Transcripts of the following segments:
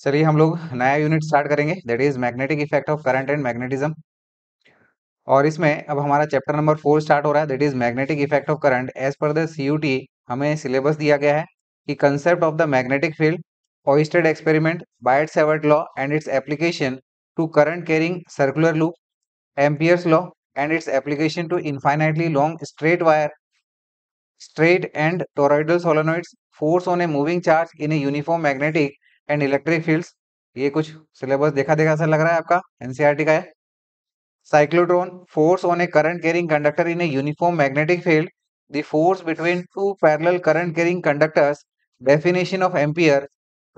चलिए हम लोग नया यूनिट स्टार्ट करेंगे that is magnetic effect of current and magnetism और इसमें अब हमारा चैप्टर नंबर फोर स्टार्ट हो रहा है that is magnetic effect of current as per the C हमें सिलेबस दिया गया है कि concept of the magnetic field Oersted experiment Biot Savart law and its application to current carrying circular loop Ampere's law and its application to infinitely long straight wire straight and toroidal solenoids force on a moving charge in a uniform magnetic and electric field ये कुछ syllabus देखा देखा सा लग रहा है आपका NCERT e का है cyclotron force on a current carrying conductor in a uniform magnetic field the force between two parallel current carrying conductors definition of ampere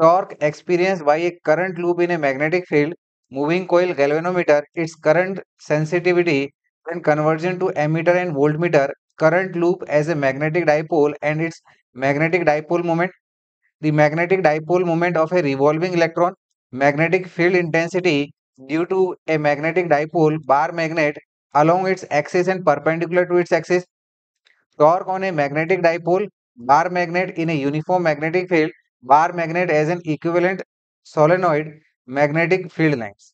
torque experience by a current loop in a magnetic field moving coil galvanometer its current sensitivity and conversion to ammeter and volt current loop as a magnetic dipole and its magnetic dipole moment the magnetic dipole moment of a revolving electron, magnetic field intensity due to a magnetic dipole bar magnet along its axis and perpendicular to its axis, torque on a magnetic dipole bar magnet in a uniform magnetic field, bar magnet as an equivalent solenoid magnetic field lines,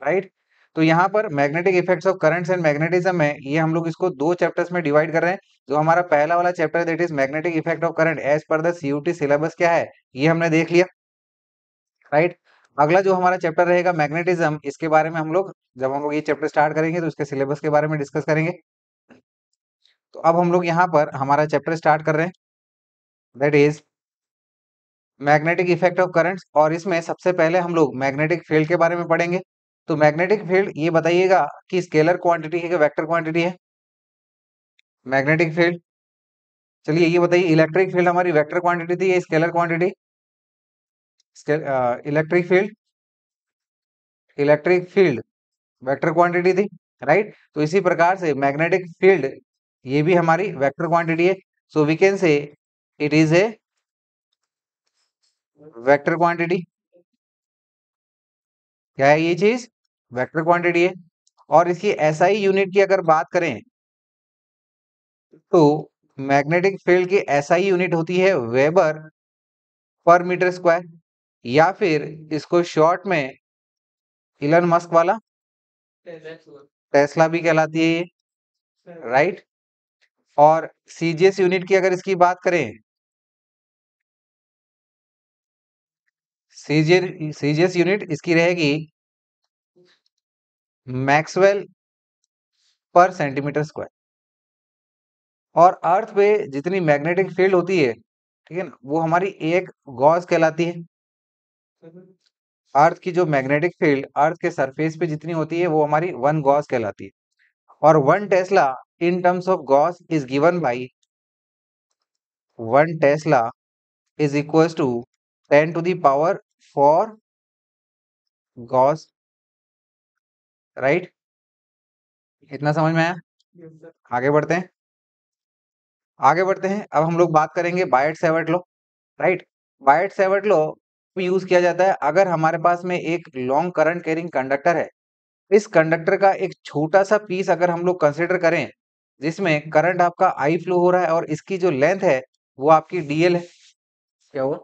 right? तो यहाँ पर magnetic effects of currents and magnetism है ये हम लोग इसको दो chapters में डिवाइड कर रहे हैं जो हमारा पहला वाला chapter that is magnetic effect of current as per the syllabus क्या है ये हमने देख लिया राइट अगला जो हमारा चैप्टर रहेगा मैग्नेटिज्म इसके बारे में हम लोग जब हम लोग ये चैप्टर स्टार्ट करेंगे तो उसके सिलेबस के बारे में डिस्कस करेंगे तो अब हम लोग यहाँ पर हमारा चैप्टर स्टार्ट कर रहे हैं that is magnetic effect of currents और इसमें सबसे पहले हम लोग मैग्नेटिक फील्ड के बारे में पढ़ेंगे तो मैग्नेटिक फील्ड ये बताइएगा कि स्केलर क्वांटिटी है कि वेक्टर क्वांटिटी है मैग्नेटिक फील्ड चलिए ये बताइए इलेक्ट्रिक फील्ड हमारी वेक्टर क्वांटिटी थी या scalar quantity electric field electric field vector quantity थी राइट तो इसी प्रकार से मैग्नेटिक फील्ड ये भी हमारी वेक्टर क्वांटिटी है so we can say it is a vector quantity क्या है ये चीज वेक्टर क्वांटिटी है और इसकी एसआई यूनिट की अगर बात करें तो मैग्नेटिक फील्ड की एसआई यूनिट होती है वेबर पर मीटर स्क्वायर या फिर इसको शॉर्ट में इलन मस्क वाला टेस्ला भी कहलाती है ये राइट और सीजीएस यूनिट की अगर इसकी बात करें सीजीएस यूनिट इसकी रहेगी मैक्सवेल पर सेंटीमीटर स्क्वायर और अर्थ पे जितनी मैग्नेटिक फील्ड होती है ठीक है ना वो हमारी एक गॉज कहलाती है अर्थ की जो मैग्नेटिक फील्ड अर्थ के सरफेस पे जितनी होती है वो हमारी वन गॉज कहलाती है और one tesla in terms of gauss is given by one tesla is equal to ten to the power four gauss right इतना समझ में आया आगे बढ़ते हैं आगे बढ़ते हैं अब हम लोग बात करेंगे Biot Savart law right Biot Savart law use किया जाता है अगर हमारे पास में एक लॉन्ग करंट कैरिंग कंडक्टर है इस कंडक्टर का एक छोटा सा पीस अगर हम लोग कंसिडर करें जिसमें करंट आपका आई फ्लो हो रहा है और इसकी जो लेंथ है वो आपकी डीएल है क्या हुआ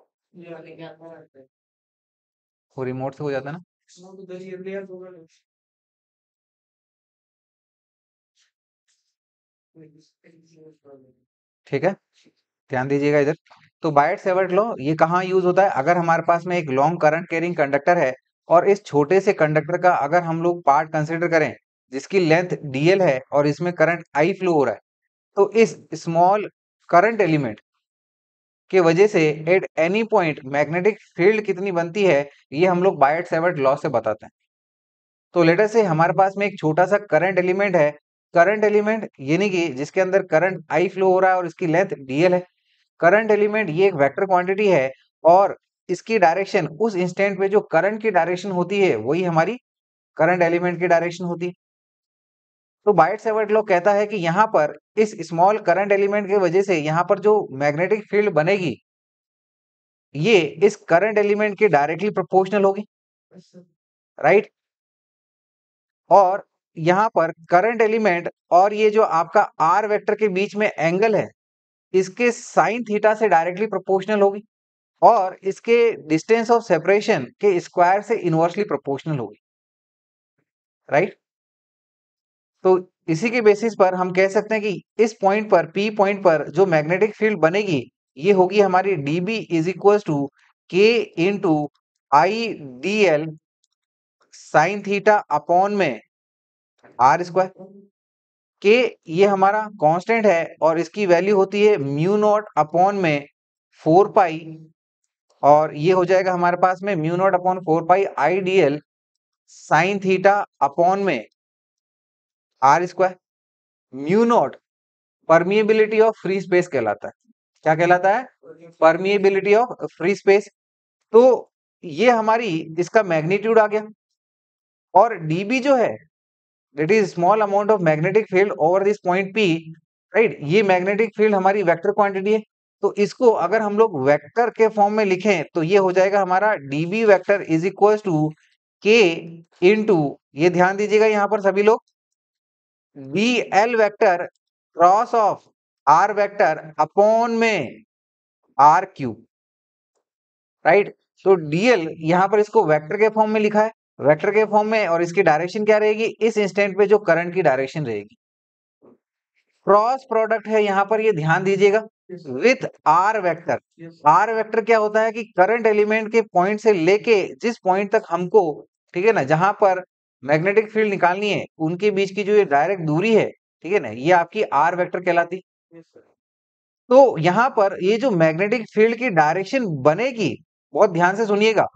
वो रिमोट से हो जाता है ना ठीक है ध्यान दीजिएगा इधर तो बायट सेवर्ट लॉ ये कहाँ यूज होता है अगर हमारे पास में एक लॉन्ग करंट कैरिंग कंडक्टर है और इस छोटे से कंडक्टर का अगर हम लोग पार्ट कंसिडर करें जिसकी लेंथ डीएल है और इसमें करंट आई फ्लो हो रहा है तो इस स्मॉल करंट एलिमेंट के वजह से at any point magnetic field कितनी बनती है ये हम लोग बायट सेवर्ट लॉ से बताते हैं तो लेटर से हमारे पास में एक छोटा सा करंट एलिमेंट है करंट एलिमेंट यानी कि जिसके अंदर करंट आई फ्लो हो रहा है और इसकी लेंथ डीएल है करंट एलिमेंट ये एक वेक्टर क्वांटिटी है और इसकी डायरेक्शन उस इंस्टेंट पे जो करंट की डायरेक्शन होती है वही हमारी करंट एलिमेंट की डायरेक्शन होती है तो बाइट सेवर्ट लॉ कहता है कि यहाँ पर इस स्मॉल करंट एलिमेंट की वजह से यहाँ पर जो मैग्नेटिक फील्ड बनेगी ये इस करंट एलिमेंट के डायरेक्टली प्रोपोर्शनल होगी राइट right? और यहाँ पर करंट एलिमेंट और ये जो आपका आर वेक्टर के बीच में एंगल है इसके साइन थीटा से डायरेक्टली प्रोपोर्शनल होगी और इसके डिस्टेंस ऑफ सेपरेशन के स्क्वायर से इनवर्सली प्रोपोर्शनल होगी राइट right? तो इसी के बेसिस पर हम कह सकते हैं कि इस पॉइंट पर पी पॉइंट पर जो मैग्नेटिक फील्ड बनेगी ये होगी हमारी D B is equal to K into I D L sine theta upon में आर स्क्वायर के ये हमारा कांस्टेंट है और इसकी वैल्यू होती है म्यू नॉट अपॉन में फोर पाई और ये हो जाएगा हमारे पास में mu naught upon four pi I D L sine theta upon में R square mu naught permeability of free space कहलाता है क्या कहलाता है परमिएबिलिटी ऑफ फ्री स्पेस तो ये हमारी इसका मैग्नीट्यूड आ गया और डीबी जो है it is small amount of magnetic field over this point P right ये मैग्नेटिक फील्ड हमारी वेक्टर क्वांटिटी है तो इसको अगर हम लोग वेक्टर के फॉर्म में लिखें तो ये हो जाएगा हमारा DB vector is equal to K into ये ध्यान दीजिएगा यहाँ पर सभी लोग B L vector cross of R vector upon में आर क्यू राइट तो डीएल यहाँ पर इसको वेक्टर के फॉर्म में लिखा है वेक्टर के फॉर्म में और इसकी डायरेक्शन क्या रहेगी इस इंस्टेंट पे जो करंट की डायरेक्शन रहेगी क्रॉस प्रोडक्ट है यहाँ पर ये ध्यान दीजिएगा with R vector R vector क्या होता है कि करंट एलिमेंट के पॉइंट से लेके जिस पॉइंट तक हमको ठीक है ना जहां पर मैग्नेटिक फील्ड निकालनी है उनके बीच की जो ये डायरेक्ट दूरी है ठीक है ना ये आपकी आर वेक्टर कहलाती तो यहाँ पर ये जो मैग्नेटिक फील्ड की डायरेक्शन बनेगी बहुत ध्यान से सुनिएगा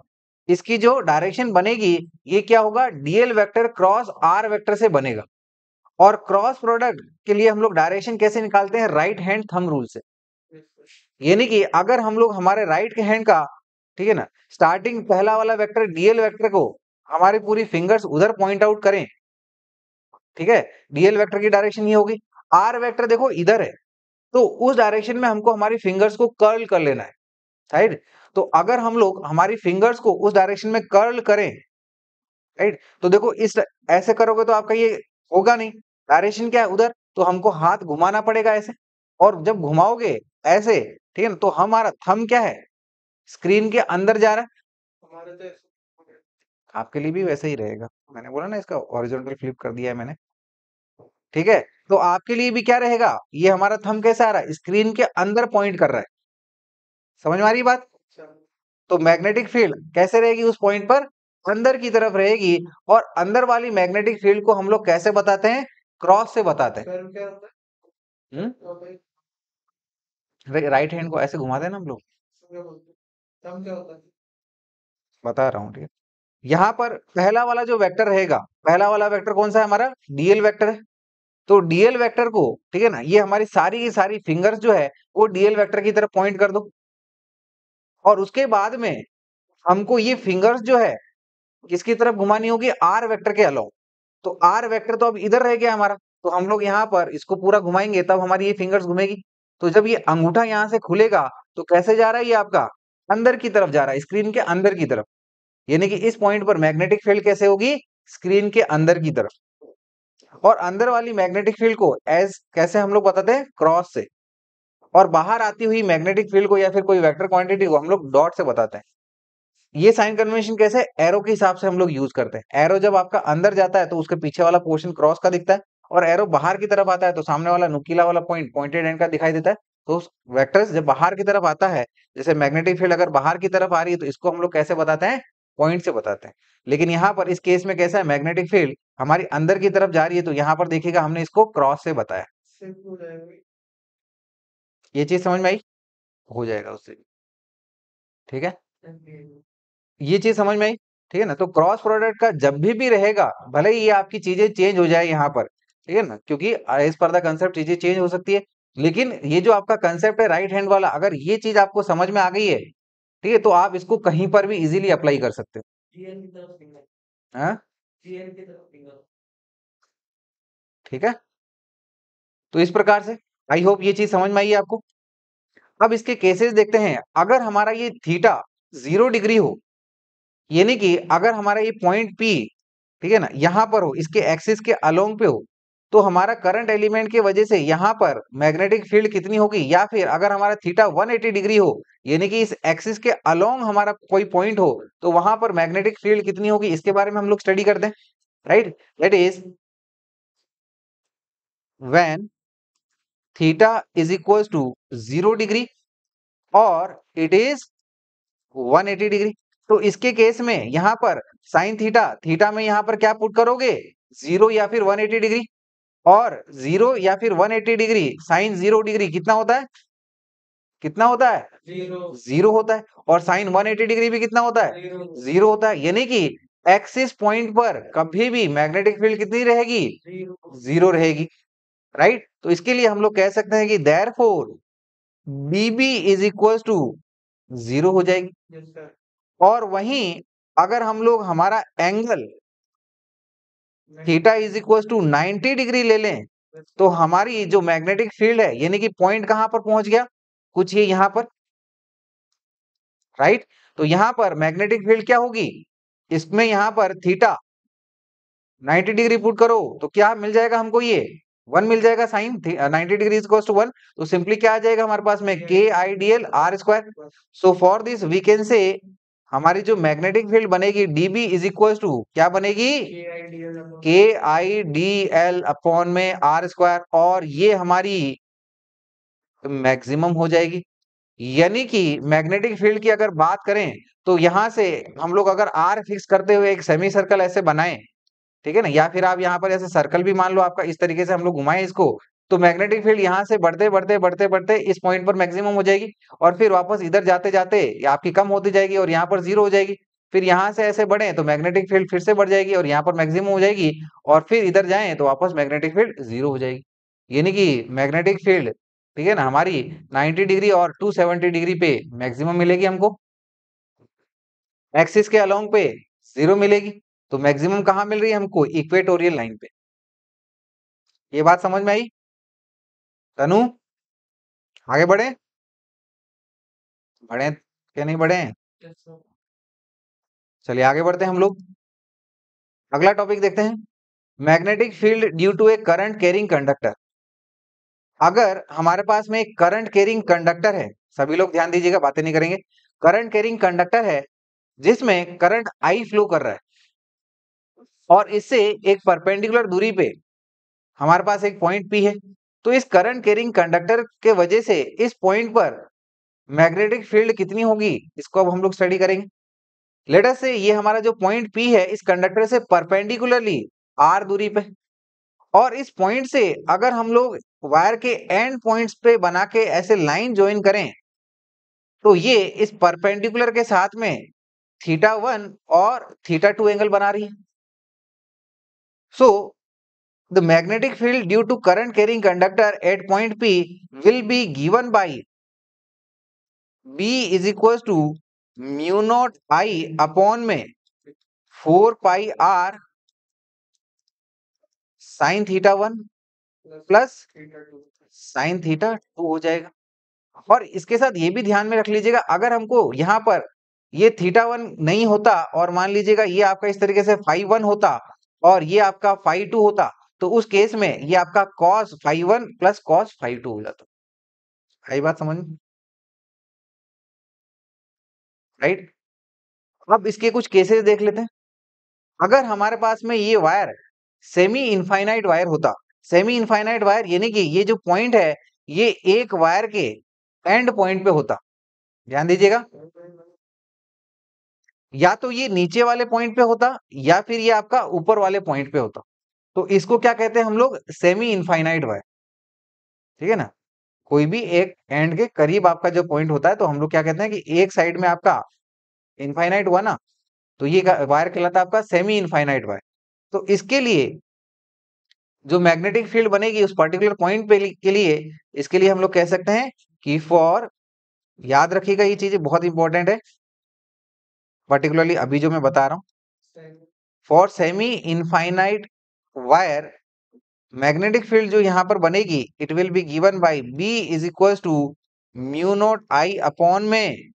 इसकी जो डायरेक्शन बनेगी ये क्या होगा DL vector cross R vector से बनेगा और क्रॉस प्रोडक्ट के लिए हम लोग डायरेक्शन कैसे निकालते हैं राइट हैंड थम रूल से यानी कि अगर हम लोग हमारे राइट के हैंड का ठीक है ना स्टार्टिंग पहला वाला वेक्टर डीएल वेक्टर को हमारी पूरी फिंगर्स उधर पॉइंट आउट करें ठीक है डीएल वेक्टर की डायरेक्शन ये होगी आर वेक्टर देखो इधर है तो उस डायरेक्शन में हमको हमारी फिंगर्स को कर्ल कर लेना है राइट तो अगर हम लोग हमारी फिंगर्स को उस डायरेक्शन में कर्ल करें राइट तो देखो इस ऐसे करोगे तो आपका ये होगा नहीं डायरेक्शन क्या है उधर तो हमको हाथ घुमाना पड़ेगा ऐसे और जब घुमाओगे ऐसे ठीक है ना तो हमारा थम क्या है स्क्रीन के अंदर जा रहा है तो आपके लिए भी वैसे ही रहेगा मैंने बोला ना इसका ओरिजिनल फ्लिप कर दिया है मैंने ठीक है तो आपके लिए भी क्या रहेगा ये हमारा थम कैसे आ रहा है स्क्रीन के अंदर पॉइंट कर रहा है समझ में आ रही बात तो मैग्नेटिक फील्ड कैसे रहेगी उस पॉइंट पर अंदर की तरफ रहेगी और अंदर वाली मैग्नेटिक फील्ड को हम लोग कैसे बताते हैं क्रॉस से बताते हैं राइट हैंड हम्म? को ऐसे घुमाते हैं ना हम लोग बता रहा हूँ ठीक है यहाँ पर पहला वाला जो वेक्टर रहेगा पहला वाला वेक्टर कौन सा है हमारा डीएल वेक्टर है तो डीएल वेक्टर को ठीक है ना ये हमारी सारी की सारी फिंगर्स जो है वो डीएल वेक्टर की तरफ पॉइंट कर दो और उसके बाद में हमको ये फिंगर्स जो है किसकी तरफ घुमानी होगी आर वेक्टर के अलाउ तो आर वेक्टर तो अब इधर रह गया हमारा तो हम लोग यहाँ पर इसको पूरा घुमाएंगे तब हमारी ये फिंगर्स घूमेगी तो जब ये अंगूठा यहाँ से खुलेगा तो कैसे जा रहा है ये आपका अंदर की तरफ जा रहा है स्क्रीन के अंदर की तरफ यानी कि इस पॉइंट पर मैग्नेटिक फील्ड कैसे होगी स्क्रीन के अंदर की तरफ और अंदर वाली मैग्नेटिक फील्ड को एज कैसे हम लोग बताते हैं क्रॉस से और बाहर आती हुई मैग्नेटिक फील्ड को या फिर कोई वेक्टर क्वांटिटी को हम लोग डॉट से बताते हैं ये साइन कन्वेंशन कैसे एरो के हिसाब से हम लोग यूज करते हैं एरो जब आपका अंदर जाता है तो उसके पीछे वाला पोर्शन क्रॉस का दिखता है और एरो बाहर की तरफ आता है तो सामने वाला नुकीला वाला पॉइंट पॉइंटेड एंड का दिखाई देता है तो वेक्टर्स जब बाहर की तरफ आता है जैसे मैग्नेटिक फील्ड अगर बाहर की तरफ आ रही है तो इसको हम लोग कैसे बताते हैं पॉइंट से बताते हैं लेकिन यहाँ पर इस केस में कैसा है मैग्नेटिक फील्ड हमारी अंदर की तरफ जा रही है तो यहाँ पर देखिएगा हमने इसको क्रॉस से बताया ये चीज समझ में आई हो जाएगा उससे भी ठीक है ये चीज समझ में आई ठीक है ना तो क्रॉस प्रोडक्ट का जब भी भी रहेगा भले ही ये आपकी चीजें चेंज हो जाए यहाँ पर ठीक है ना क्योंकि इस पर कंसेप्ट चीजें चेंज हो सकती है लेकिन ये जो आपका कंसेप्ट है राइट हैंड वाला अगर ये चीज आपको समझ में आ गई है ठीक है तो आप इसको कहीं पर भी इजीली अप्लाई कर सकते हो हाँ? ठीक है तो इस प्रकार से आई होप ये चीज समझ में आई आपको अब इसके केसेस देखते हैं अगर हमारा ये थीटा जीरो डिग्री हो यानी कि अगर हमारा ये पॉइंट पी ठीक है ना यहां पर हो इसके एक्सिस के अलोंग पे हो तो हमारा करंट एलिमेंट के वजह से यहाँ पर मैग्नेटिक फील्ड कितनी होगी या फिर अगर हमारा थीटा 180 डिग्री हो यानी कि इस एक्सिस के अलोंग हमारा कोई पॉइंट हो तो वहां पर मैग्नेटिक फील्ड कितनी होगी इसके बारे में हम लोग स्टडी करते हैं right that is when theta is equal to zero degree और इट इज 180 डिग्री तो इसके केस में यहाँ पर साइन थीटा थीटा में यहां पर क्या पुट करोगे जीरो या फिर 180 डिग्री और जीरो या फिर 180 डिग्री साइन जीरो डिग्री कितना होता है कितना होता है जीरो होता है और साइन 180 डिग्री भी कितना होता है जीरो होता है यानी कि एक्सिस पॉइंट पर कभी भी मैग्नेटिक फील्ड कितनी रहेगी जीरो रहेगी राइट तो इसके लिए हम लोग कह सकते हैं कि therefore DB is equal to zero हो जाएगी yes, और वहीं अगर हम लोग हमारा angle theta is equal to ninety degree ले लें तो हमारी जो मैग्नेटिक फील्ड है यानी कि पॉइंट कहां पर पहुंच गया कुछ ये यहां पर राइट तो यहां पर मैग्नेटिक फील्ड क्या होगी इसमें यहां पर थीटा 90 डिग्री पुट करो तो क्या मिल जाएगा हमको ये वन मिल जाएगा sine ninety degree is to one तो सिंपली क्या आ जाएगा हमारे पास में K I D L R square so for this we can say हमारी जो मैग्नेटिक फील्ड बनेगी D B is equal to क्या बनेगी K I D L upon में आर स्क्वायर और ये हमारी मैक्सिमम हो जाएगी यानी कि मैग्नेटिक फील्ड की अगर बात करें तो यहां से हम लोग अगर आर फिक्स करते हुए एक सेमी सर्कल ऐसे बनाएं ठीक है ना या फिर आप यहाँ पर ऐसे सर्कल भी मान लो आपका इस तरीके से हम लोग घुमाए इसको तो मैग्नेटिक फील्ड यहाँ से बढ़ते बढ़ते बढ़ते बढ़ते इस पॉइंट पर मैक्सिमम हो जाएगी और फिर वापस इधर जाते जाते आपकी कम होती जाएगी और यहाँ पर जीरो हो जाएगी फिर यहाँ से ऐसे बढ़े तो मैग्नेटिक फील्ड फिर से बढ़ जाएगी और यहाँ पर मैक्सिमम हो जाएगी और फिर इधर जाए तो वापस मैग्नेटिक फील्ड जीरो हो जाएगी यानी कि मैग्नेटिक फील्ड ठीक है ना हमारी नाइनटी डिग्री और सेवेंटी डिग्री पे मैक्सिमम मिलेगी हमको एक्सिस के अलोंग पे जीरो मिलेगी तो मैक्सिमम कहा मिल रही है हमको इक्वेटोरियल लाइन पे ये बात समझ में आई तनु आगे बढ़े बढ़े क्या नहीं बढ़े चलिए आगे बढ़ते हैं हम लोग अगला टॉपिक देखते हैं magnetic field due to a current carrying conductor अगर हमारे पास में एक करंट कैरिंग कंडक्टर है सभी लोग ध्यान दीजिएगा बातें नहीं करेंगे करंट कैरिंग कंडक्टर है जिसमें करंट आई फ्लो कर रहा है और इससे एक परपेंडिकुलर दूरी पे हमारे पास एक पॉइंट पी है तो इस करंट कैरिंग कंडक्टर के वजह से इस पॉइंट पर मैग्नेटिक फील्ड कितनी होगी इसको अब हम लोग स्टडी करेंगे लेटर से ये हमारा जो पॉइंट पी है इस कंडक्टर से परपेंडिकुलरली आर दूरी पे और इस पॉइंट से अगर हम लोग वायर के एंड पॉइंट्स पे बना के ऐसे लाइन ज्वाइन करें तो ये इस परपेंडिकुलर के साथ में थीटा वन और थीटा टू एंगल बना रही है So, the magnetic field due to current carrying conductor at point P will be given by B is equals to mu naught I upon में 4 pi R sin theta 1 plus sin theta 2 हो जाएगा और इसके साथ ये भी ध्यान में रख लीजिएगा अगर हमको यहाँ पर ये थीटा वन नहीं होता और मान लीजिएगा ये आपका इस तरीके से फाइव वन होता और ये आपका फाइव टू होता तो उस केस में ये आपका cos five one plus cos five two हो जाता आई बात समझ राइट अब इसके कुछ केसेस देख लेते हैं अगर हमारे पास में ये वायर सेमी इनफाइनाइट वायर होता सेमी इनफाइनाइट वायर यानी कि ये जो पॉइंट है ये एक वायर के एंड पॉइंट पे होता ध्यान दीजिएगा या तो ये नीचे वाले पॉइंट पे होता या फिर ये आपका ऊपर वाले पॉइंट पे होता तो इसको क्या कहते हैं हम लोग सेमी इनफाइनाइट वायर ठीक है ना कोई भी एक एंड के करीब आपका जो पॉइंट होता है तो हम लोग क्या कहते हैं कि एक साइड में आपका इनफाइनाइट हुआ ना तो ये वायर कहलाता है आपका सेमी इनफाइनाइट वायर तो इसके लिए जो मैग्नेटिक फील्ड बनेगी उस पर्टिकुलर पॉइंट पे के लिए इसके लिए हम लोग कह सकते हैं कि फॉर याद रखिएगा ये चीज बहुत इंपॉर्टेंट है पर्टिकुलरली अभी जो मैं बता रहा हूं for semi infinite wire magnetic field जो यहां पर बनेगी it will be given by B is equal to mu note I upon में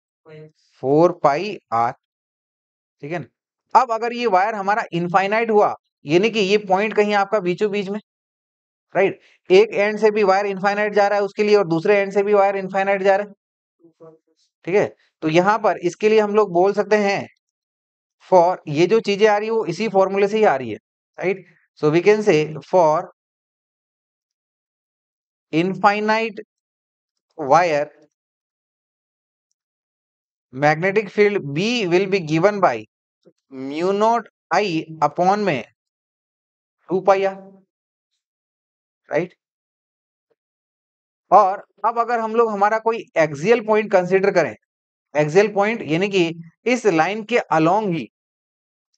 फोर पाई आर ठीक है ना अब अगर ये वायर हमारा इनफाइनाइट हुआ यानी कि ये पॉइंट कहीं आपका बीचों बीच में राइट right? एक एंड से भी वायर इनफाइनाइट जा रहा है उसके लिए और दूसरे एंड से भी वायर इनफाइनाइट जा रहा है ठीक है तो यहां पर इसके लिए हम लोग बोल सकते हैं फॉर ये जो चीजें आ रही है वो इसी फॉर्मूले से ही आ रही है right so we can say for infinite wire magnetic field B will be given by mu not I upon में टू पाई आर राइट और अब अगर हम लोग हमारा कोई एक्सियल पॉइंट कंसीडर करें एक्सेल पॉइंट यानी कि इस लाइन के अलोंग ही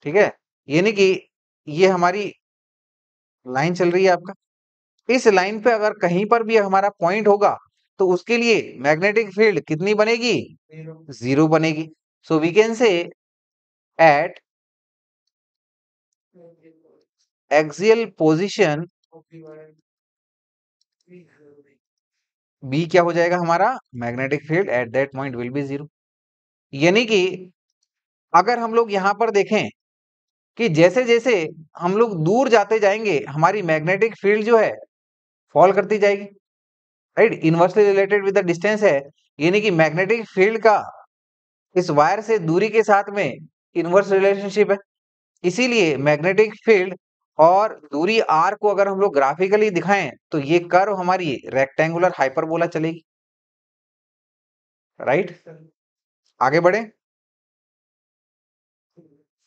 ठीक है यानी कि ये हमारी लाइन चल रही है आपका इस लाइन पे अगर कहीं पर भी हमारा पॉइंट होगा तो उसके लिए मैग्नेटिक फील्ड कितनी बनेगी जीरो बनेगी so we can say at axial position B क्या हो जाएगा हमारा magnetic field at that point will be zero यानी कि अगर हम लोग यहां पर देखें कि जैसे जैसे हम लोग दूर जाते जाएंगे हमारी मैग्नेटिक फील्ड जो है फॉल करती जाएगी right inversely related with the distance है यानी कि मैग्नेटिक फील्ड का इस वायर से दूरी के साथ में इनवर्स रिलेशनशिप है इसीलिए मैग्नेटिक फील्ड और दूरी आर को अगर हम लोग ग्राफिकली दिखाएं तो ये कर्व हमारी रेक्टेंगुलर हाइपरबोला चलेगी राइट right? आगे बढ़े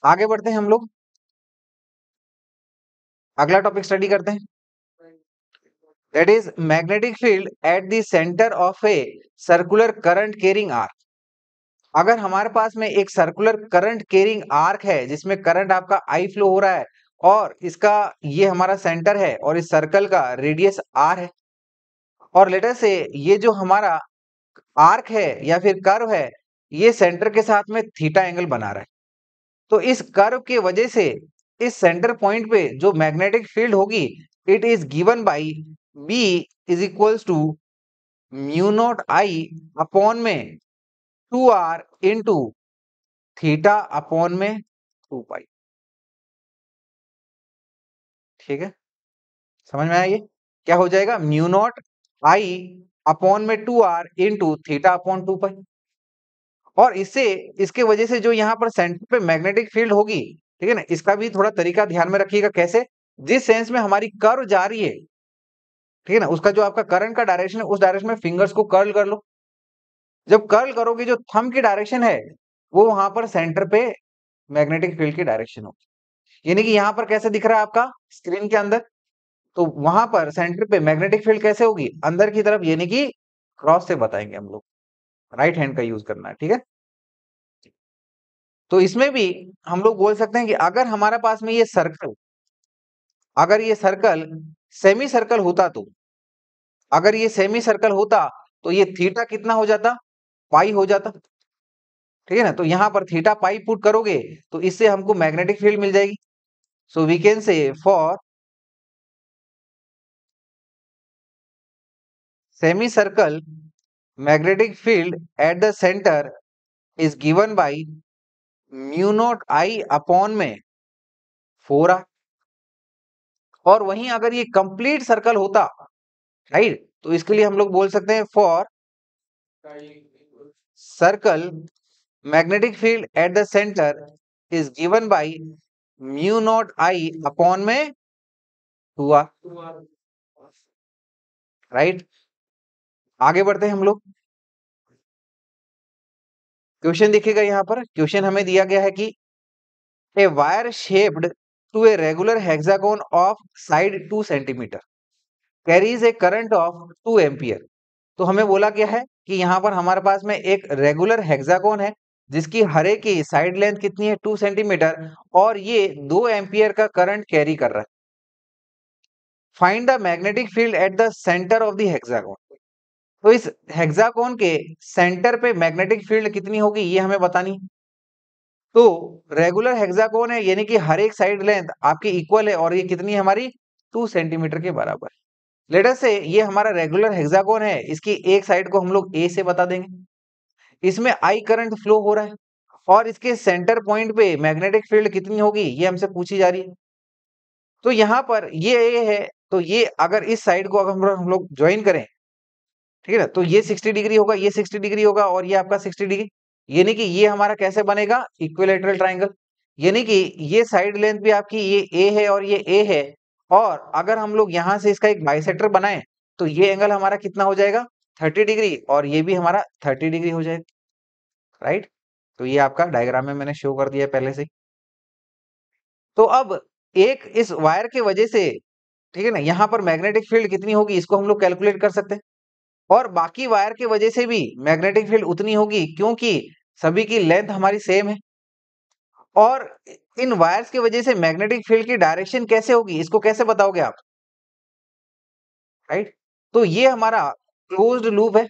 आगे बढ़ते हैं हम लोग अगला टॉपिक स्टडी करते हैं that is magnetic field at the centre of a circular current carrying arc अगर हमारे पास में एक सर्कुलर करंट केरिंग आर्क है जिसमें करंट आपका आई फ्लो हो रहा है और इसका ये हमारा सेंटर है और इस सर्कल का रेडियस आर है और लेटर से ये जो हमारा आर्क है या फिर कर्व है ये सेंटर के साथ में थीटा एंगल बना रहा है तो इस कर्व के वजह से इस सेंटर पॉइंट पे जो मैग्नेटिक फील्ड होगी it is given by B is equals to mu not I upon में two R into theta upon में टू पाई ठीक है समझ में आया ये क्या हो जाएगा म्यू नॉट आई अपॉन में two R into theta upon two pi और इससे इसके वजह से जो यहाँ पर सेंटर पे मैग्नेटिक फील्ड होगी ठीक है ना इसका भी थोड़ा तरीका ध्यान में रखिएगा कैसे जिस सेंस में हमारी कर्व जा रही है ठीक है ना उसका जो आपका करंट का डायरेक्शन है उस डायरेक्शन में फिंगर्स को कर्ल कर लो जब कर्ल करोगे जो थम की डायरेक्शन है वो वहां पर सेंटर पे मैग्नेटिक फील्ड की डायरेक्शन होगी यानी कि यहाँ पर कैसे दिख रहा है आपका स्क्रीन के अंदर तो वहां पर सेंटर पे मैग्नेटिक फील्ड कैसे होगी अंदर की तरफ यानी कि क्रॉस से बताएंगे हम लोग राइट हैंड का यूज करना है ठीक है तो इसमें भी हम लोग बोल सकते हैं कि अगर हमारे पास में ये सर्कल अगर ये सर्कल सेमी सर्कल होता तो अगर ये सेमी सर्कल होता तो ये थीटा कितना हो जाता पाई हो जाता ठीक है ना तो यहां पर थीटा पाई पुट करोगे तो इससे हमको मैग्नेटिक फील्ड मिल जाएगी so we can say for semi circle magnetic field at the centre is given by mu not I upon में फोर आ और वहीं अगर ये कंप्लीट सर्कल होता राइट तो इसके लिए हम लोग बोल सकते हैं for circle magnetic field at the centre is given by mu not I upon में हुआ राइट right? आगे बढ़ते हैं हम लोग क्वेश्चन देखिएगा यहाँ पर क्वेश्चन हमें दिया गया है कि a wire shaped to a regular hexagon of side two centimetre carries a current of two ampere तो हमें बोला गया है कि यहाँ पर हमारे पास में एक रेगुलर हेक्सागोन है जिसकी हरे की साइड लेंथ कितनी है टू सेंटीमीटर और ये दो एम्पियर का करंट कैरी कर रहा है find the magnetic field at the centre of the hexagon तो इस हेक्साकोन के सेंटर पे मैग्नेटिक फील्ड कितनी होगी ये हमें बतानी तो रेगुलर हेक्साकोन है यानी कि हर एक साइड लेंथ आपकी इक्वल है और ये कितनी है हमारी टू सेंटीमीटर के बराबर लेटर से ये हमारा रेगुलर हेक्साकोन है इसकी एक साइड को हम लोग ए से बता देंगे इसमें आई करंट फ्लो हो रहा है और इसके सेंटर पॉइंट पे मैग्नेटिक फील्ड कितनी होगी ये हमसे पूछी जा रही है तो यहां पर ये ए है तो ये अगर इस साइड को अगर हम लोग ज्वाइन करें ठीक है ना तो ये सिक्सटी डिग्री होगा ये सिक्सटी डिग्री होगा और ये आपका सिक्सटी डिग्री यानी कि ये हमारा कैसे बनेगा इक्विलेटरल ट्राइंगल यानी कि ये साइड लेंथ भी आपकी ये ए है और ये ए है और अगर हम लोग यहाँ से इसका एक बाइसेक्टर बनाए तो ये एंगल हमारा कितना हो जाएगा थर्टी डिग्री और ये भी हमारा थर्टी डिग्री हो जाएगा राइट तो ये आपका डायग्राम में मैंने शो कर दिया पहले से तो अब एक इस वायर की वजह से ठीक है ना यहाँ पर मैग्नेटिक फील्ड कितनी होगी इसको हम लोग कैलकुलेट कर सकते हैं और बाकी वायर की वजह से भी मैग्नेटिक फील्ड उतनी होगी क्योंकि सभी की लेंथ हमारी सेम है और इन वायर्स की वजह से मैग्नेटिक फील्ड की डायरेक्शन कैसे होगी इसको कैसे बताओगे आप राइट तो ये हमारा क्लोज्ड लूप है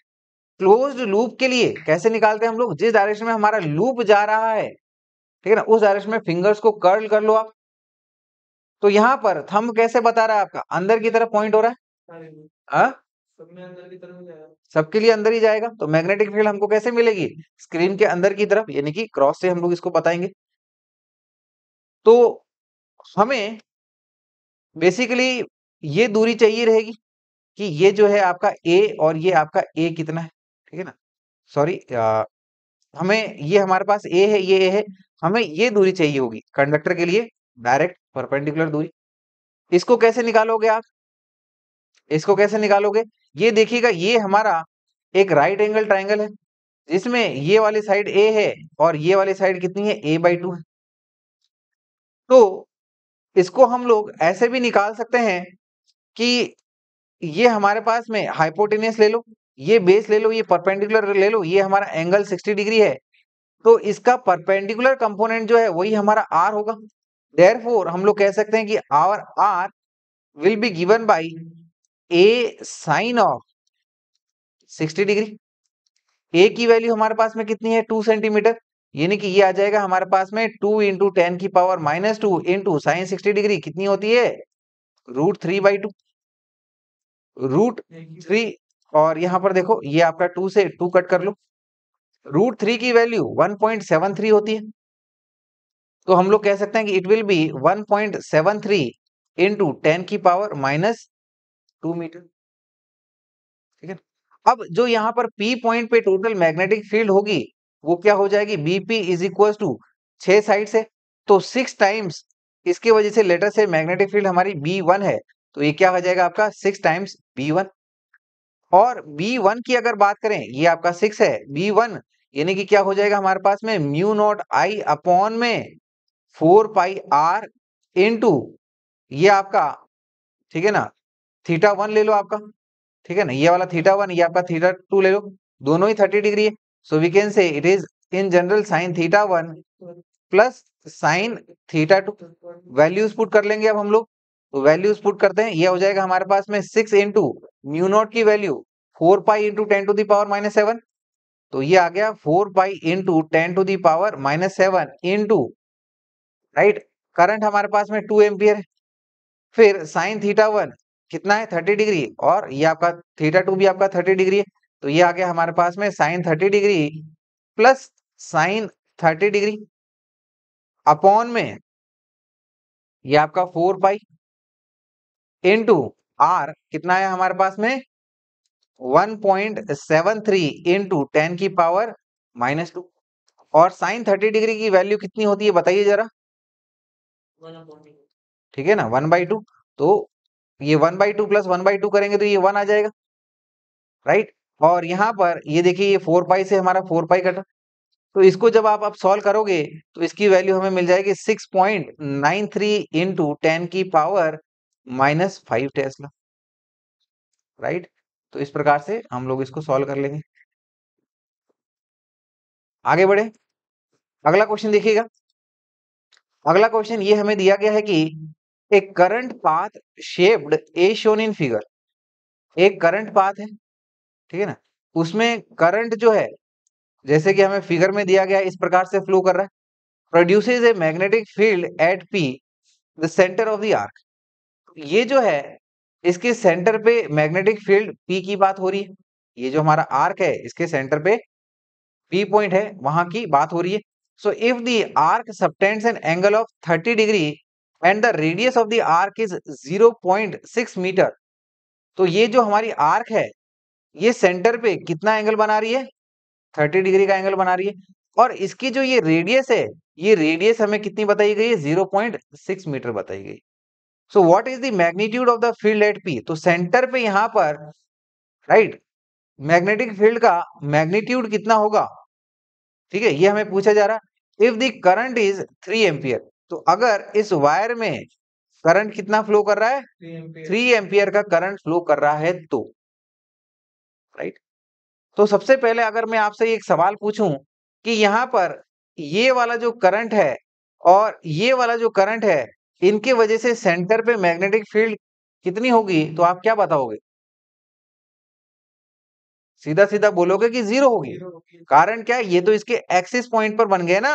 क्लोज्ड लूप के लिए कैसे निकालते हैं हम लोग जिस डायरेक्शन में हमारा लूप जा रहा है ठीक है ना उस डायरेक्शन में फिंगर्स को कर्ल कर लो आप तो यहां पर थंब कैसे बता रहा है आपका अंदर की तरफ पॉइंट हो रहा है सबके लिए अंदर ही जाएगा तो मैग्नेटिक फील्ड हमको कैसे मिलेगी स्क्रीन के अंदर की तरफ यानी कि क्रॉस से हम लोग इसको बताएंगे तो हमें बेसिकली ये दूरी चाहिए रहेगी कि ये जो है आपका ए और ये आपका ए कितना है ठीक है ना सॉरी हमें ये हमारे पास ए है ये ए है हमें ये दूरी चाहिए होगी कंडक्टर के लिए डायरेक्ट परपेंडिकुलर दूरी इसको कैसे निकालोगे आप इसको कैसे निकालोगे ये देखिएगा ये हमारा एक राइट एंगल ट्राइंगल है जिसमें ये वाली साइड ए है और ये वाली साइड कितनी है ए बाई टू है तो इसको हम लोग ऐसे भी निकाल सकते हैं कि ये हमारे पास में हाइपोटेनियस ले लो ये बेस ले लो ये परपेंडिकुलर ले लो ये हमारा एंगल 60 डिग्री है तो इसका परपेंडिकुलर कंपोनेंट जो है वही हमारा आर होगा देयरफॉर हम लोग कह सकते हैं कि our R will be given by A sine of 60 degree A की वैल्यू हमारे पास में कितनी है टू सेंटीमीटर यानी कि ये आ जाएगा हमारे पास में टू इंटू टेन की power minus two into sine sixty degree कितनी होती है root three by two root three और यहां पर देखो ये आपका टू से टू कट कर लो रूट थ्री की value one point seven three होती है तो हम लोग कह सकते हैं कि it will be one point seven three into ten की पावर माइनस टू मीटर ठीक है अब जो यहां पर पी पॉइंट पे टोटल मैग्नेटिक फील्ड होगी वो क्या हो जाएगी बीपी इज इक्वल टू छह साइड से तो सिक्स टाइम्स इसके वजह से लेटर से मैग्नेटिक फील्ड हमारी वन है तो ये क्या हो जाएगा आपका सिक्स टाइम्स बी वन और बी वन की अगर बात करें ये आपका सिक्स है बी वन यानी कि क्या हो जाएगा हमारे पास में म्यू नॉट आई अपॉन में फोर पाई आर इन ये आपका ठीक है ना थीटा वन ले लो आपका ठीक है ना ये वाला थीटा वन ये आपका थीटा टू ले लो दोनों ही थर्टी डिग्री है so we can say it is in general sine theta one plus sine theta two values put कर लेंगे अब हम लोग तो वैल्यूज पुट करते हैं ये हो जाएगा हमारे पास में सिक्स इंटू म्यू नॉट की value four pi into ten to the power minus seven तो ये आ गया four pi into ten to the power minus seven into right current हमारे पास में टू एम्पियर है फिर साइन थीटा वन कितना है थर्टी डिग्री और ये आपका थीटा टू भी आपका थर्टी डिग्री है तो ये आ गया हमारे पास में sine thirty degree plus sine thirty degree upon में ये आपका फोर पाई इंटू आर कितना है हमारे पास में 1.73 point seven three into ten की पावर माइनस टू और साइन थर्टी डिग्री की वैल्यू कितनी होती है बताइए जरा ठीक है ना वन बाई टू तो ये one by two plus one by two करेंगे तो ये वन आ जाएगा राइट और यहां पर ये देखिए ये फोर पाई से हमारा फोर पाई कटा तो इसको जब आप अब सॉल्व करोगे तो इसकी वैल्यू हमें मिल जाएगी six point nine three into ten की power minus five tesla right तो इस प्रकार से हम लोग इसको सॉल्व कर लेंगे आगे बढ़े अगला क्वेश्चन देखिएगा अगला क्वेश्चन ये हमें दिया गया है कि a current path shaped a shown in figure एक करंट पाथ है ठीक है ना उसमें करंट जो है जैसे कि हमें फिगर में दिया गया इस प्रकार से फ्लो कर रहा है produces a magnetic field at P the centre of the arc ये जो है इसके सेंटर पे मैग्नेटिक फील्ड पी की बात हो रही है ये जो हमारा आर्क है इसके सेंटर पे पी पॉइंट है वहां की बात हो रही है so if the arc subtends an angle of 30 degree and the radius of the arc is 0.6 metre तो ये जो हमारी आर्क है ये सेंटर पे कितना एंगल बना रही है 30 डिग्री का एंगल बना रही है और इसकी जो ये रेडियस है ये रेडियस हमें कितनी बताई गई है 0.6 मीटर बताई गई so what is the magnitude of the field at P तो सेंटर पे यहां पर राइट मैग्नेटिक फील्ड का मैग्नीट्यूड कितना होगा ठीक है ये हमें पूछा जा रहा है if the current is three ampere तो अगर इस वायर में करंट कितना फ्लो कर रहा है थ्री एम्पियर का करंट फ्लो कर रहा है तो राइट तो सबसे पहले अगर मैं आपसे एक सवाल पूछूं कि यहाँ पर ये वाला जो करंट है और ये वाला जो करंट है इनके वजह से सेंटर पे मैग्नेटिक फील्ड कितनी होगी तो आप क्या बताओगे सीधा सीधा बोलोगे कि जीरो होगी कारण क्या ये तो इसके एक्सिस पॉइंट पर बन गए ना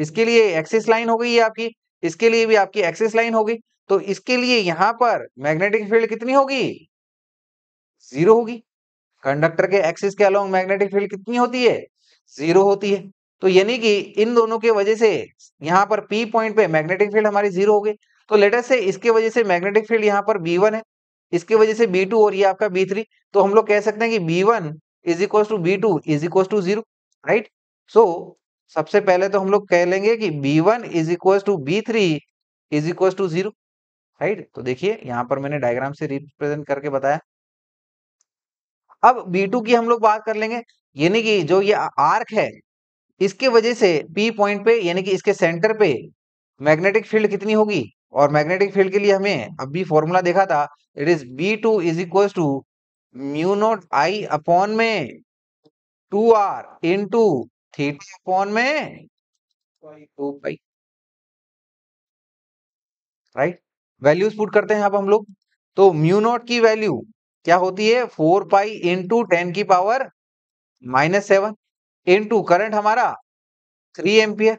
इसके लिए एक्सिस लाइन हो गई है आपकी इसके लिए भी आपकी एक्सिस लाइन होगी तो इसके लिए यहां पर मैग्नेटिक फील्ड कितनी होगी जीरो होगी कंडक्टर के एक्सिस के अलोंग मैग्नेटिक फील्ड कितनी होती है जीरो होती है तो यानी कि इन दोनों के वजह से यहाँ पर पी पॉइंट पे मैग्नेटिक फील्ड हमारी जीरो हो गई तो लेटेस्ट से इसके वजह से मैग्नेटिक फील्ड यहाँ पर बी वन है इसके वजह से बी टू और ये आपका बी थ्री तो हम लोग कह सकते हैं कि B one is equal to B two is equal to zero right so सबसे पहले तो हम लोग कह लेंगे कि B one is equal to B three is equal to zero right तो देखिए यहाँ पर मैंने डायग्राम से रिप्रेजेंट करके बताया अब बी टू की हम लोग बात कर लेंगे यानी कि जो ये आर्क है इसके वजह से पी पॉइंट पे यानी कि इसके सेंटर पे मैग्नेटिक फील्ड कितनी होगी और मैग्नेटिक फील्ड के लिए हमें अब भी फॉर्मूला देखा था it is B two is equal to mu note I upon में two R into theta upon में टू पाई तो राइट वैल्यूज पुट करते हैं अब हम लोग तो म्यू नॉट की वैल्यू क्या होती है फोर पाई इंटू टेन की power minus seven into current हमारा थ्री एम्पियर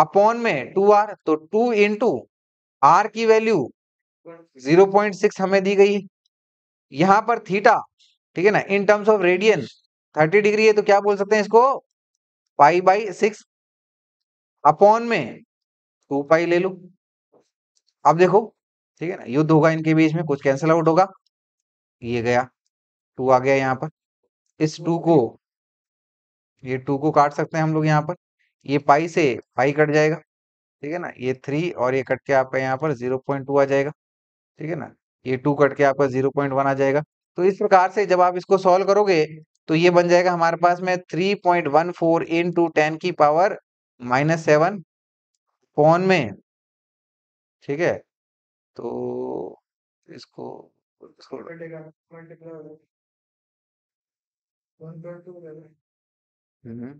अपॉन में टू आर तो टू इंटू आर की वैल्यू जीरो पॉइंट सिक्स हमें दी गई यहां पर थीटा ठीक है ना in terms of radian thirty degree है तो क्या बोल सकते हैं इसको पाई बाई सिक्स अपॉन में टू पाई ले लो अब देखो ठीक है ना युद्ध होगा इनके बीच में कुछ कैंसिल आउट होगा ये गया टू आ गया यहाँ पर इस टू को ये टू को काट सकते हैं हम लोग यहाँ पर ये पाई से पाई कट जाएगा ठीक है ना ये थ्री और ये कट के आपका यहाँ पर जीरो पॉइंट टू आ जाएगा ठीक है ना ये टू कट के आपका जीरो पॉइंट वन आ जाएगा तो इस प्रकार से जब आप इसको सॉल्व करोगे तो ये बन जाएगा हमारे पास में three point one four to ten की पावर माइनस सेवन फोन में ठीक है तो इसको, हम्म।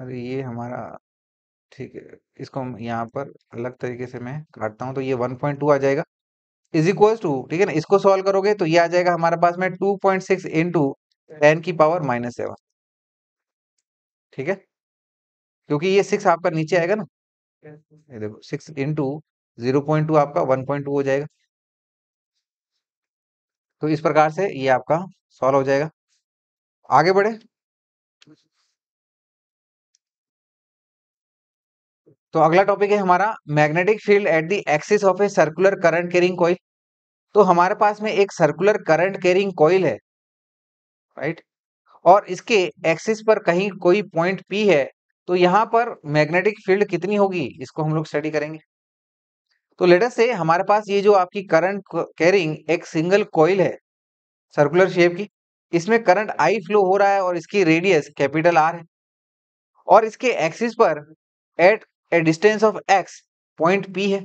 अरे ये हमारा ठीक है इसको हम यहाँ पर अलग तरीके से मैं काटता हूँ तो ये 1.2 आ जाएगा इज इक्वल टू ठीक है ना इसको सॉल्व करोगे तो ये आ जाएगा हमारे पास में two point six into ten की पावर माइनस सेवन ठीक है क्योंकि ये सिक्स आपका नीचे आएगा ना ये देखो six into zero point two आपका वन पॉइंट टू हो जाएगा तो इस प्रकार से ये आपका सॉल्व हो जाएगा आगे बढ़े तो अगला टॉपिक है हमारा magnetic field at the axis of a circular current carrying coil तो हमारे पास में एक सर्कुलर करंट कैरिंग कॉइल है राइट और इसके एक्सिस पर कहीं कोई पॉइंट पी है तो यहाँ पर मैग्नेटिक फील्ड कितनी होगी इसको हम लोग स्टडी करेंगे तो लेटर से हमारे पास ये जो आपकी करंट कैरिंग एक सिंगल कॉइल है सर्कुलर शेप की इसमें करंट आई फ्लो हो रहा है और इसकी रेडियस कैपिटल आर है और इसके एक्सिस पर at a distance of X point P है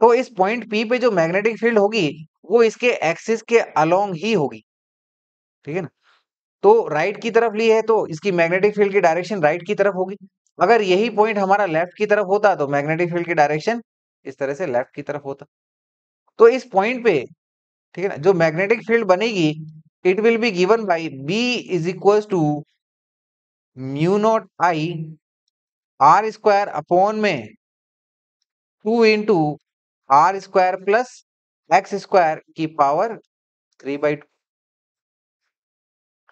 तो इस पॉइंट पी पे जो मैग्नेटिक फील्ड होगी वो इसके एक्सिस के अलोंग ही होगी ठीक है ना तो राइट की तरफ ली है तो इसकी मैग्नेटिक फील्ड की डायरेक्शन राइट की तरफ होगी अगर यही पॉइंट हमारा लेफ्ट की तरफ होता तो मैग्नेटिक फील्ड की डायरेक्शन इस तरह से लेफ्ट की तरफ होता तो इस पॉइंट पे ठीक है ना जो मैग्नेटिक फील्ड बनेगी it will be given by B is equal to mu not I R square upon में two into R square plus X square की power three by two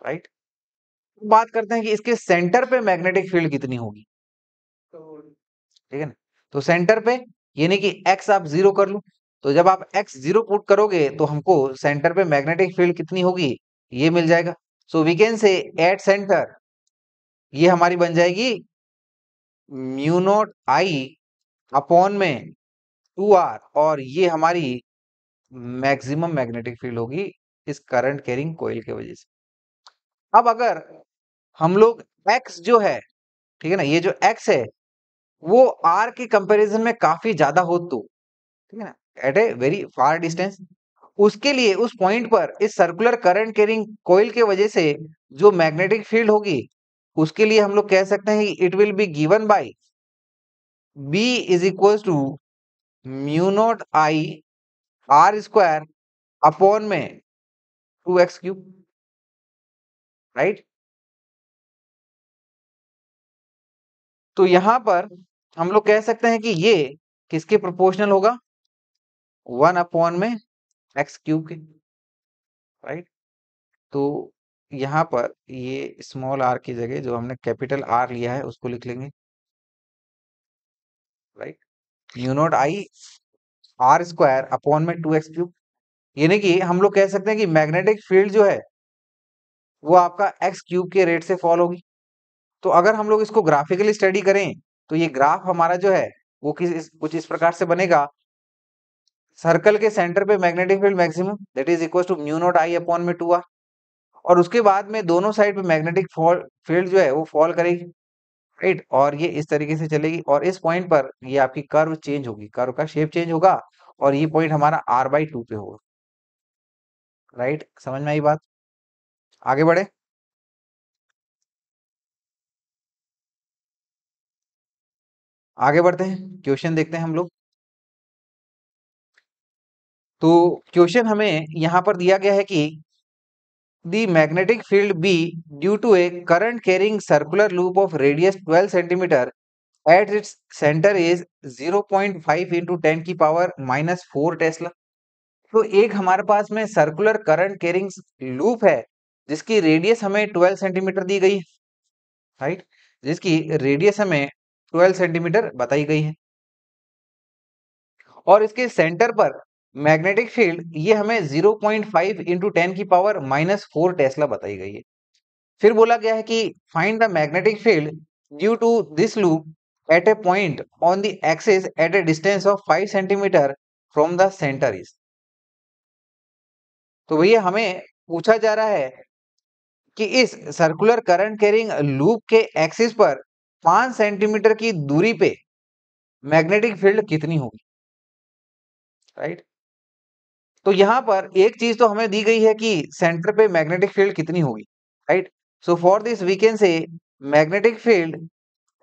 right बात करते हैं कि इसके सेंटर पे मैग्नेटिक फील्ड कितनी होगी ठीक है ना तो सेंटर पे यानी कि एक्स आप जीरो कर लो तो जब आप एक्स जीरो पुट करोगे तो हमको सेंटर पे मैग्नेटिक फील्ड कितनी होगी ये मिल जाएगा so we can say at centre ये हमारी बन जाएगी म्यू नोट आई अपॉन में टू आर और ये हमारी मैक्सिमम मैग्नेटिक फील्ड होगी इस करंट कैरिंग कोयल के वजह से अब अगर हम लोग एक्स जो है ठीक है ना ये जो एक्स है वो आर के कंपैरिजन में काफी ज्यादा हो तो ठीक है ना at a very far distance उसके लिए उस पॉइंट पर इस सर्कुलर करंट कैरिंग कोयल के वजह से जो मैग्नेटिक फील्ड होगी उसके लिए हम लोग कह सकते हैं it will be given by B is equal to mu note I R square upon में टू एक्स क्यूब राइट तो यहां पर हम लोग कह सकते हैं कि ये किसके प्रोपोर्शनल होगा वन अपॉन में एक्स क्यूब के राइट तो यहाँ पर ये स्मॉल आर की जगह जो हमने कैपिटल आर लिया है उसको लिख लेंगे right mu naught I R square upon में टू एक्स क्यूब यानी कि हम लोग कह सकते हैं कि मैग्नेटिक फील्ड जो है वो आपका एक्स क्यूब के रेट से फॉल होगी तो अगर हम लोग इसको ग्राफिकली स्टडी करें तो ये ग्राफ हमारा जो है वो किस कुछ इस प्रकार से बनेगा सर्कल के सेंटर पे magnetic field maximum that is equal to mu not I upon में टू आर और उसके बाद में दोनों साइड पे मैग्नेटिक फॉल फील्ड जो है वो फॉल करेगी राइट और ये इस तरीके से चलेगी और इस पॉइंट पर ये आपकी कर्व चेंज होगी कर्व का शेप चेंज होगा और ये पॉइंट हमारा आर बाई टू पे होगा राइट समझ में आई बात आगे बढ़े आगे बढ़ते हैं क्वेश्चन देखते हैं हम लोग तो क्वेश्चन हमें यहां पर दिया गया है कि the magnetic field B due to a current carrying circular loop of radius 12 cm at its center is 0.5 into 10 की पावर माइनस फोर टेस्ला तो एक हमारे पास में सर्कुलर करंट कैरिंग लूप है जिसकी रेडियस हमें 12 सेंटीमीटर दी गई राइट जिसकी रेडियस हमें 12 सेंटीमीटर बताई गई है और इसके सेंटर पर मैग्नेटिक फील्ड ये हमें 0.5 पॉइंट फाइव इंटू टेन की पावर माइनस फोर टेस्ला बताई गई है फिर बोला गया है कि find the magnetic field due to this loop at a point on the axis at a distance of five centimetre from the centre is तो भैया हमें पूछा जा रहा है कि इस सर्कुलर करंट कैरिंग लूप के एक्सिस पर पांच सेंटीमीटर की दूरी पे मैग्नेटिक फील्ड कितनी होगी राइट right? तो यहाँ पर एक चीज तो हमें दी गई है कि सेंटर पे मैग्नेटिक फील्ड कितनी होगी right so for this we can say magnetic field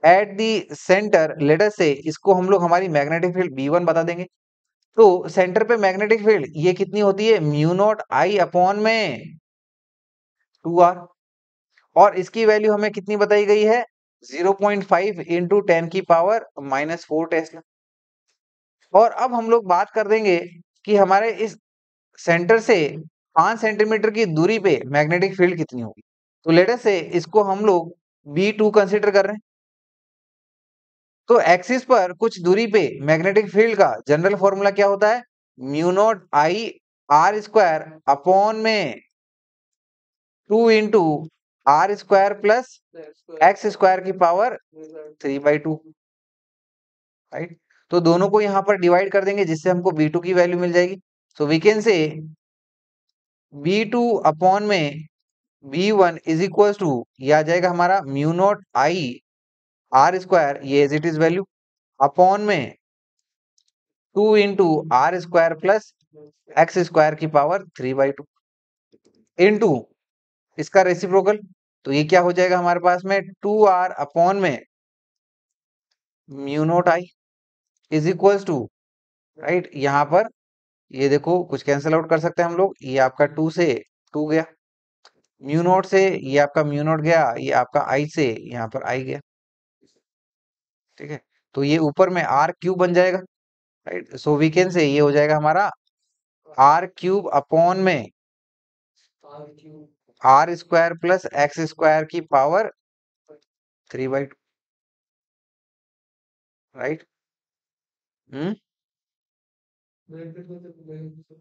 at the centre later से इसको हम लोग हमारी मैग्नेटिक फील्ड बी वन बता देंगे तो सेंटर पे मैग्नेटिक फील्ड ये कितनी होती है म्यू नॉट आई अपॉन में टू आर और इसकी वैल्यू हमें कितनी बताई गई है 0.5 पॉइंट फाइव इंटू टेन की पावर माइनस फोर टेस्ला और अब हम लोग बात कर देंगे कि हमारे इस सेंटर से हम्म। पांच सेंटीमीटर की दूरी पे मैग्नेटिक फील्ड कितनी होगी तो लेटे से इसको हम लोग बी टू कंसिडर कर रहे हैं तो एक्सिस पर कुछ दूरी पे मैग्नेटिक फील्ड का जनरल फॉर्मूला क्या होता है mu naught I R square upon में two into R square plus X square की power three by two right तो दोनों को यहां पर डिवाइड कर देंगे जिससे हमको बी टू की वैल्यू मिल जाएगी So we can say B2 upon में B1 इज इक्वल टू यह आ जाएगा हमारा mu not I R square ये as it is value upon में two into R square plus X square की power three by two into इसका reciprocal तो ये क्या हो जाएगा हमारे पास में टू आर अपॉन में mu note I is equal to right यहां पर ये देखो कुछ कैंसिल आउट कर सकते हैं हम लोग ये आपका टू से टू गया म्यू नोट से ये आपका म्यू नोट गया ये आपका आई से यहाँ पर आई गया ठीक है तो ये ऊपर में आर क्यूब बन जाएगा राइट सो वीकेंड से ये हो जाएगा हमारा आर क्यूब अपॉन में R square plus X square की power three by two right hmm bracket को तो खोलेंगे तो।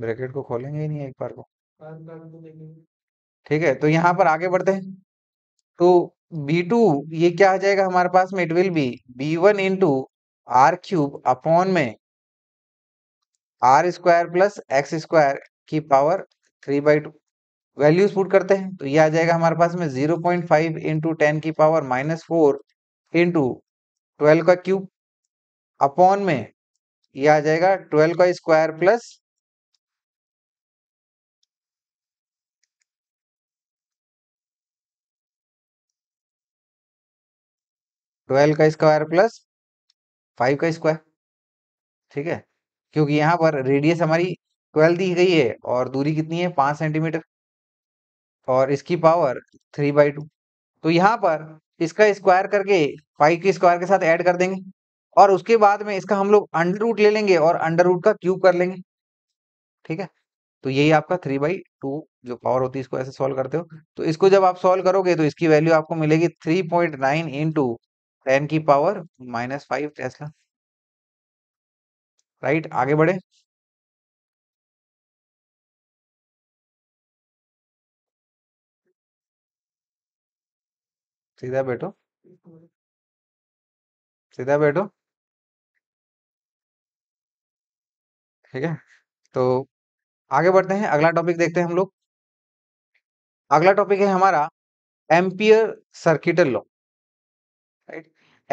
ब्रैकेट को खोलेंगे ही नहीं एक बार को ठीक है तो यहाँ पर आगे बढ़ते हैं तो b2 ये क्या आ जाएगा हमारे पास में it will be b1 one into R cube upon में R square plus X square की power three by two values put करते हैं तो ये आ जाएगा हमारे पास में zero point five into ten की power minus four into twelve का क्यूब अपॉन में ये आ जाएगा ट्वेल्व का स्क्वायर प्लस ट्वेल्व का स्क्वायर प्लस फाइव का स्क्वायर ठीक है क्योंकि यहां पर रेडियस हमारी ट्वेल्व दी गई है और दूरी कितनी है पांच सेंटीमीटर और इसकी पावर थ्री बाई टू तो यहां पर इसका स्क्वायर करके फाइव के स्क्वायर के साथ ऐड कर देंगे और उसके बाद में इसका हम लोग अंडर रूट ले लेंगे और अंडर रूट का क्यूब कर लेंगे ठीक है तो यही आपका थ्री बाई टू जो पावर होती है इसको ऐसे सॉल्व करते हो तो इसको जब आप सॉल्व करोगे तो इसकी वैल्यू आपको मिलेगी three point nine into ten की power minus five tesla right आगे बढ़े सीधा बैठो सीधा बैठो ठीक है तो आगे बढ़ते हैं अगला टॉपिक देखते हैं हम लोग अगला टॉपिक है हमारा ampere circuital law right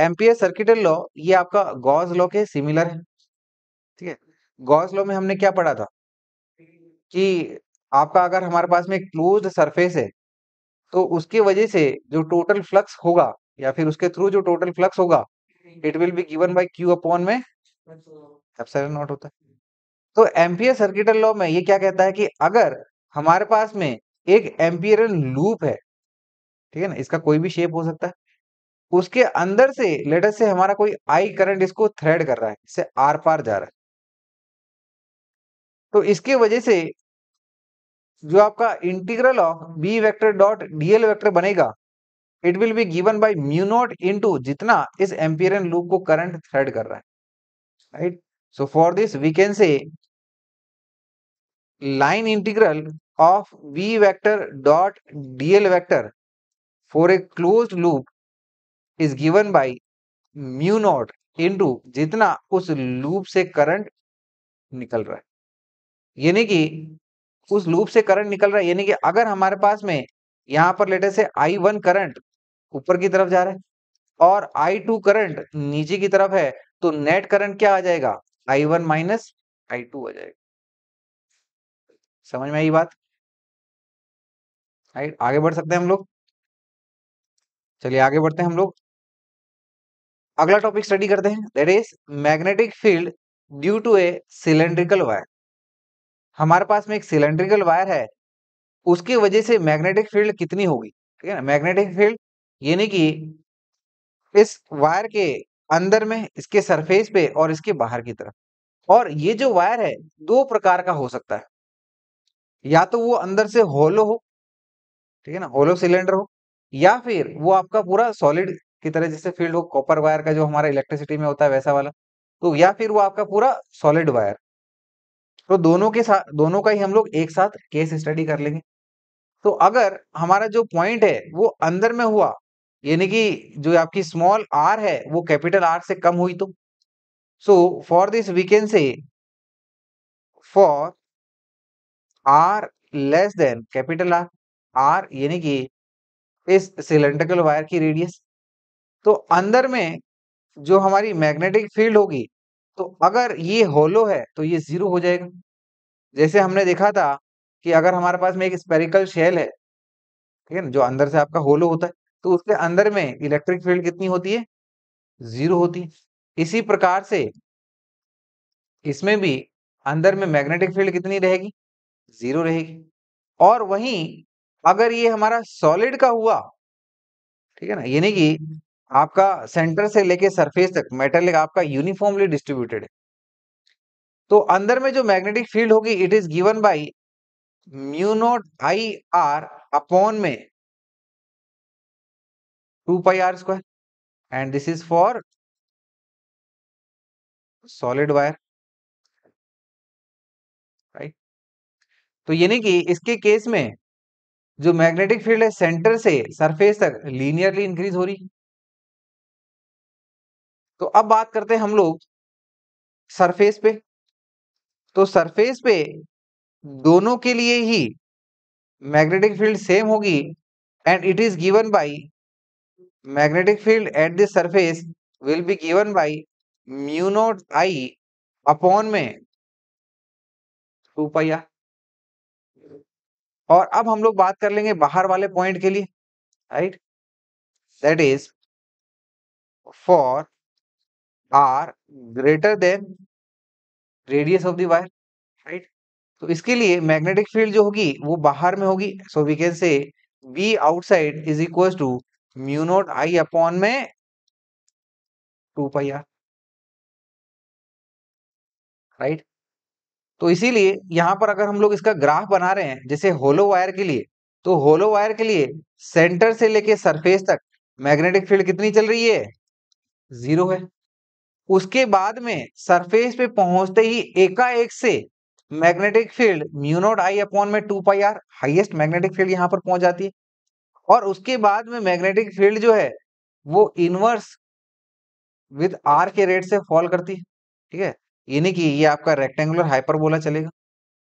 ampere circuital law ये आपका गॉज लॉ के सिमिलर है ठीक है गॉज लॉ में हमने क्या पढ़ा था कि आपका अगर हमारे पास में क्लोज सरफेस है तो उसकी वजह से जो टोटल फ्लक्स होगा या फिर उसके थ्रू जो टोटल फ्लक्स होगा it will be given by Q upon में एप्सिलॉन नॉट होता है तो एम्पियर सर्किटल लॉ में ये क्या कहता है कि अगर हमारे पास में एक एम्पियरल लूप है ठीक है ना इसका कोई भी शेप हो सकता है उसके अंदर से लेटर से हमारा कोई आई करंट इसको थ्रेड कर रहा है इससे आर पार जा रहा है तो इसके वजह से जो आपका integral of B vector dot DL vector बनेगा it will be given by mu naught into जितना इस एम्पियरन लूप को करंट थ्रेड कर रहा है right so for this we can say line integral of B vector dot DL vector for a close loop is given by mu naught into जितना उस loop से current निकल रहा है यानी कि उस लूप से करंट निकल रहा है यानी कि अगर हमारे पास में यहां पर लेटे से आई वन करंट ऊपर की तरफ जा रहा है और आई टू करंट नीचे की तरफ है तो नेट करंट क्या आ जाएगा I one minus I two आ जाएगा समझ में आई बात राइट आगे बढ़ सकते हैं हम लोग चलिए आगे बढ़ते हैं हम लोग अगला टॉपिक स्टडी करते हैं that is magnetic field due to a cylindrical wire हमारे पास में एक सिलेंड्रिकल वायर है उसकी वजह से मैग्नेटिक फील्ड कितनी होगी ठीक है ना मैग्नेटिक फील्ड यानी कि इस वायर के अंदर में इसके सरफेस पे और इसके बाहर की तरफ और ये जो वायर है दो प्रकार का हो सकता है या तो वो अंदर से होलो हो ठीक है ना होलो सिलेंडर हो या फिर वो आपका पूरा सॉलिड की तरह जैसे फील्ड हो कॉपर वायर का जो हमारा इलेक्ट्रिसिटी में होता है वैसा वाला तो या फिर वो आपका पूरा सॉलिड वायर तो दोनों के साथ दोनों का ही हम लोग एक साथ केस स्टडी कर लेंगे तो अगर हमारा जो पॉइंट है वो अंदर में हुआ यानी कि जो आपकी स्मॉल आर है वो कैपिटल आर से कम हुई तो so for this we can say for R less than capital R R यानी कि इस सिलेंड्रिकल वायर की रेडियस तो अंदर में जो हमारी मैग्नेटिक फील्ड होगी तो अगर ये होलो है तो ये जीरो हो जाएगा जैसे हमने देखा था कि अगर हमारे पास में एक स्पेरिकल शेल है ठीक है ना जो अंदर से आपका होलो होता है तो उसके अंदर में इलेक्ट्रिक फील्ड कितनी होती है जीरो होती है इसी प्रकार से इसमें भी अंदर में मैग्नेटिक फील्ड कितनी रहेगी जीरो रहेगी और वहीं अगर ये हमारा सॉलिड का हुआ ठीक है ना यानी कि हम्म। आपका सेंटर से लेके सरफेस तक मेटल आपका यूनिफॉर्मली डिस्ट्रीब्यूटेड है तो अंदर में जो मैग्नेटिक फील्ड होगी it is given by mu note I R upon में two pi R square and this is for solid wire right तो यानी कि इसके केस में जो मैग्नेटिक फील्ड है सेंटर से सरफेस तक लीनियरली इंक्रीज हो रही है तो अब बात करते हैं हम लोग सरफेस पे तो सरफेस पे दोनों के लिए ही मैग्नेटिक फील्ड सेम होगी and it is given by magnetic field at this surface will be given by mu not I upon में टू पाई आर और अब हम लोग बात कर लेंगे बाहर वाले पॉइंट के लिए right that is for R greater than radius of the wire right तो इसके लिए मैग्नेटिक फील्ड जो होगी वो बाहर में होगी so we can say B outside is equal to mu note I upon में टू पाई आर राइट तो इसीलिए यहाँ पर अगर हम लोग इसका ग्राफ बना रहे हैं जैसे होलो वायर के लिए तो होलो वायर के लिए सेंटर से लेके सरफेस तक मैग्नेटिक फील्ड कितनी चल रही है जीरो है उसके बाद में सरफेस पे पहुंचते ही एकाएक से magnetic field mu naught I upon में two pi R highest magnetic field यहाँ पर पहुंच जाती है और उसके बाद में मैग्नेटिक फील्ड जो है वो इनवर्स विद आर के रेट से फॉल करती है ठीक है यानी कि ये आपका रेक्टेंगुलर हाइपरबोला चलेगा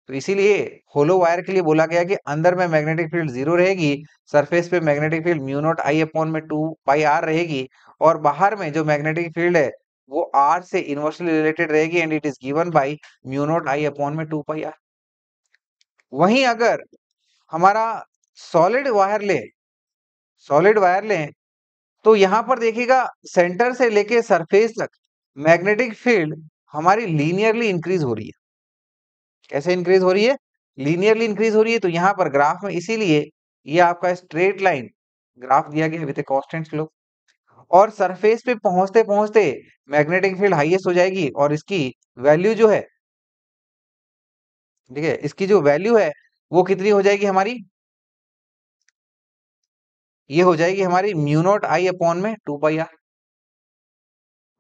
तो इसीलिए होलो वायर के लिए बोला गया कि अंदर में मैग्नेटिक फील्ड जीरो रहेगी सरफेस पे magnetic field mu not I upon में टू पाई आर रहेगी और बाहर में जो मैग्नेटिक फील्ड है वो आर से इन्वर्सली रिलेटेड रहेगी and it is given by mu not I upon में टू पाई आर वहीं अगर हमारा सॉलिड वायर ले सॉलिड वायर ले तो यहां पर देखिएगा सेंटर से लेके सरफेस तक मैग्नेटिक फील्ड हमारी लीनियरली इंक्रीज हो रही है कैसे इंक्रीज हो रही है लीनियरली इंक्रीज हो रही है तो यहाँ पर ग्राफ में इसीलिए ये आपका स्ट्रेट लाइन ग्राफ दिया गया विद कॉन्स्टेंट स्लोप और सरफेस पे पहुंचते पहुंचते मैग्नेटिक फील्ड हाइएस्ट हो जाएगी और इसकी वैल्यू जो है ठीक है इसकी जो वैल्यू है वो कितनी हो जाएगी हमारी ये हो जाएगी हमारी म्यूनोट आई अपॉन में टू पाई आर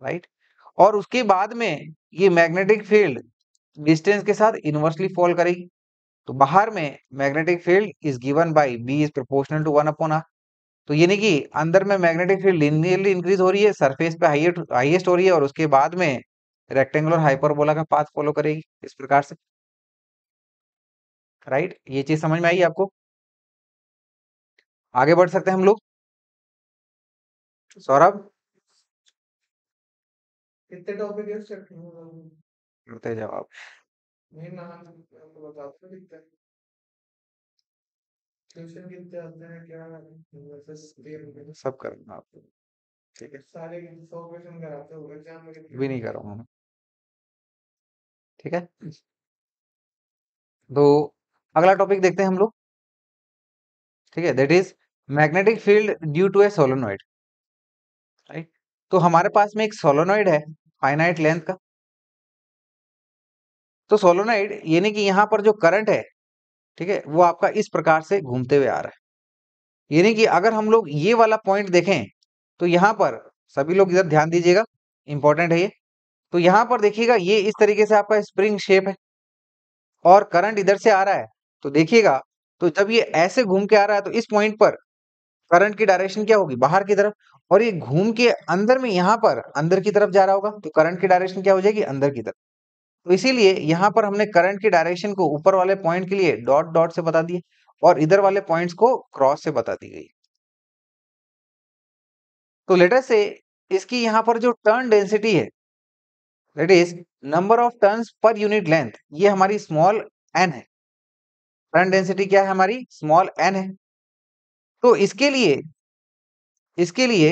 राइट और उसके बाद में ये मैग्नेटिक फील्ड डिस्टेंस के साथ इनवर्सली फॉल करेगी तो बाहर में magnetic field is given by B is proportional to one upon R तो यानी कि अंदर में मैग्नेटिक फील्ड लिनियरली इंक्रीज हो रही है सरफेस पे हाइएस्ट हाइएस्ट हो रही है और उसके बाद में रेक्टेंगुलर हाइपरबोला का पाथ फॉलो करेगी इस प्रकार से राइट right? ये चीज समझ में आई आपको आगे बढ़ सकते हैं हम लोग सौरभ कितने टॉपिक है उससे बताइए हम्म। जवाब नहीं ना आपको बता दिखता है ट्यूशन कितने आते हैं क्या देर वर्सेस सब करना आप ठीक है सारे सौ क्वेश्चन कराते हो एग्जाम में कितने भी नहीं कराऊंगा मैं ठीक है हम्म। तो अगला टॉपिक देखते हैं हम लोग ठीक है that is magnetic field due to a solenoid right तो हमारे पास में एक सोलोनॉइड है फाइनाइट लेंथ का तो सोलोनाइड यानी कि यहां पर जो करंट है ठीक है वो आपका इस प्रकार से घूमते हुए आ रहा है यानी कि अगर हम लोग ये वाला पॉइंट देखें तो यहां पर सभी लोग इधर ध्यान दीजिएगा इंपॉर्टेंट है ये तो यहां पर देखिएगा ये इस तरीके से आपका स्प्रिंग शेप है और करंट इधर से आ रहा है तो देखिएगा तो जब ये ऐसे घूम के आ रहा है तो इस पॉइंट पर करंट की डायरेक्शन क्या होगी बाहर की तरफ और ये घूम के अंदर में यहां पर अंदर की तरफ जा रहा होगा तो करंट की डायरेक्शन क्या हो जाएगी अंदर की तरफ तो इसीलिए यहां पर हमने करंट की डायरेक्शन को ऊपर वाले पॉइंट के लिए डॉट डॉट से बता दिए और इधर वाले पॉइंट्स को क्रॉस से बता दी गई तो लेटर से इसकी यहाँ पर जो टर्न डेंसिटी है that is number of turn per unit length ये हमारी स्मॉल एन है टर्न डेंसिटी क्या है हमारी स्मॉल एन है तो इसके लिए इसके लिए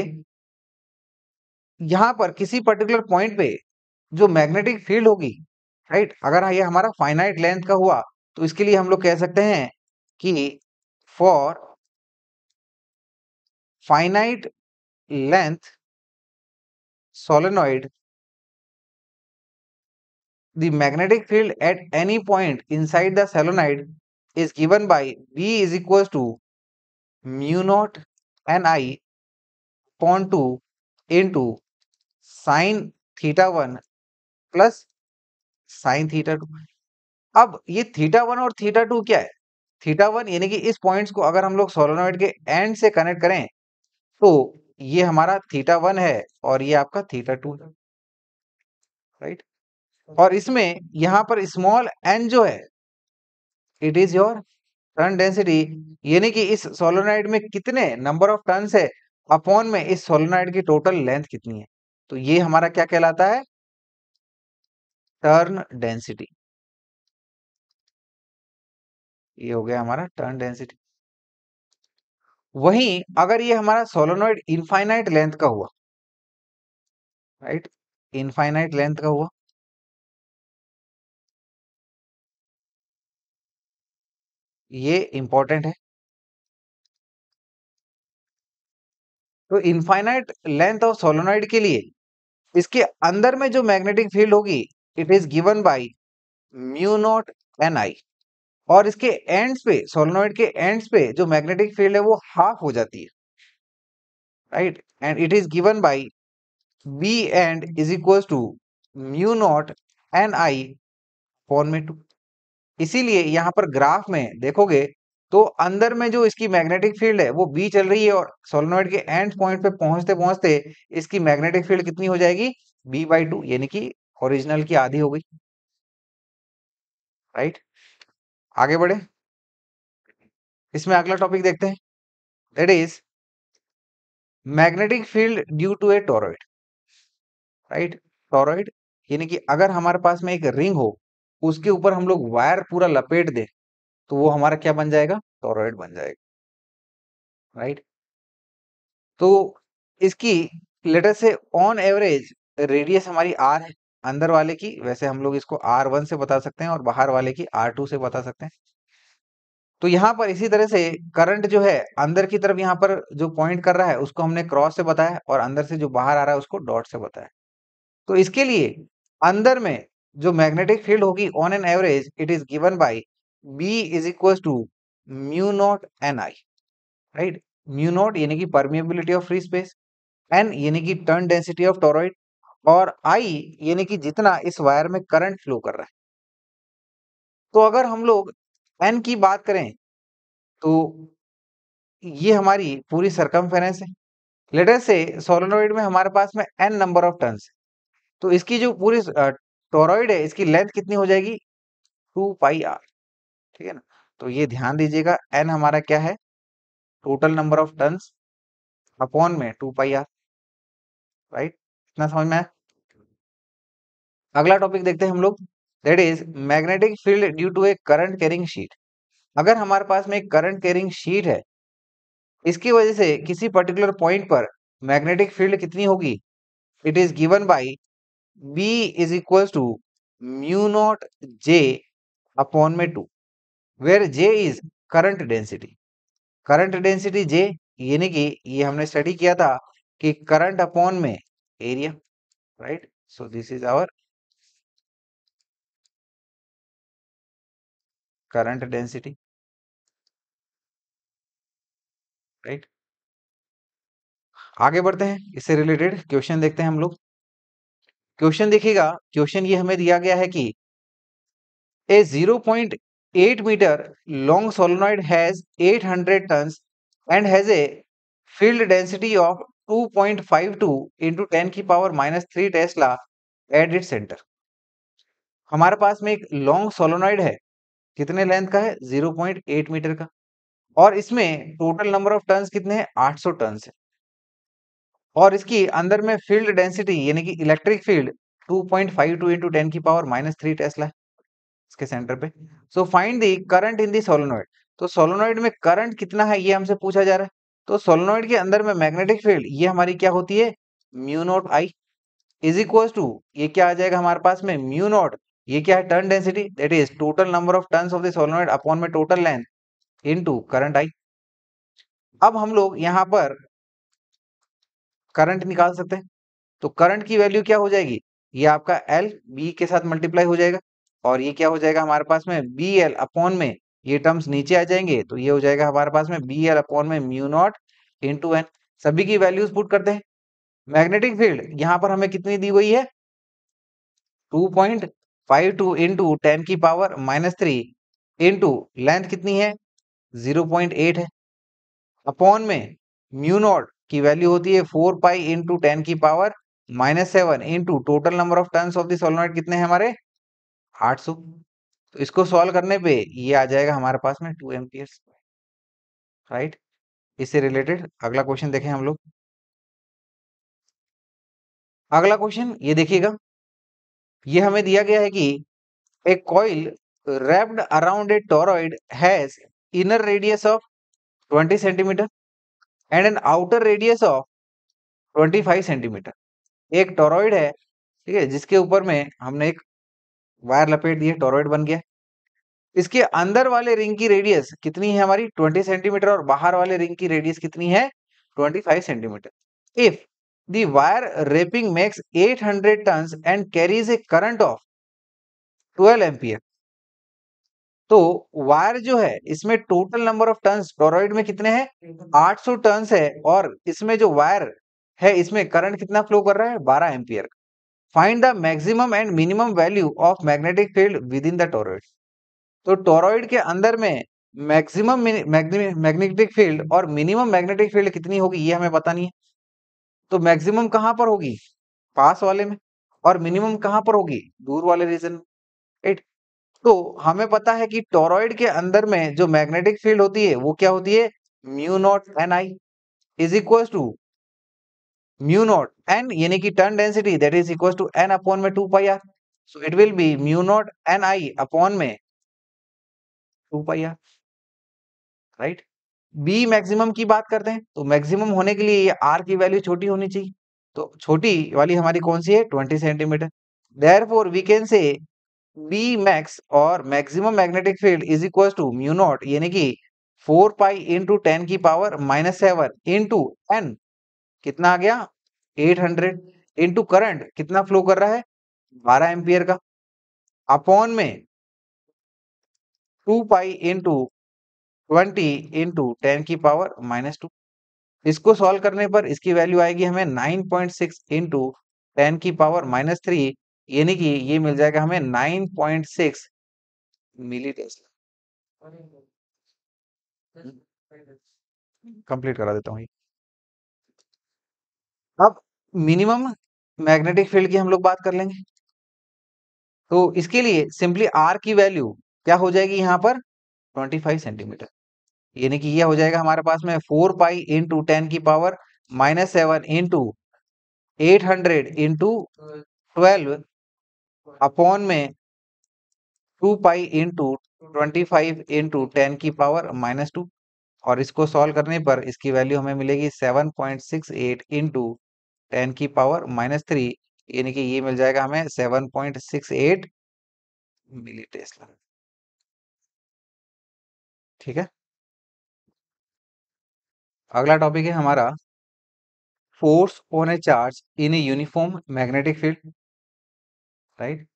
यहां पर किसी पर्टिकुलर पॉइंट पे जो मैग्नेटिक फील्ड होगी राइट अगर ये हमारा फाइनाइट लेंथ का हुआ तो इसके लिए हम लोग कह सकते हैं कि for finite length solenoid the magnetic field at any point inside the solenoid is given by B is equal to mu naught N I upon two into sine theta one plus sine theta two अब ये theta one और theta two क्या है theta one यानी कि इस points को अगर हम लोग सोलोनॉइड के एंड से कनेक्ट करें तो ये हमारा थीटा वन है और ये आपका थीटा टू है राइट और इसमें यहां पर स्मॉल एन जो है it is your turn density यानी कि इस सोलोनाइड में कितने नंबर ऑफ टर्न है अपॉन में इस सोलोनाइड की टोटल लेंथ कितनी है तो ये हमारा क्या कहलाता है टर्न डेंसिटी ये हो गया हमारा टर्न डेंसिटी वहीं अगर ये हमारा सोलोनॉइड इनफाइनाइट लेंथ का हुआ राइट इनफाइनाइट लेंथ का हुआ ये इंपॉर्टेंट है तो इनफाइनाइट लेंथ ऑफ सोलोनॉइड के लिए इसके अंदर में जो मैग्नेटिक फील्ड होगी it is given by mu naught N I और इसके एंड्स पे सोलोनॉइड के एंड्स पे जो मैग्नेटिक फील्ड है वो हाफ हो जाती है right and it is given by B and is equal to mu naught N I form में टू इसीलिए यहां पर ग्राफ में देखोगे तो अंदर में जो इसकी मैग्नेटिक फील्ड है वो बी चल रही है और सोलोनॉइड के एंड पॉइंट पे पहुंचते पहुंचते इसकी मैग्नेटिक फील्ड कितनी हो जाएगी बी बाई टू यानी कि ओरिजिनल की आधी हो गई राइट आगे बढ़े इसमें अगला टॉपिक देखते हैं that is magnetic field due to a toroid right toroid यानी कि अगर हमारे पास में एक रिंग हो उसके ऊपर हम लोग वायर पूरा लपेट दें तो वो हमारा क्या बन जाएगा टोरॉइड बन जाएगा राइट तो इसकी लेटर से ऑन एवरेज रेडियस हमारी आर है अंदर वाले की वैसे हम लोग इसको आर वन से बता सकते हैं और बाहर वाले की आर टू से बता सकते हैं तो यहाँ पर इसी तरह से करंट जो है अंदर की तरफ यहाँ पर जो पॉइंट कर रहा है उसको हमने क्रॉस से बताया और अंदर से जो बाहर आ रहा है उसको डॉट से बताया तो इसके लिए अंदर में जो मैग्नेटिक फील्ड होगी on an average it is given by B is equal to mu naught N I right mu not यानी कि permeability of free space n यानी कि टर्न डेंसिटी ऑफ टोरॉइड और आई यानी कि जितना इस वायर में करंट फ्लो कर रहा है तो अगर हम लोग एन की बात करें तो ये हमारी पूरी सरकम है लेटर से सोलोनोइड में हमारे पास में एन नंबर ऑफ टर्न्स है तो इसकी जो पूरी टोरॉइड uh, है इसकी लेंथ कितनी हो जाएगी टू पाई आर ठीक है ना तो ये ध्यान दीजिएगा एन हमारा क्या है total number of turn upon में टू पाई आर राइट इतना समझ में आया अगला टॉपिक देखते हैं हम लोग that is magnetic field due to a current carrying sheet अगर हमारे पास में एक करंट कैरिंग शीट है इसकी वजह से किसी पर्टिकुलर पॉइंट पर मैग्नेटिक फील्ड कितनी होगी it is given by B is equal to mu naught J upon में two where J is current density. Current density J यानी कि ये हमने स्टडी किया था कि करंट अपॉन में area right so this is our current density right आगे बढ़ते हैं इससे रिलेटेड क्वेश्चन देखते हैं हम लोग क्वेश्चन देखिएगा क्वेश्चन ये हमें दिया गया है कि a zero point 8 meter long solenoid has 800 tons and has a field density of 2.52 into 10 की power minus three tesla at it centre हमारे पास में एक लॉन्ग सोलोनॉइड है कितने लेंथ का है 0.8 मीटर का और इसमें टोटल नंबर ऑफ टर्न्स कितने हैं 800 टर्न्स है और इसकी अंदर में फील्ड डेंसिटी यानी कि electric field 2.52 point five two into ten की पावर माइनस थ्री टेस्ला है इसके सेंटर पे so find the current in the solenoid तो सोलोनॉइड में करंट कितना है ये हमसे पूछा जा रहा है तो सोलोनॉइड के अंदर में मैग्नेटिक फील्ड ये हमारी क्या होती है mu not I is equal to ये क्या आ जाएगा हमारे पास में म्यू नॉट ये क्या है turn density that is total number of turns of the solenoid upon में total length into current I अब हम लोग यहां पर करंट निकाल सकते हैं तो करंट की वैल्यू क्या हो जाएगी ये आपका एल बी के साथ मल्टीप्लाई हो जाएगा और ये क्या हो जाएगा हमारे पास में बी एल अपॉन में ये टर्म्स नीचे आ जाएंगे तो ये हो जाएगा हमारे पास में बी एल अपॉन में mu naught into n सभी की वैल्यूज पुट करते हैं मैग्नेटिक फील्ड यहाँ पर हमें कितनी दी गई है two point five two into ten की power minus three into length कितनी है जीरो पॉइंट एट है अपॉन में म्यू नॉट की वैल्यू होती है फोर पाई इंटू टेन की power minus seven into total number of turns of the कितने हैं हमारे आठ सौ तो इसको सॉल्व करने पे ये आ जाएगा हमारे पास में टू एम राइट इससे रिलेटेड अगला क्वेश्चन देखें हम लोग अगला क्वेश्चन ये देखिएगा ये हमें दिया गया है कि a coil wrapped around a toroid has inner radius of 20 cm and an outer radius of 25 centimetre एक टोरॉइड है ठीक है जिसके ऊपर में हमने एक वायर लपेट दिए टोरॉइड बन गया इसके अंदर वाले रिंग की रेडियस कितनी है हमारी 20 सेंटीमीटर और बाहर वाले रिंग की रेडियस कितनी है 25 centimetre if the wire wrapping makes 800 hundred turn and carries a current of 12 ampere तो वायर जो है इसमें total number of turn toroid में कितने हैं 800 सौ है और इसमें जो वायर है इसमें करंट कितना फ्लो कर रहा है बारह एम्पियर का find the maximum and minimum value of magnetic field within the toroid तो टोरॉइड के अंदर में मैक्सिमम मैग्नेटिक फील्ड और मिनिमम मैग्नेटिक फील्ड कितनी होगी ये हमें पता नहीं है तो मैक्सिमम कहाँ पर होगी पास वाले में और मिनिमम कहाँ पर होगी दूर वाले रीजन में राइट तो हमें पता है कि टोरॉइड के अंदर में जो मैग्नेटिक फील्ड होती है वो क्या होती है mu naught N I is equal to mu naught n यानी कि turn density that is equal to n upon में two pi R so it will be mu naught N I upon में two pi R right B maximum की बात करते हैं तो maximum होने के लिए आर की वैल्यू छोटी होनी चाहिए तो छोटी वाली हमारी कौन सी है twenty centimetre therefore we can say B max और maximum magnetic field is equal to mu not यानी कि फोर पाई इंटू टेन की power minus seven into n कितना आ गया 800 हंड्रेड इंटू करंट कितना फ्लो कर रहा है 12 एम्पियर का अपॉन में 2 pi into twenty into ten की पावर माइनस टू इसको सॉल्व करने पर इसकी वैल्यू आएगी हमें 9.6 पॉइंट सिक्स इंटू टेन की पावर माइनस थ्री यानी कि ये मिल जाएगा हमें 9.6 point six millitesla complete करा देता हूँ ये अब मिनिमम मैग्नेटिक फील्ड की हम लोग बात कर लेंगे तो इसके लिए सिंपली आर की वैल्यू क्या हो जाएगी यहाँ पर 25 सेंटीमीटर यानी कि यह हो जाएगा हमारे पास में 4 पाई इंटू टेन की power minus seven into eight hundred into twelve upon में two pi into twenty five into ten की पावर माइनस टू और इसको सॉल्व करने पर इसकी वैल्यू हमें मिलेगी seven point six eight into ten की पावर माइनस थ्री यानी कि ये मिल जाएगा हमें seven point six eight millitesla ठीक है अगला टॉपिक है हमारा force on a charge in a uniform magnetic field right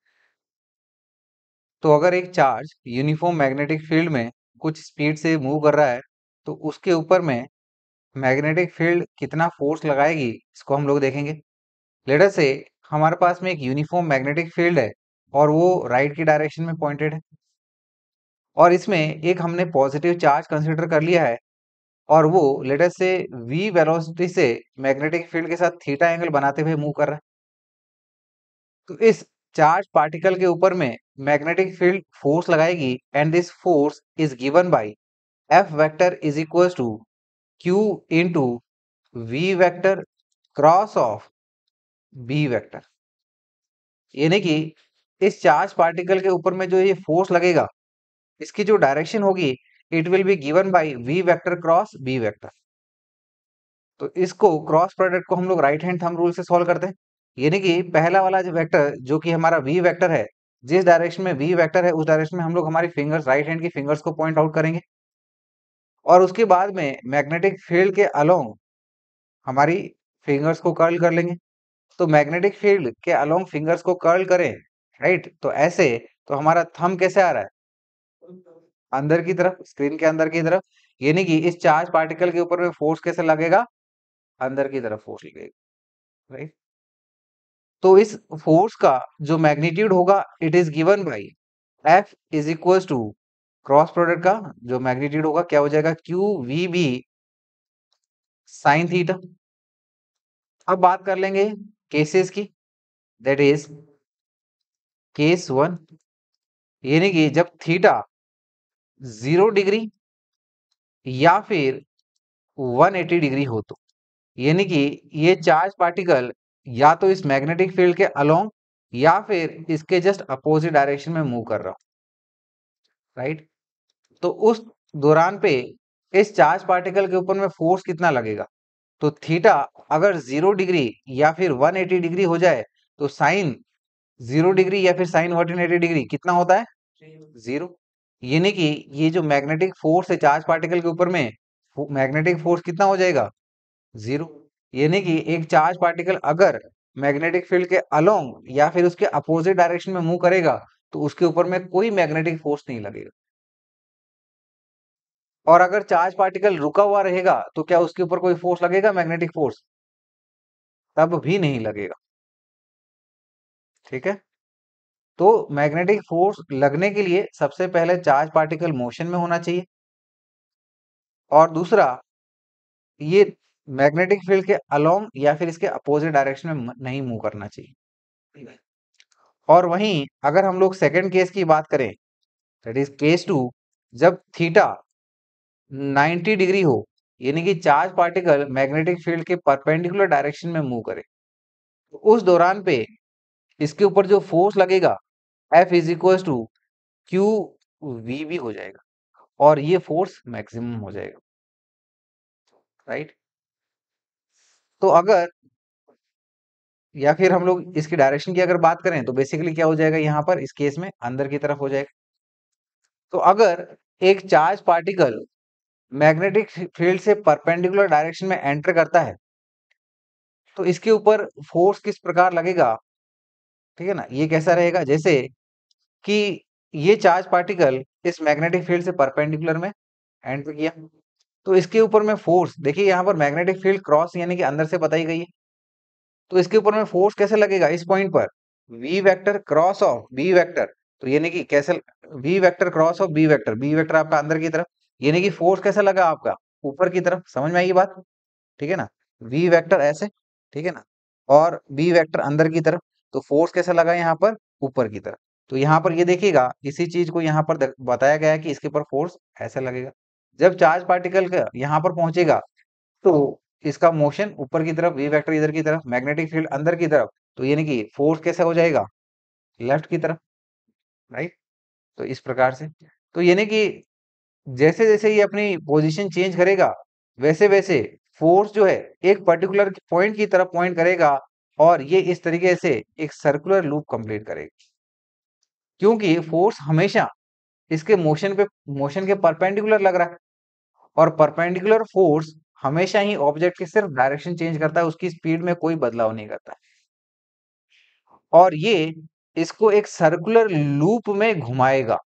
तो अगर एक चार्ज यूनिफॉर्म मैग्नेटिक फील्ड में कुछ स्पीड से मूव कर रहा है तो उसके ऊपर में मैग्नेटिक फील्ड कितना फोर्स लगाएगी इसको हम लोग देखेंगे लेटर से हमारे पास में एक यूनिफॉर्म मैग्नेटिक फील्ड है और वो राइट की डायरेक्शन में पॉइंटेड है और इसमें एक हमने पॉजिटिव चार्ज कंसिडर कर लिया है और वो लेटर से वी वेलोसिटी से मैग्नेटिक फील्ड के साथ थीटा एंगल बनाते हुए मूव कर रहा है तो इस चार्ज पार्टिकल के ऊपर में मैग्नेटिक फील्ड फोर्स लगाएगी and this force is given by F vector is equal to q into v vector cross of b vector यानी कि इस चार्ज पार्टिकल के ऊपर में जो ये फोर्स लगेगा इसकी जो डायरेक्शन होगी it will be given by v vector cross b vector तो इसको क्रॉस प्रोडक्ट को हम लोग राइट हैंड थंब रूल से सॉल्व करते हैं यानी कि पहला वाला जो वेक्टर जो कि हमारा v वेक्टर है जिस डायरेक्शन में v वेक्टर है उस डायरेक्शन में हम लोग हमारी फिंगर्स राइट हैंड की फिंगर्स को पॉइंट आउट करेंगे और उसके बाद में मैग्नेटिक फील्ड के अलोंग हमारी फिंगर्स को कर्ल कर लेंगे तो मैग्नेटिक फील्ड के अलोंग फिंगर्स को कर्ल करें राइट तो ऐसे तो हमारा थम कैसे आ रहा है अंदर की तरफ स्क्रीन के अंदर की तरफ यानी कि इस चार्ज पार्टिकल के ऊपर में फोर्स कैसे लगेगा अंदर की तरफ फोर्स लगेगा राइट तो इस फोर्स का जो मैग्नीट्यूड होगा it is given by F is equal to cross product का जो मैग्नीट्यूड होगा क्या हो जाएगा q v B sine theta अब बात कर लेंगे केसेस की दैट इज केस वन यानी कि जब थीटा जीरो डिग्री या फिर 180 डिग्री हो तो यानी कि ये चार्ज पार्टिकल या तो इस मैग्नेटिक फील्ड के अलोंग या फिर इसके जस्ट अपोजिट डायरेक्शन में मूव कर रहा हूं राइट तो उस दौरान पे इस चार्ज पार्टिकल के ऊपर में फोर्स कितना लगेगा तो थीटा अगर जीरो डिग्री या फिर 180 डिग्री हो जाए तो साइन जीरो डिग्री या फिर साइन वन एटी डिग्री कितना होता है जीरो यानी कि ये जो मैग्नेटिक फोर्स है चार्ज पार्टिकल के ऊपर में मैग्नेटिक फोर्स कितना हो जाएगा जीरो यानी कि एक चार्ज पार्टिकल अगर मैग्नेटिक फील्ड के अलोंग या फिर उसके अपोजिट डायरेक्शन में मूव करेगा तो उसके ऊपर में कोई मैग्नेटिक फोर्स नहीं लगेगा और अगर चार्ज पार्टिकल रुका हुआ रहेगा तो क्या उसके ऊपर कोई फोर्स लगेगा मैग्नेटिक फोर्स तब भी नहीं लगेगा ठीक है तो मैग्नेटिक फोर्स लगने के लिए सबसे पहले चार्ज पार्टिकल मोशन में होना चाहिए और दूसरा ये मैग्नेटिक फील्ड के अलोंग या फिर इसके अपोजिट डायरेक्शन में नहीं मूव करना चाहिए और वहीं अगर हम लोग सेकेंड केस की बात करें दैट इज केस टू जब थीटा 90 डिग्री हो यानी कि चार्ज पार्टिकल मैग्नेटिक फील्ड के परपेंडिकुलर डायरेक्शन में मूव करे तो उस दौरान पे इसके ऊपर जो फोर्स लगेगा F is equal to q v भी हो जाएगा और ये फोर्स मैक्सिमम हो जाएगा राइट तो अगर या फिर हम लोग इसके डायरेक्शन की अगर बात करें तो बेसिकली क्या हो जाएगा यहाँ पर इस केस में अंदर की तरफ हो जाएगा तो अगर एक चार्ज पार्टिकल मैग्नेटिक फील्ड से परपेंडिकुलर डायरेक्शन में एंटर करता है तो इसके ऊपर फोर्स किस प्रकार लगेगा ठीक है ना ये कैसा रहेगा जैसे कि ये चार्ज पार्टिकल इस मैग्नेटिक फील्ड से परपेंडिकुलर में एंटर किया तो इसके ऊपर में फोर्स देखिए यहाँ पर मैग्नेटिक फील्ड क्रॉस यानी कि अंदर से बताई गई है तो इसके ऊपर में फोर्स कैसे लगेगा इस पॉइंट पर V vector cross of B vector तो यानी कि कैसे V vector cross of B vector B vector आपका अंदर की तरफ यानी कि फोर्स कैसा लगा आपका ऊपर की तरफ समझ में आई बात ठीक है ना वी वैक्टर ऐसे ठीक है ना और बी वैक्टर अंदर की तरफ तो फोर्स कैसा लगा यहाँ पर ऊपर की तरफ तो यहाँ पर ये यह देखिएगा इसी चीज को यहाँ पर बताया गया है कि इसके ऊपर फोर्स ऐसा लगेगा जब चार्ज पार्टिकल का यहाँ पर पहुंचेगा तो इसका मोशन ऊपर की तरफ वी वेक्टर इधर की तरफ मैग्नेटिक फील्ड अंदर की तरफ तो यानी कि फोर्स कैसा हो जाएगा लेफ्ट की तरफ राइट तो इस प्रकार से तो यानी कि जैसे जैसे ये अपनी पोजीशन चेंज करेगा वैसे वैसे फोर्स जो है एक पर्टिकुलर पॉइंट की तरफ पॉइंट करेगा और ये इस तरीके से एक सर्कुलर लूप कंप्लीट करेगा क्योंकि फोर्स हमेशा इसके मोशन पे मोशन के परपेंडिकुलर लग रहा है और परपेंडिकुलर फोर्स हमेशा ही ऑब्जेक्ट के सिर्फ डायरेक्शन चेंज करता है उसकी स्पीड में कोई बदलाव नहीं करता है और ये इसको एक सर्कुलर लूप में घुमाएगा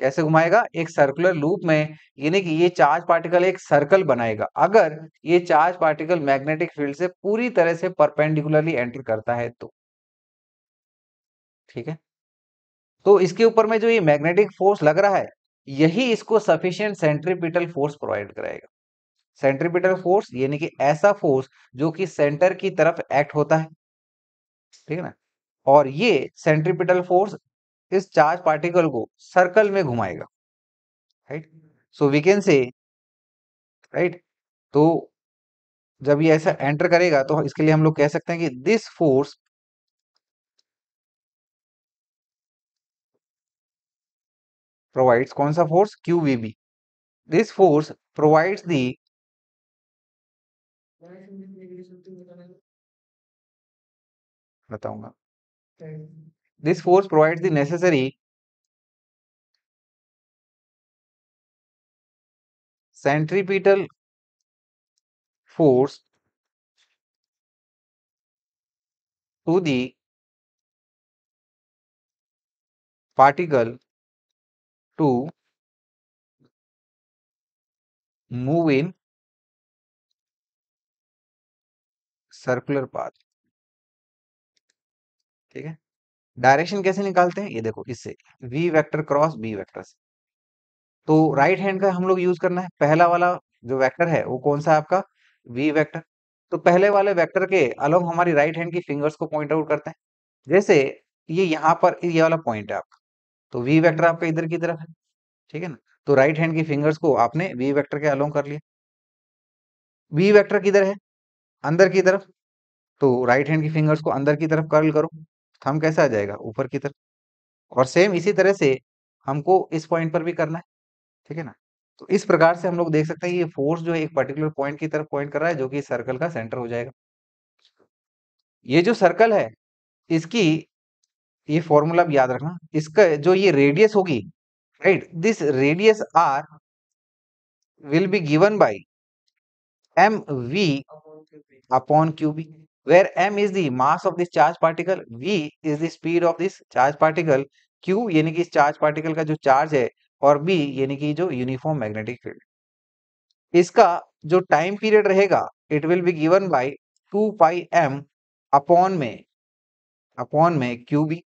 कैसे घुमाएगा एक सर्कुलर लूप में यानी कि ये चार्ज पार्टिकल एक सर्कल बनाएगा अगर ये चार्ज पार्टिकल मैग्नेटिक फील्ड से पूरी तरह से परपेंडिकुलरली एंटर करता है तो ठीक है तो इसके ऊपर में जो ये मैग्नेटिक फोर्स लग रहा है यही इसको सफिशियंट सेंट्रीपिटल फोर्स प्रोवाइड कराएगा सेंट्रीपिटल फोर्स यानी कि ऐसा फोर्स जो कि सेंटर की तरफ एक्ट होता है ठीक है ना और ये सेंट्रीपिटल फोर्स इस चार्ज पार्टिकल को सर्कल में घुमाएगा right so we can say right तो जब ये ऐसा एंटर करेगा तो इसके लिए हम लोग कह सकते हैं कि दिस फोर्स प्रोवाइड्स कौन सा force q v this force provides the बताऊंगा This force provides the necessary centripetal force to the particle to move in circular path. ठीक है डायरेक्शन कैसे निकालते हैं ये देखो इससे V vector cross B vector से तो राइट हैंड का हम लोग यूज करना है पहला वाला जो वैक्टर है वो कौन सा आपका वी वैक्टर तो पहले वाले वैक्टर के अलोंग हमारी राइट हैंड की फिंगर्स को पॉइंट आउट करते हैं जैसे ये यहाँ पर ये वाला पॉइंट है आपका तो वी वैक्टर आपका इधर की तरफ है ठीक है ना तो राइट हैंड की फिंगर्स को आपने वी वैक्टर के अलोंग कर लिया वी वैक्टर किधर है अंदर की तरफ तो राइट हैंड की फिंगर्स को अंदर की तरफ कर्ल करो थम कैसे आ जाएगा ऊपर की तरफ और सेम इसी तरह से हमको इस पॉइंट पर भी करना है ठीक है ना तो इस प्रकार से हम लोग देख सकते हैं ये फोर्स जो है एक पर्टिकुलर पॉइंट की तरफ पॉइंट कर रहा है जो कि सर्कल का सेंटर हो जाएगा ये जो सर्कल है इसकी ये फॉर्मूला भी याद रखना इसका जो ये रेडियस होगी right this radius R will be given by M we upon q B where m is the mass of this charge particle v is the speed of this charge particle यानी कि इस चार्ज पार्टिकल का जो charge है और B यानी कि जो यूनिफॉर्म मैग्नेटिक फील्ड इसका जो टाइम पीरियड रहेगा it will be given by two pi M upon में अपॉन में क्यू बी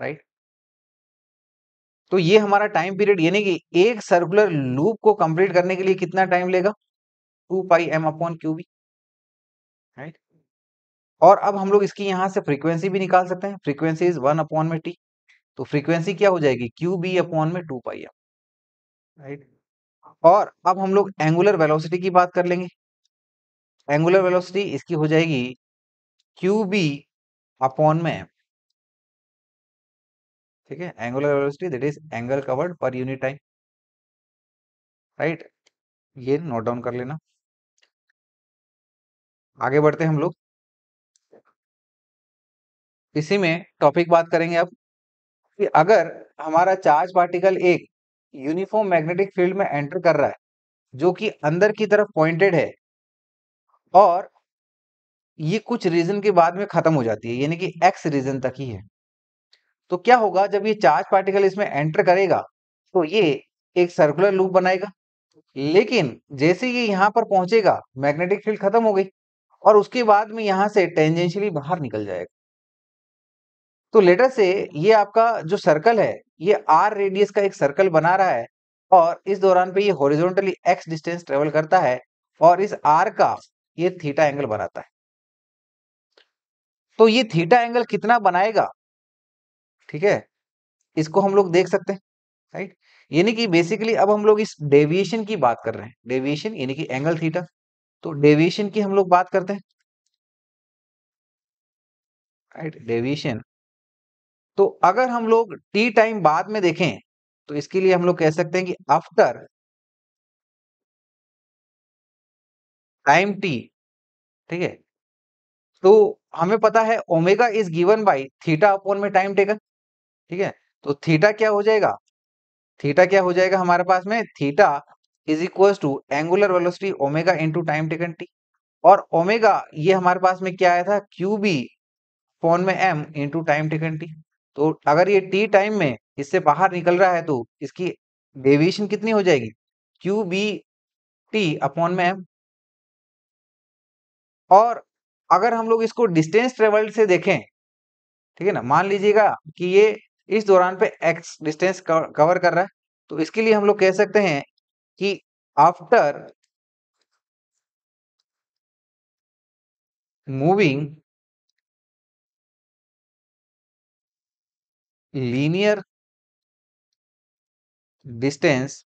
राइट तो ये हमारा टाइम पीरियड यानी कि एक सर्कुलर लूप को कंप्लीट करने के लिए कितना टाइम लेगा two pi M upon q B right और अब हम लोग इसकी यहां से फ्रीक्वेंसी भी निकाल सकते हैं फ्रीक्वेंसी इज वन अपॉन में टी तो फ्रीक्वेंसी क्या हो जाएगी क्यू बी अपॉन में टू पाई एम राइट और अब हम लोग एंगुलर वेलोसिटी की बात कर लेंगे एंगुलर वेलोसिटी इसकी हो जाएगी क्यू बी अपॉन में एम ठीक है angular velocity that is angle covered per unit time right ये नोट डाउन कर लेना आगे बढ़ते हैं हम लोग इसी में टॉपिक बात करेंगे अब कि अगर हमारा चार्ज पार्टिकल एक यूनिफॉर्म मैग्नेटिक फील्ड में एंटर कर रहा है जो कि अंदर की तरफ पॉइंटेड है और ये कुछ रीजन के बाद में खत्म हो जाती है यानी कि एक्स रीजन तक ही है तो क्या होगा जब ये चार्ज पार्टिकल इसमें एंटर करेगा तो ये एक सर्कुलर लूप बनाएगा लेकिन जैसे ये यहाँ पर पहुंचेगा मैग्नेटिक फील्ड खत्म हो गई और उसके बाद में यहां से टेंजेंशियली बाहर निकल जाएगा तो लेटर से ये आपका जो सर्कल है ये आर रेडियस का एक सर्कल बना रहा है और इस दौरान पे ये हॉरिजॉन्टली एक्स डिस्टेंस ट्रेवल करता है और इस आर का ये थीटा एंगल बनाता है तो ये थीटा एंगल कितना बनाएगा ठीक है इसको हम लोग देख सकते हैं राइट यानी कि बेसिकली अब हम लोग इस डेविएशन की बात कर रहे हैं डेविएशन यानी कि एंगल थीटा तो डेविएशन की हम लोग बात करते हैं राइट डेविएशन तो अगर हम लोग टी टाइम बाद में देखें तो इसके लिए हम लोग कह सकते हैं कि आफ्टर टाइम टी ठीक है तो हमें पता है omega is given by theta upon में टाइम टेकन ठीक है तो थीटा क्या हो जाएगा थीटा क्या हो जाएगा हमारे पास में theta is equal to angular velocity omega into time taken T और ओमेगा ये हमारे पास में क्या आया था क्यू बी फोन में M into time taken T तो अगर ये टी टाइम में इससे बाहर निकल रहा है तो इसकी डेविएशन कितनी हो जाएगी क्यू बी टी अपॉन में एम और अगर हम लोग इसको डिस्टेंस ट्रेवल्ड से देखें ठीक है ना मान लीजिएगा कि ये इस दौरान पे एक्स डिस्टेंस कवर कर रहा है तो इसके लिए हम लोग कह सकते हैं कि after moving linear distance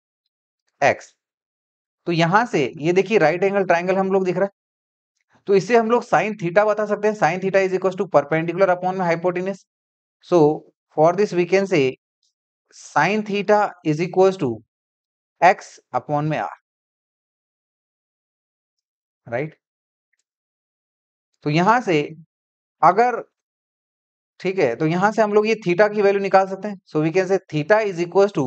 x तो यहां से ये देखिए राइट एंगल ट्राइंगल हम लोग दिख रहा है तो इससे हम लोग साइन थीटा बता सकते हैं sine theta is equal to perpendicular upon में hypotenuse so for this we can say sine theta is equal to x upon में आर राइट तो यहां से अगर ठीक है तो यहां से हम लोग ये थीटा की वैल्यू निकाल सकते हैं so we can say theta is equal to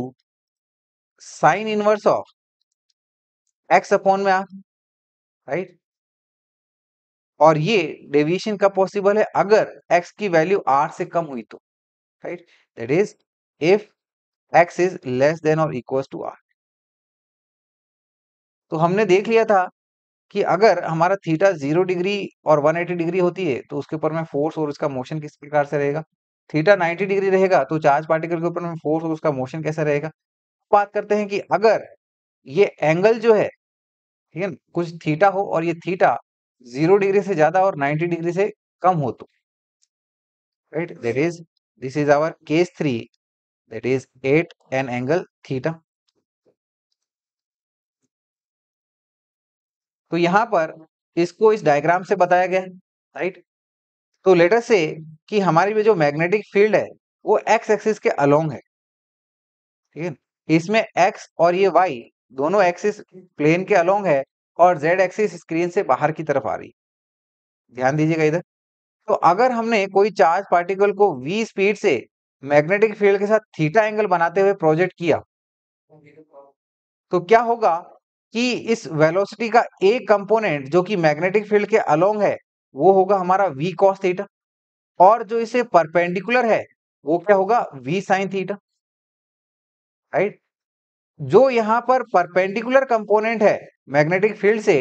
sine inverse of x upon में आर राइट और ये डेविएशन का पॉसिबल है अगर एक्स की वैल्यू आर से कम हुई तो right that is if x is less than और इक्वल टू आर तो हमने देख लिया था कि अगर हमारा थीटा जीरो डिग्री और 180 डिग्री होती है तो उसके ऊपर में फोर्स और उसका मोशन किस प्रकार से रहेगा थीटा 90 डिग्री रहेगा तो चार्ज पार्टिकल के ऊपर में फोर्स और उसका मोशन कैसा रहेगा बात करते हैं कि अगर ये एंगल जो है ठीक है कुछ थीटा हो और ये थीटा जीरो डिग्री से ज्यादा और नाइन्टी डिग्री से कम हो तो right that is this is our case three that is at an angle theta तो यहाँ पर इसको इस डायग्राम से बताया गया राइट तो लेटर से कि हमारी जो मैग्नेटिक फील्ड है वो एक्स एक्सिस के अलोंग है ठीक है इसमें एक्स और ये वाई दोनों एक्सिस प्लेन के अलोंग है और जेड एक्सिस स्क्रीन से बाहर की तरफ आ रही ध्यान दीजिएगा इधर तो अगर हमने कोई चार्ज पार्टिकल को वी स्पीड से मैग्नेटिक फील्ड के साथ थीटा एंगल बनाते हुए प्रोजेक्ट किया तो क्या होगा कि इस वेलोसिटी का एक कंपोनेंट जो कि मैग्नेटिक फील्ड के अलोंग है वो होगा हमारा वी cos थीटा और जो इसे परपेंडिकुलर है वो क्या होगा v sin थीटा राइट जो यहाँ पर परपेंडिकुलर कंपोनेंट है मैग्नेटिक फील्ड से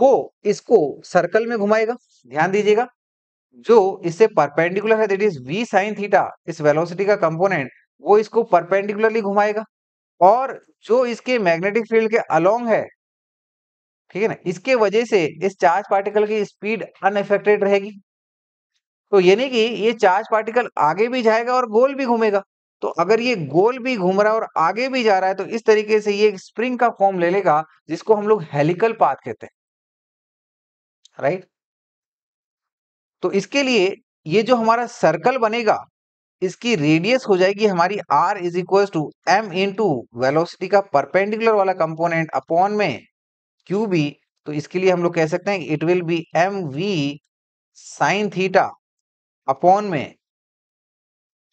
वो इसको सर्कल में घुमाएगा ध्यान दीजिएगा जो इससे परपेंडिकुलर है that is v sin theta इस वेलोसिटी का कंपोनेंट वो इसको परपेंडिकुलरली घुमाएगा और जो इसके मैग्नेटिक फील्ड के अलोंग है ठीक है ना इसके वजह से इस चार्ज पार्टिकल की स्पीड अनएफेक्टेड रहेगी तो यानी कि ये चार्ज पार्टिकल आगे भी जाएगा और गोल भी घूमेगा तो अगर ये गोल भी घूम रहा है और आगे भी जा रहा है तो इस तरीके से ये स्प्रिंग का फॉर्म ले लेगा जिसको हम लोग हेलिकल पाथ कहते हैं राइट तो इसके लिए ये जो हमारा सर्कल बनेगा इसकी रेडियस हो जाएगी हमारी r is equal to m into velocity का परपेंडिकुलर वाला कंपोनेंट अपॉन में क्यू बी तो इसके लिए हम लोग कह सकते हैं it will be m v sine theta upon में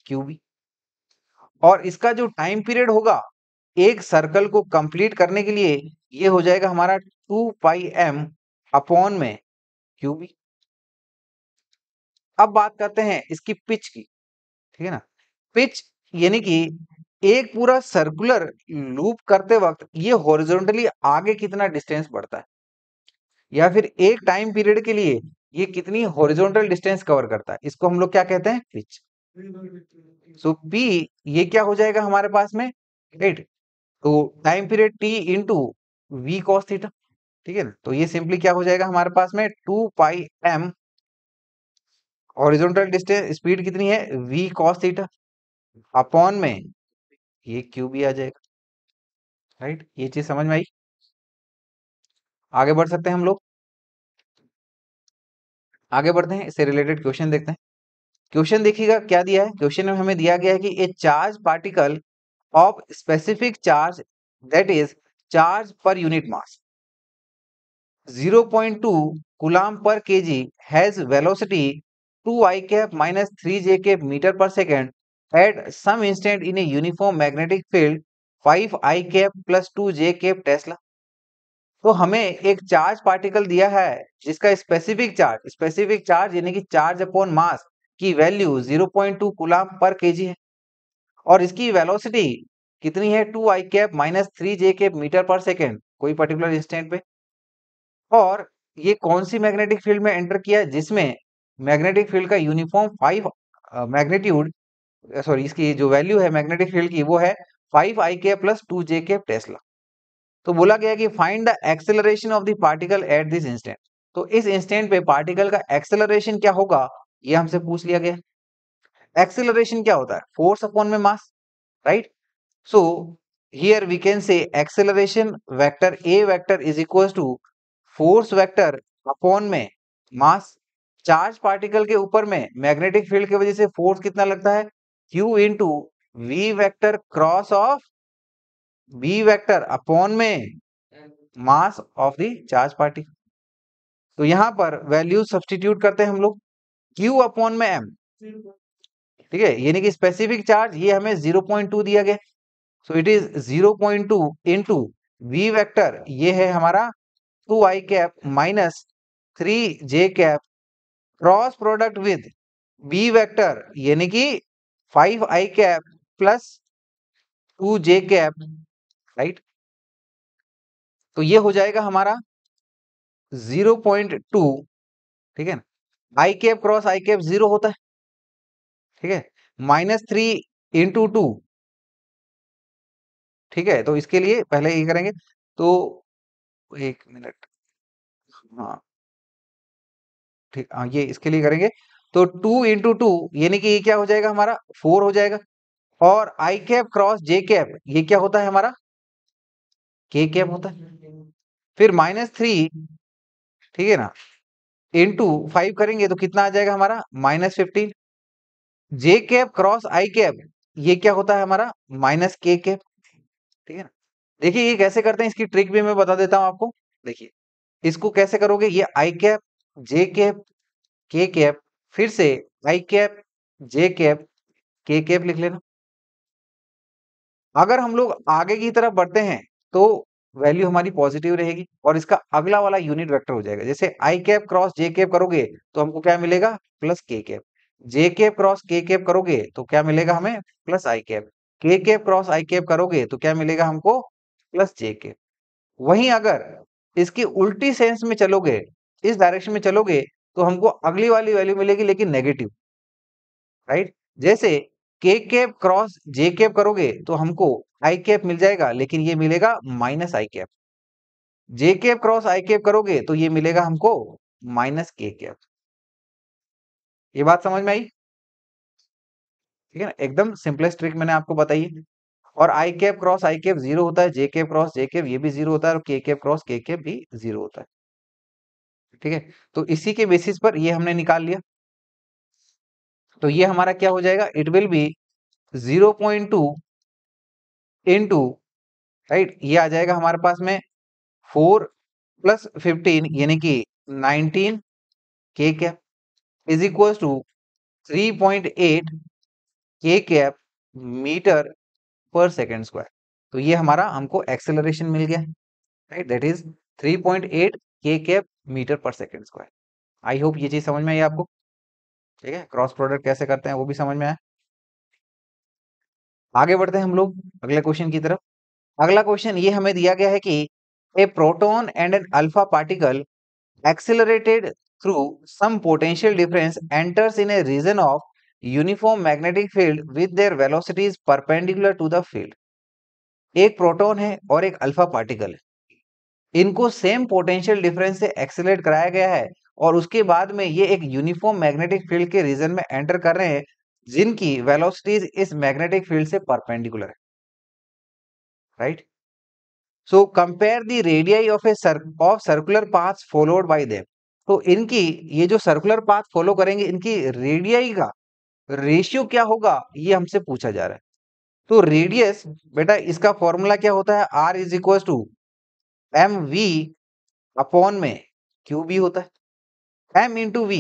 क्यू बी और इसका जो टाइम पीरियड होगा एक सर्कल को कंप्लीट करने के लिए ये हो जाएगा हमारा टू पाई एम अपॉन में क्यूबी अब बात करते हैं इसकी पिच की ठीक है ना पिच यानी कि एक पूरा सर्कुलर लूप करते वक्त ये हॉरिजॉन्टली आगे कितना डिस्टेंस बढ़ता है या फिर एक टाइम पीरियड के लिए ये कितनी हॉरिजॉन्टल डिस्टेंस कवर करता है इसको हम लोग क्या कहते हैं पिच सो तो पी ये क्या हो जाएगा हमारे पास में एट तो time period T into v cos theta ठीक है ना तो ये सिंपली क्या हो जाएगा हमारे पास में two pi m horizontal distance speed कितनी है v cos थीटा अपॉन में ये q भी आ जाएगा राइट ये चीज समझ में आई आगे बढ़ सकते हैं हम लोग आगे बढ़ते हैं इससे रिलेटेड क्वेश्चन देखते हैं क्वेश्चन देखिएगा क्या दिया है क्वेश्चन में हमें दिया गया है कि a charge particle of specific charge that is charge per unit mass 0.2 coulomb per KG has velocity two I cap minus three j के metre per second at some instant in a uniform magnetic field five i cap plus two J cap tesla तो हमें एक charge particle दिया है जिसका specific charge specific charge यानी कि charge upon mass की वैल्यू 0.2 कुलाम पर केजी है और इसकी वेलोसिटी कितनी है टू आई कैप माइनस थ्री जे के मीटर पर सेकेंड कोई पर्टिकुलर इंस्टेंट पे और ये कौन सी मैग्नेटिक फील्ड में एंटर किया जिसमें मैग्नेटिक फील्ड का यूनिफॉर्म फाइव मैग्नेट्यूड सॉरी इसकी जो वैल्यू है मैग्नेटिक फील्ड की वो है फाइव आई के प्लस टू जे के टेस्ला तो बोला गया कि find the acceleration of the particle at this instant तो इस इंस्टेंट पे पार्टिकल का एक्सेलरेशन क्या होगा ये हमसे पूछ लिया गया एक्सेलरेशन क्या होता है फोर्स अपॉन में mass right so here we can say acceleration vector a vector is equal to force vector upon में मास चार्ज पार्टिकल के ऊपर में मैग्नेटिक फील्ड की वजह से फोर्स कितना लगता है q into we vector cross of B vector upon में mass of the charge particle तो यहां पर वैल्यू सब्सटीट्यूट करते हैं हम लोग क्यू अपॉन में एम ठीक है यानी कि स्पेसिफिक चार्ज ये हमें जीरो पॉइंट टू दिया गया so it is zero point two into we vector ये है हमारा two I cap minus three J cap cross product with B vector यानी कि five i cap plus two J cap right तो ये हो जाएगा हमारा जीरो पॉइंट टू ठीक है ना i cap cross I cap zero होता है ठीक है माइनस थ्री इंटू टू ठीक है तो इसके लिए पहले ये करेंगे तो एक मिनट हाँ ठीक हाँ, ये इसके लिए करेंगे तो टू इंटू टू यानी कि ये क्या हो जाएगा हमारा फोर हो जाएगा और i cap cross J cap ये क्या होता है हमारा के कैप होता है फिर माइनस थ्री ठीक है ना इंटू फाइव करेंगे तो कितना आ जाएगा हमारा minus fifteen j cap cross आई कैप ये क्या होता है हमारा माइनस के कैप ठीक है ना देखिए ये कैसे करते हैं इसकी ट्रिक भी मैं बता देता हूं आपको देखिए इसको कैसे करोगे ये i cap j cap k cap फिर से i cap j cap k cap लिख लेना अगर हम लोग आगे की तरफ बढ़ते हैं तो वैल्यू हमारी पॉजिटिव रहेगी और इसका अगला वाला यूनिट वेक्टर हो जाएगा जैसे i cap cross J cap करोगे तो हमको क्या मिलेगा प्लस के कैप जे कैप क्रॉस के कैप करोगे तो क्या मिलेगा हमें plus i cap k cap cross I cap करोगे तो क्या मिलेगा हमको प्लस जे कैप वहीं अगर इसकी उल्टी सेंस में चलोगे इस डायरेक्शन में चलोगे तो हमको अगली वाली वैल्यू मिलेगी लेकिन नेगेटिव राइट जैसे के कैप क्रॉस जे कैप करोगे तो हमको आई कैप मिल जाएगा लेकिन ये मिलेगा minus i cap j cap cross I cap करोगे तो ये मिलेगा हमको माइनस के कैप ये बात समझ में आई ठीक है ना एकदम सिंपलेस्ट ट्रिक मैंने आपको बताई है और i cap cross I cap zero होता है जे कैप क्रॉस जे कैप ये भी जीरो होता है और के कैप क्रॉस के कैप भी जीरो होता है ठीक है तो इसी के बेसिस पर ये हमने निकाल लिया तो ये हमारा क्या हो जाएगा it will be zero point two into right ये आ जाएगा हमारे पास में फोर प्लस फिफ्टीन यानी कि nineteen k cap is equal to three point eight k cap metre per second square तो ये हमारा हमको एक्सेलरेशन मिल गया right that is 3.8 k cap metre per second square I hope ये चीज समझ में आई आपको हम्म। ठीक है क्रॉस प्रोडक्ट कैसे करते हैं वो भी समझ में आया आगे बढ़ते हैं हम लोग अगले क्वेश्चन की तरफ अगला क्वेश्चन ये हमें दिया गया है कि a proton and an alpha particle accelerated through some potential difference enters in a region of uniform magnetic field with their velocities perpendicular to the field एक प्रोटोन है और एक अल्फा पार्टिकल है इनको सेम पोटेंशियल डिफरेंस से accelerate कराया गया है और उसके बाद में ये एक यूनिफॉर्म मैग्नेटिक फील्ड के रीजन में एंटर कर रहे हैं जिनकी वेलोसिटीज इस मैग्नेटिक फील्ड से परपेंडिकुलर है right so compare the radii of a of circular path followed by them तो इनकी ये जो सर्कुलर पाथ फॉलो करेंगे इनकी रेडियाई का रेशियो क्या होगा ये हमसे पूछा जा रहा है तो रेडियस बेटा इसका फॉर्मूला क्या होता है r is equal to m we upon में क्यू बी होता है एम इंटू वी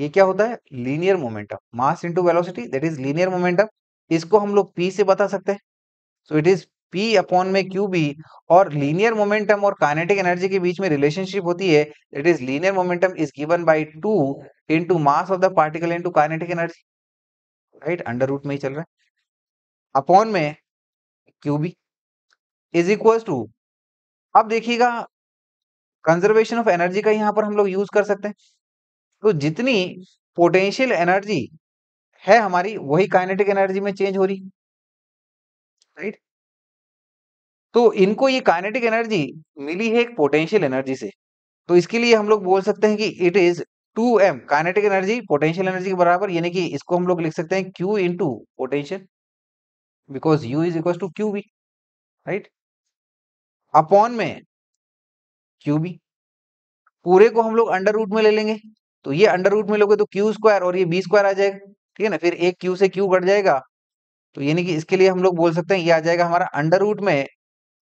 ये क्या होता है linear momentum mass into velocity that is linear momentum इसको हम लोग पी से बता सकते हैं so it is p upon में क्यू बी और लीनियर मोमेंटम और काइनेटिक एनर्जी के बीच में रिलेशनशिप होती है that is linear momentum is given by two into mass of the particle into kinetic energy right under root में ही चल रहा है अपॉन में Q B is equal to अब देखिएगा कंजर्वेशन ऑफ एनर्जी का यहाँ पर हम लोग यूज कर सकते हैं तो जितनी पोटेंशियल एनर्जी है हमारी वही काइनेटिक एनर्जी में चेंज हो रही राइट तो इनको ये काइनेटिक एनर्जी मिली है एक पोटेंशियल एनर्जी से तो इसके लिए हम लोग बोल सकते हैं कि it is 2m kinetic energy potential energy के बराबर यानी कि इसको हम लोग लिख सकते हैं q into potential because u is equal to q B right upon में क्यू बी पूरे को हम लोग अंडर रूट में ले लेंगे तो ये अंडर रूट में लोगे तो क्यू स्क्वायर और ये बी स्क्वायर आ जाएगा ठीक है ना फिर एक क्यू से क्यू बढ़ जाएगा तो यानी कि इसके लिए हम लोग बोल सकते हैं ये आ जाएगा हमारा अंडर रूट में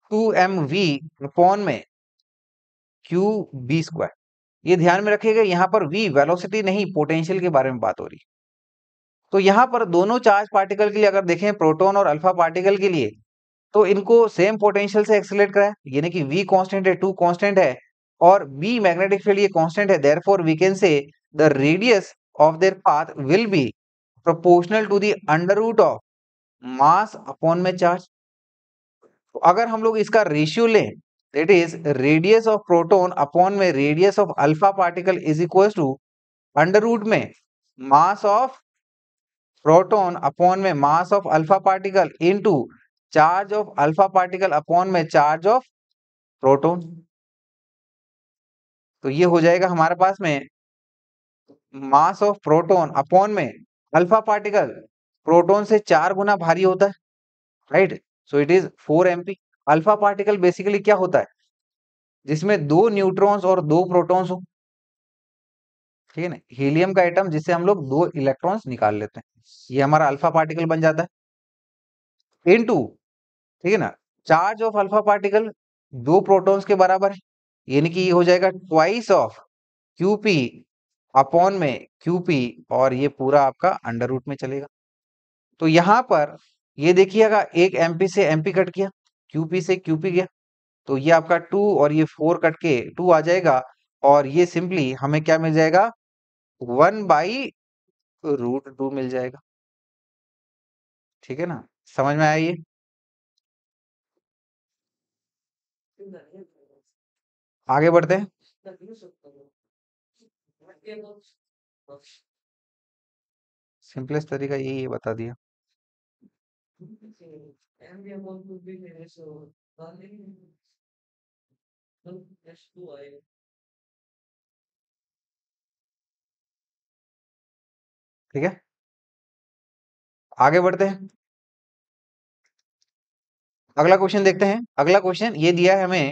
टू एम वी अपॉन में क्यू बी स्क्वायर ये ध्यान में रखिएगा यहाँ पर वी वेलोसिटी नहीं पोटेंशियल के बारे में बात हो रही है तो यहाँ पर दोनों चार्ज पार्टिकल के लिए अगर देखें प्रोटोन और अल्फा पार्टिकल के लिए तो इनको सेम पोटेंशियल से एक्सेलेट कराया यानी कि v कांस्टेंट है टू कांस्टेंट है और बी मैग्नेटिक फील्ड ये कांस्टेंट है therefore we can say the radius of their path will be proportional to the under root of mass upon में चार्ज तो अगर हम लोग इसका रेशियो लें that is radius of proton upon में radius of alpha particle is equal to under root में mass of proton upon में mass of alpha particle into charge of alpha particle upon में चार्ज ऑफ प्रोटोन तो ये हो जाएगा हमारे पास में मास ऑफ प्रोटोन अपॉन में अल्फा पार्टिकल प्रोटोन से चार गुना भारी होता है right so it is four mp alpha particle basically क्या होता है जिसमें दो न्यूट्रॉन्स और दो प्रोटॉन्स हो ठीक है ना हीलियम का आइटम जिससे हम लोग दो इलेक्ट्रॉन्स निकाल लेते हैं ये हमारा अल्फा पार्टिकल बन जाता है इनटू ठीक है ना चार्ज ऑफ अल्फा पार्टिकल दो प्रोटॉन्स के बराबर है यानी कि ये हो जाएगा ट्वाइस ऑफ क्यूपी अपॉन में क्यूपी और ये पूरा आपका अंडर रूट में चलेगा तो यहां पर ये देखिएगा एक एमपी से एमपी कट गया क्यूपी से क्यूपी गया तो ये आपका टू और ये फोर कट के टू आ जाएगा और ये सिंपली हमें क्या मिल जाएगा वन बाई रूट टू मिल जाएगा ठीक है ना समझ में आया ये आगे बढ़ते सिंपलेस्ट तरीका यही है बता दिया ठीक है आगे बढ़ते हैं अगला क्वेश्चन देखते हैं अगला क्वेश्चन ये दिया है हमें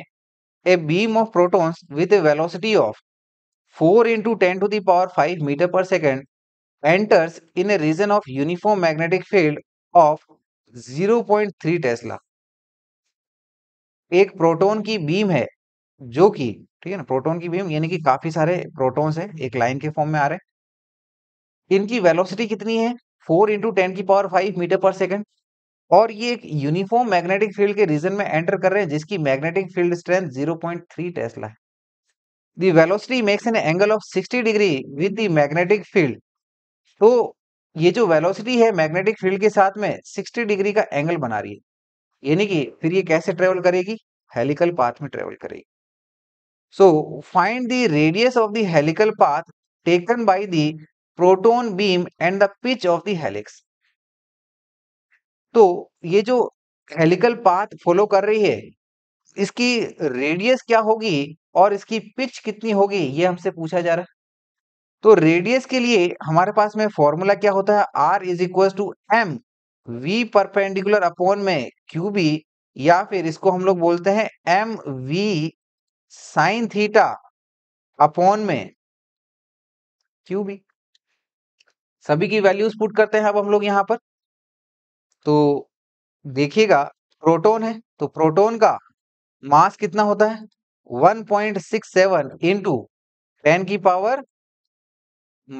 a beam of protons with a velocity of four into ten to the power five metre per second enters in a region of uniform magnetic field of zero point three tesla एक proton की beam है जो कि ठीक है ना proton की beam यानी कि काफी सारे प्रोटॉन्स है एक लाइन के फॉर्म में आ रहे हैं इनकी वेलोसिटी कितनी है फोर इंटू टेन की power five metre per second और ये एक यूनिफॉर्म मैग्नेटिक फील्ड के रीजन में एंटर कर रहे हैं जिसकी मैग्नेटिक फील्ड स्ट्रेंथ 0.3 टेस्ला है the velocity makes an angle of 60 degree with the magnetic तो ये जो वेलोसिटी है मैग्नेटिक फील्ड के साथ में 60 डिग्री का एंगल बना रही है यानी कि फिर ये कैसे ट्रेवल करेगी हेलिकल पाथ में ट्रेवल करेगी so find the radius of the helical path taken by the proton beam and the pitch of the helix तो ये जो हेलिकल पाथ फॉलो कर रही है इसकी रेडियस क्या होगी और इसकी पिच कितनी होगी ये हमसे पूछा जा रहा है तो रेडियस के लिए हमारे पास में फॉर्मूला क्या होता है r is equal to m v perpendicular upon में क्यू बी या फिर इसको हम लोग बोलते हैं m v sine theta upon में क्यू बी सभी की वैल्यूज पुट करते हैं अब हम लोग यहां पर तो देखिएगा प्रोटोन है तो प्रोटोन का मास कितना होता है 1.67 point six seven into ten की power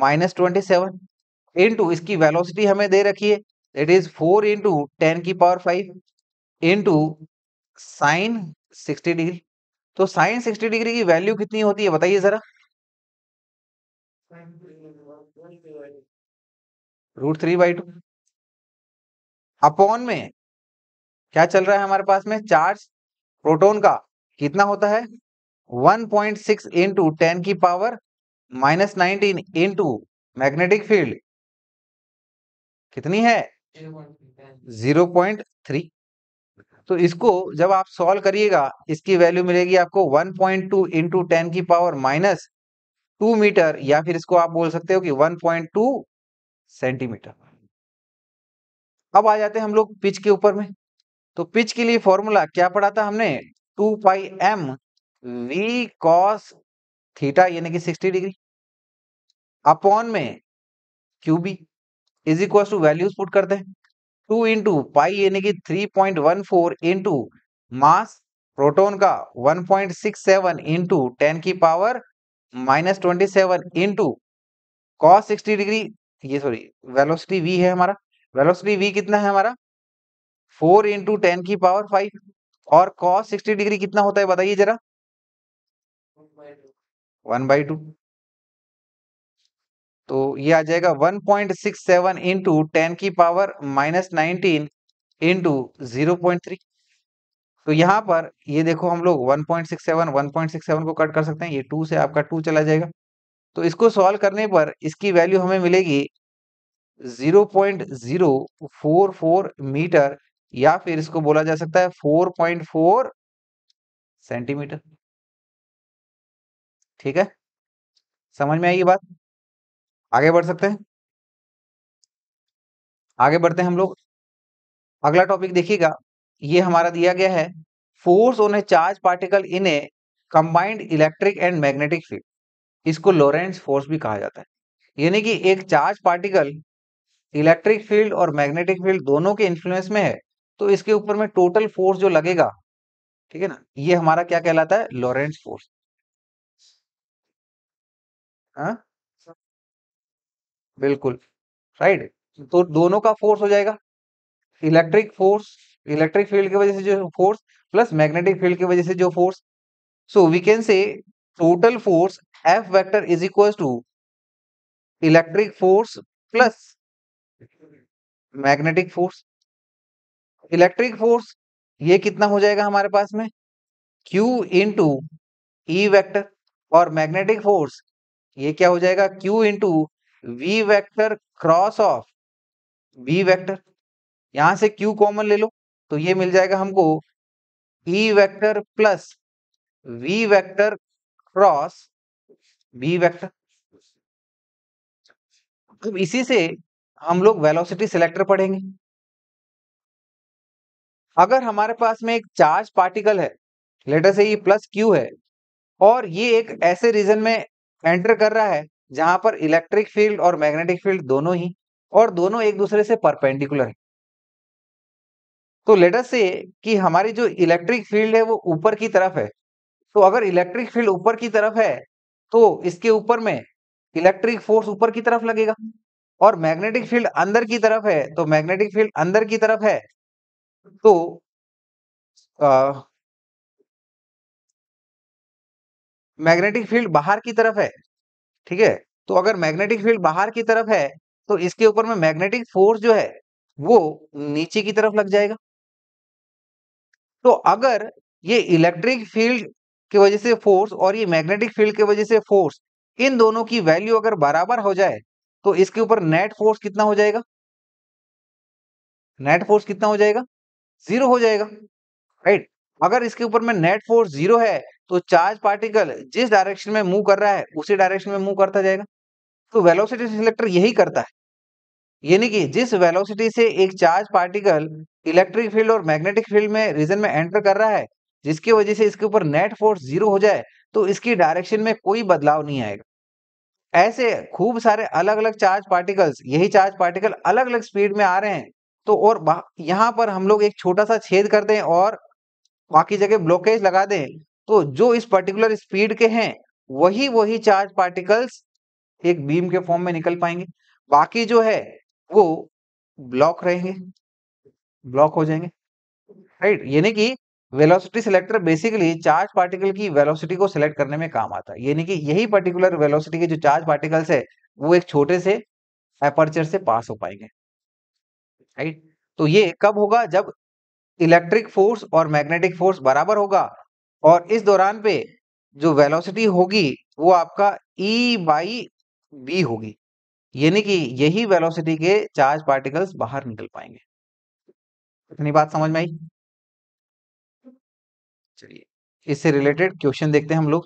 minus twenty seven into इसकी वेलोसिटी हमें दे रखी है that is four into ten की power five into sine sixty degree तो साइन सिक्सटी डिग्री की वैल्यू कितनी होती है बताइए जरा root three by two upon में क्या चल रहा है हमारे पास में चार्ज प्रोटोन का कितना होता है 1.6 पॉइंट सिक्स इंटू टेन की power minus nineteen into magnetic field कितनी है 0.3 तो इसको जब आप सॉल्व करिएगा इसकी वैल्यू मिलेगी आपको 1.2 पॉइंट टू इंटू टेन की पावर माइनस टू मीटर या फिर इसको आप बोल सकते हो कि 1.2 सेंटीमीटर अब आ जाते हैं हम लोग पिच के ऊपर में तो पिच के लिए फॉर्मूला क्या पढ़ा था हमने two pi M V cos theta यानी कि सिक्सटी डिग्री अपॉन में Q B is equal to values put करते हैं टू इंटू पाई यानी कि three point one four into mass proton का one point six seven into ten की power minus twenty seven into cos sixty degree ये sorry velocity V है हमारा velocity V कितना है हमारा फोर इंटू टेन की पावर फाइव और कॉस सिक्सटी डिग्री कितना होता है बताइए जरा वन बाई टू तो ये आ जाएगा one point six seven into ten की power minus nineteen into zero point three तो यहां पर ये देखो हम लोग one one point point six seven six seven को कट कर सकते हैं ये टू से आपका टू चला जाएगा तो इसको सॉल्व करने पर इसकी वैल्यू हमें मिलेगी 0.044 मीटर या फिर इसको बोला जा सकता है 4.4 सेंटीमीटर ठीक है समझ में आई ये बात आगे बढ़ सकते हैं आगे बढ़ते हैं हम लोग अगला टॉपिक देखिएगा ये हमारा दिया गया है force on a charge particle in a combined electric and magnetic field इसको लोरेंस फोर्स भी कहा जाता है यानी कि एक चार्ज पार्टिकल इलेक्ट्रिक फील्ड और मैग्नेटिक फील्ड दोनों के इन्फ्लुएंस में है तो इसके ऊपर में टोटल फोर्स जो लगेगा ठीक है ना ये हमारा क्या कहलाता है लॉरेंस फोर्स हाँ? बिल्कुल राइट तो दोनों का फोर्स हो जाएगा इलेक्ट्रिक फोर्स इलेक्ट्रिक फील्ड की वजह से जो फोर्स प्लस मैग्नेटिक फील्ड की वजह से जो force so we can say total force F vector is equal to electric force plus magnetic force electric force ये कितना हो जाएगा हमारे पास में Q इंटू ई वैक्टर और मैग्नेटिक फोर्स ये क्या हो जाएगा Q into we vector cross of B vector यहां से Q कॉमन ले लो तो ये मिल जाएगा हमको E vector plus V vector cross B vector अब इसी से हम लोग वेलोसिटी सिलेक्टर पढ़ेंगे अगर हमारे पास में एक चार्ज पार्टिकल है लेटर से ये प्लस क्यू है और ये एक ऐसे रीजन में एंटर कर रहा है जहां पर इलेक्ट्रिक फील्ड और मैग्नेटिक फील्ड दोनों ही और दोनों एक दूसरे से परपेंडिकुलर है तो लेटर से कि हमारी जो इलेक्ट्रिक फील्ड है वो ऊपर की तरफ है तो अगर इलेक्ट्रिक फील्ड ऊपर की तरफ है तो इसके ऊपर में इलेक्ट्रिक फोर्स ऊपर की तरफ लगेगा और मैग्नेटिक फील्ड अंदर की तरफ है तो मैग्नेटिक फील्ड अंदर की तरफ है तो मैग्नेटिक फील्ड बाहर की तरफ है ठीक है तो अगर मैग्नेटिक फील्ड बाहर की तरफ है तो इसके ऊपर में मैग्नेटिक फोर्स जो है वो नीचे की तरफ लग जाएगा तो अगर ये इलेक्ट्रिक फील्ड की वजह से फोर्स और ये मैग्नेटिक फील्ड की वजह से फोर्स इन दोनों की वैल्यू अगर बराबर हो जाए तो इसके ऊपर नेट फोर्स कितना हो जाएगा नेट फोर्स कितना हो जाएगा जीरो हो जाएगा राइट अगर इसके ऊपर में नेट फोर्स जीरो है तो चार्ज पार्टिकल जिस डायरेक्शन में मूव कर रहा है उसी डायरेक्शन में मूव करता जाएगा तो वेलोसिटी सिलेक्टर यही करता है यानी कि जिस वेलोसिटी से एक चार्ज पार्टिकल इलेक्ट्रिक फील्ड और मैग्नेटिक फील्ड में रीजन में एंटर कर रहा है जिसकी वजह से इसके ऊपर नेट फोर्स जीरो हो जाए तो इसकी डायरेक्शन में कोई बदलाव नहीं आएगा ऐसे खूब सारे अलग अलग चार्ज पार्टिकल्स यही चार्ज पार्टिकल अलग अलग स्पीड में आ रहे हैं तो और यहाँ पर हम लोग एक छोटा सा छेद कर दें और बाकी जगह ब्लॉकेज लगा दें तो जो इस पर्टिकुलर स्पीड के हैं वही वही चार्ज पार्टिकल्स एक बीम के फॉर्म में निकल पाएंगे बाकी जो है वो ब्लॉक रहेंगे ब्लॉक हो जाएंगे राइट यानी कि velocity selector basically charge particle की वेलोसिटी को सिलेक्ट करने में काम आता है यानी कि यही पर्टिकुलर वेलोसिटी के जो चार्ज पार्टिकल्स है वो एक छोटे से एपर्चर से पास हो पाएंगे राइट तो ये कब होगा जब इलेक्ट्रिक फोर्स और मैग्नेटिक फोर्स बराबर होगा और इस दौरान पे जो वेलोसिटी होगी वो आपका ई बाई बी होगी यानी कि यही वेलोसिटी के चार्ज पार्टिकल्स बाहर निकल पाएंगे इतनी बात समझ में आई चलिए इससे रिलेटेड क्वेश्चन देखते हैं हम लोग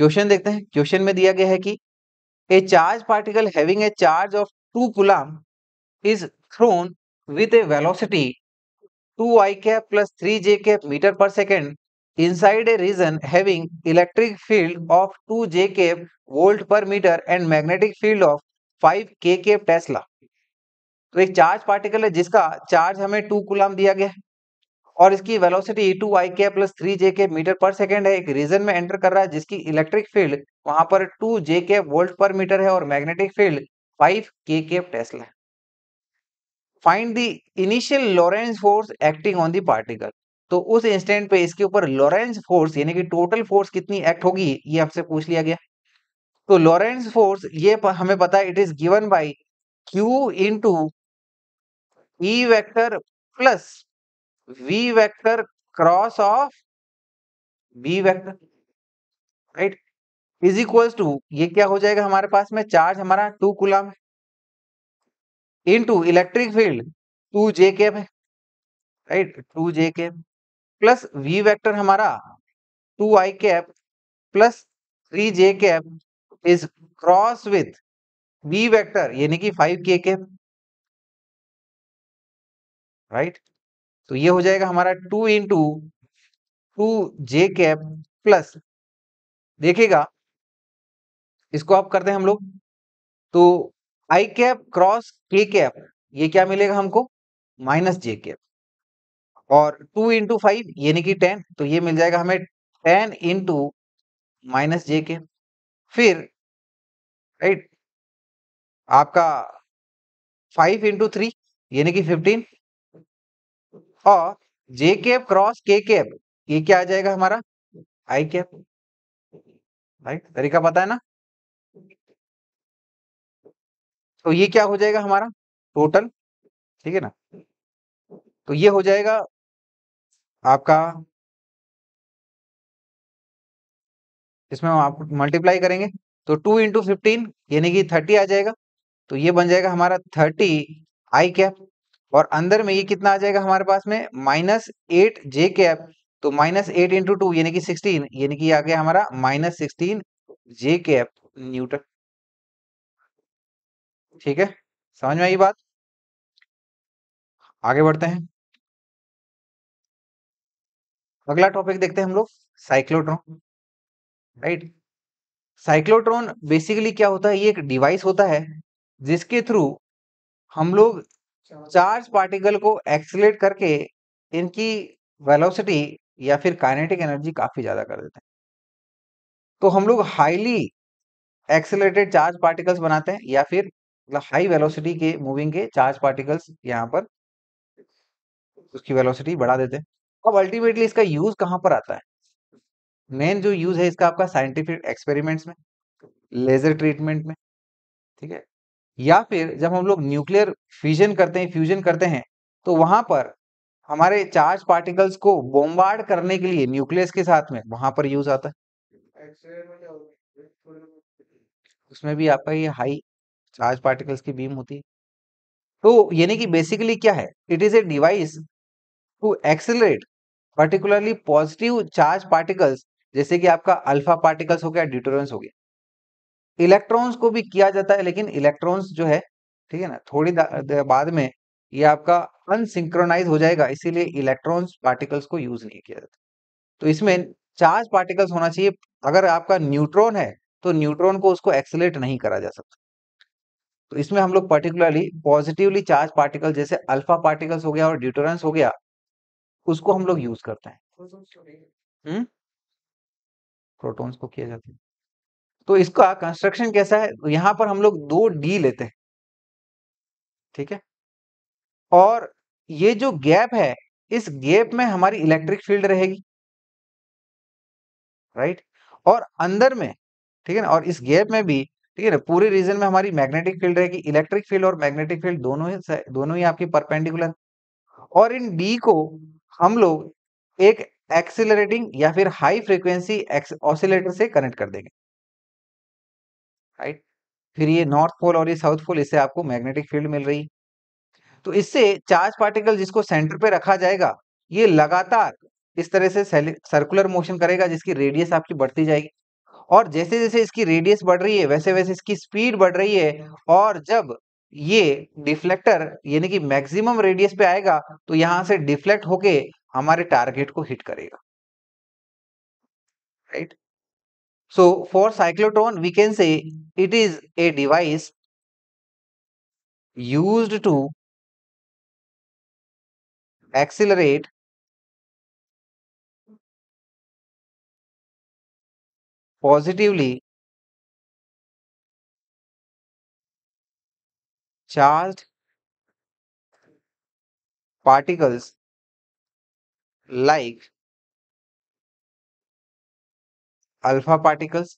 क्वेश्चन देखते हैं क्वेश्चन में दिया गया है कि a charge particle having a charge of two coulomb is thrown with a velocity two I cap plus three J cap metre per second inside a region having electric field of two J cap volt per metre and magnetic field of five K cap tesla तो एक charge particle है जिसका charge हमें to कुलाम दिया गया है और इसकी वेलोसिटी टू आई के प्लस थ्री जे के मीटर पर सेकेंड है एक रीजन में एंटर कर रहा है जिसकी इलेक्ट्रिक फील्ड वहां पर टू जे के वोल्ट पर मीटर है और मैग्नेटिक फील्ड फाइव के के टेस्ल है find the initial Lorentz force acting on the particle तो उस इंस्टेंट पे इसके ऊपर लॉरेंस फोर्स यानी कि टोटल फोर्स कितनी एक्ट होगी ये हमसे पूछ लिया गया तो लॉरेंस फोर्स ये हमें पता है it is given by Q into E vector plus V vector cross of B vector. Right is equals to ये क्या हो जाएगा हमारे पास में चार्ज हमारा two coulomb into electric field two J cap right two J cap plus V vector हमारा two I cap plus three J cap is cross with B vector यानी कि फाइव के कैप राइट तो ये हो जाएगा हमारा टू इंटू टू जे cap plus देखेगा इसको आप करते हैं हम लोग तो आई कैप क्रॉस के कैप ये क्या मिलेगा हमको माइनस जे कैप और टू इंटू फाइव यानी कि टेन तो ये मिल जाएगा हमें ten into minus J cap फिर राइट आपका फाइव इंटू थ्री यानी कि फिफ्टीन और जे कैप क्रॉस के कैप ये क्या आ जाएगा हमारा आई कैप राइट तरीका पता है ना तो ये क्या हो जाएगा हमारा टोटल ठीक है ना तो ये हो जाएगा आपका इसमें हम आप मल्टीप्लाई करेंगे तो टू इंटू फिफ्टीन यानी कि थर्टी आ जाएगा तो ये बन जाएगा हमारा थर्टी आई कैप और अंदर में ये कितना आ जाएगा हमारे पास में माइनस एट जे कैप तो माइनस एट इंटू टू यानी कि सिक्सटीन यानी कि आ गया हमारा minus sixteen J cap newton ठीक है समझ में आई बात आगे बढ़ते हैं अगला टॉपिक देखते हैं हम लोग साइक्लोट्रॉन राइट साइक्लोट्रॉन बेसिकली क्या होता है ये एक डिवाइस होता है जिसके थ्रू हम लोग चार्ज पार्टिकल को एक्सलेट करके इनकी वेलोसिटी या फिर काइनेटिक एनर्जी काफी ज्यादा कर देते हैं तो हम लोग हाईली एक्सेलेटेड चार्ज पार्टिकल्स बनाते हैं या फिर मतलब हाई वेलोसिटी के मूविंग के चार्ज पार्टिकल्स यहाँ पर उसकी वेलोसिटी बढ़ा देते हैं अब अल्टीमेटली इसका यूज कहाँ पर आता है मेन जो यूज है इसका आपका साइंटिफिक एक्सपेरिमेंट्स में लेजर ट्रीटमेंट में ठीक है या फिर जब हम लोग न्यूक्लियर फ्यूजन करते हैं फ्यूजन करते हैं तो वहां पर हमारे चार्ज पार्टिकल्स को बॉम्बार्ड करने के लिए न्यूक्लियस के साथ में वहां पर यूज आता है उसमें भी आपका ये हाई चार्ज पार्टिकल्स की बीम होती है तो यानी कि बेसिकली क्या है it is a device to accelerate particularly positive charge particles जैसे कि आपका अल्फा पार्टिकल्स हो गया ड्यूटोरेंस हो गया इलेक्ट्रॉन्स को भी किया जाता है लेकिन इलेक्ट्रॉन्स जो है ठीक है ना थोड़ी हाँ। बाद में ये आपका अनसिंक्रोनाइज हो जाएगा इसीलिए इलेक्ट्रॉन्स पार्टिकल्स को यूज नहीं किया जाता तो इसमें हाँ। चार्ज पार्टिकल्स होना चाहिए अगर आपका न्यूट्रॉन है तो न्यूट्रॉन को उसको एक्सलेट नहीं करा जा सकता तो इसमें हम लोग पर्टिकुलरली पॉजिटिवली चार्ज पार्टिकल जैसे अल्फा पार्टिकल्स हो गया और ड्यूटोरेंस हो गया उसको हम लोग यूज करते हैं प्रोटोन्स को किया जाता है तो इसका कंस्ट्रक्शन कैसा है तो यहां पर हम लोग दो डी लेते हैं ठीक है और ये जो गैप है इस गैप में हमारी इलेक्ट्रिक फील्ड रहेगी राइट और अंदर में ठीक है ना और इस गैप में भी ठीक है ना पूरे रीजन में हमारी मैग्नेटिक फील्ड रहेगी इलेक्ट्रिक फील्ड और मैग्नेटिक फील्ड दोनों ही दोनों ही आपकी परपेंडिकुलर और इन डी को हम लोग एक एक्सिलरेटिंग या फिर हाई फ्रिक्वेंसी ऑसिलेटर से कनेक्ट कर देंगे राइट फिर ये नॉर्थ हम्म। पोल और ये साउथ पोल इससे आपको मैग्नेटिक फील्ड मिल रही तो इससे चार्ज पार्टिकल जिसको सेंटर पे रखा जाएगा ये लगातार इस तरह से सर्कुलर मोशन करेगा जिसकी रेडियस आपकी बढ़ती जाएगी और जैसे जैसे इसकी रेडियस बढ़ रही है वैसे वैसे इसकी स्पीड बढ़ रही है और जब ये डिफ्लेक्टर यानी कि मैक्सिमम रेडियस पे आएगा तो यहां से डिफ्लेक्ट होके हमारे टारगेट को हिट करेगा right right? So for cyclotron, we can say it is a device used to accelerate positively charged particles like alpha particles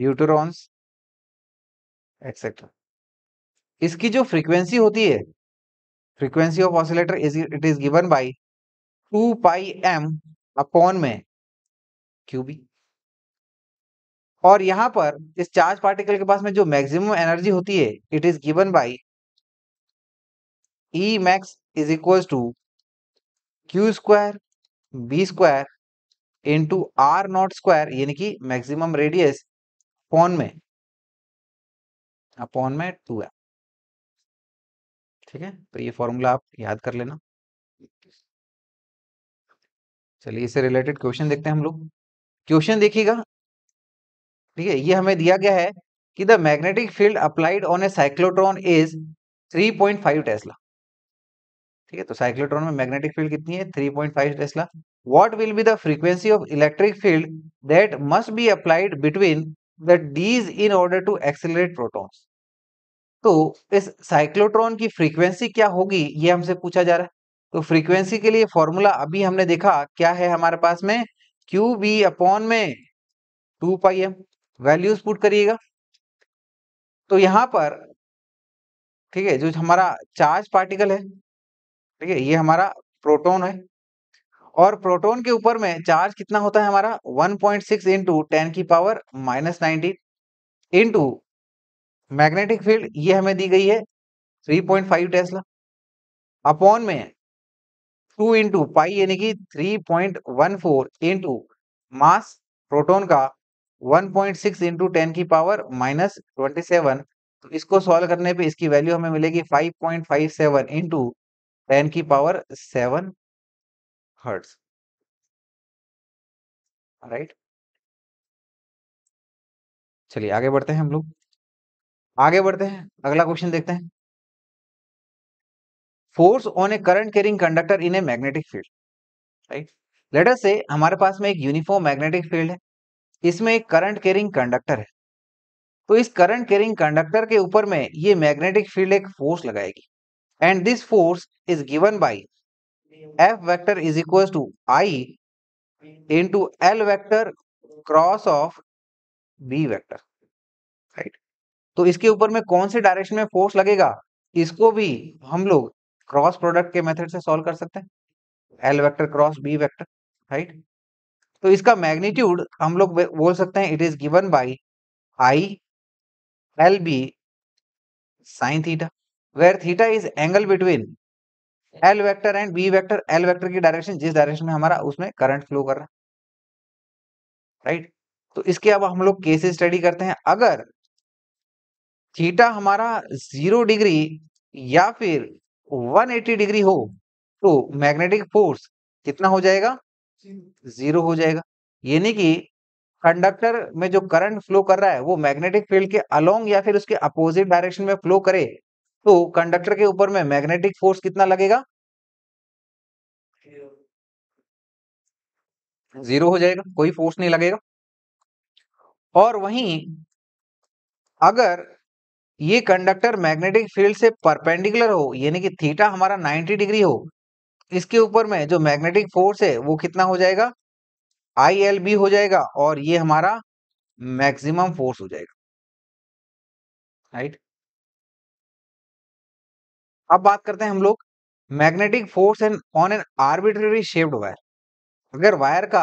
deuterons etcetera इसकी जो फ्रीक्वेंसी होती है frequency of oscillator is it is given by two pi M upon में Q B और यहां पर इस charge particle के पास में जो मैक्सिमम एनर्जी होती है it is given by E max is equal to Q square B square into R naught square यानी कि मैक्सिमम रेडियस पॉन में अपॉन में टू है ठीक है तो ये फॉर्मूला आप याद कर लेना चलिए इससे रिलेटेड क्वेश्चन देखते हैं हम लोग क्वेश्चन देखिएगा ठीक है ये हमें दिया गया है कि the magnetic field applied on a cyclotron is 3.5 tesla ठीक है तो साइक्लोट्रॉन में मैग्नेटिक फील्ड कितनी है three point five tesla what will be the frequency of electric field that must be applied between the dees in order to accelerate protons तो इस cyclotron की frequency क्या होगी ये हमसे पूछा जा रहा है तो फ्रीक्वेंसी के लिए फॉर्मूला अभी हमने देखा क्या है हमारे पास में क्यू बी अपॉन में two pi M values put करिएगा तो यहां पर ठीक है जो हमारा चार्ज पार्टिकल है ठीक है ये हमारा प्रोटोन है और प्रोटोन के ऊपर में चार्ज कितना होता है हमारा 1.6 पॉइंट सिक्स इंटू टेन की power minus nineteen into magnetic field ये हमें दी गई है 3.5 पॉइंट टेस्ला अपॉन में 2 इंटू पाई यानी कि 3.14 point one four into mass proton का 1.6 पॉइंट सिक्स इंटू टेन की पावर माइनस ट्वेंटी सेवन तो इसको सॉल्व करने पे इसकी वैल्यू हमें मिलेगी 5.57 point five seven into ten की पावर सेवन हर्ट्स राइट चलिए आगे बढ़ते हैं हम लोग आगे बढ़ते हैं अगला क्वेश्चन देखते हैं force on a current carrying conductor in a magnetic field right letter से हमारे पास में एक यूनिफॉर्म मैग्नेटिक फील्ड है इसमें एक करंट कैरिंग कंडक्टर है तो इस करंट कैरिंग कंडक्टर के ऊपर में ये मैग्नेटिक फील्ड एक फोर्स लगाएगी and this force is given by F vector is equals to I into L vector cross of B vector right तो इसके ऊपर में कौन से डायरेक्शन में फोर्स लगेगा इसको भी हम लोग क्रॉस प्रोडक्ट के मेथड से सॉल्व कर सकते हैं L vector cross B vector right तो इसका मैग्नीट्यूड हम लोग बोल सकते हैं it is given by I L B sine theta where theta is angle between L vector and B vector L vector की डायरेक्शन जिस डायरेक्शन में हमारा उसमें करंट फ्लो कर रहा है राइट right? तो इसके अब हम लोग केस स्टडी करते हैं अगर थीटा हमारा जीरो डिग्री या फिर 180 डिग्री हो तो मैग्नेटिक फोर्स कितना हो जाएगा जीरो हो जाएगा यानी कि कंडक्टर में जो करंट फ्लो कर रहा है वो मैग्नेटिक फील्ड के अलोंग या फिर उसके अपोजिट डायरेक्शन में फ्लो करे तो कंडक्टर के ऊपर में मैग्नेटिक फोर्स कितना लगेगा जीरो हो जाएगा कोई फोर्स नहीं लगेगा और वहीं अगर ये कंडक्टर मैग्नेटिक फील्ड से परपेंडिकुलर हो यानी कि थीटा हमारा 90 डिग्री हो इसके ऊपर में जो मैग्नेटिक फोर्स है वो कितना हो जाएगा आई एल बी हो जाएगा और ये हमारा मैक्सिमम फोर्स हो जाएगा राइट अब बात करते हैं हम लोग magnetic force and on an arbitrary shaped wire अगर वायर का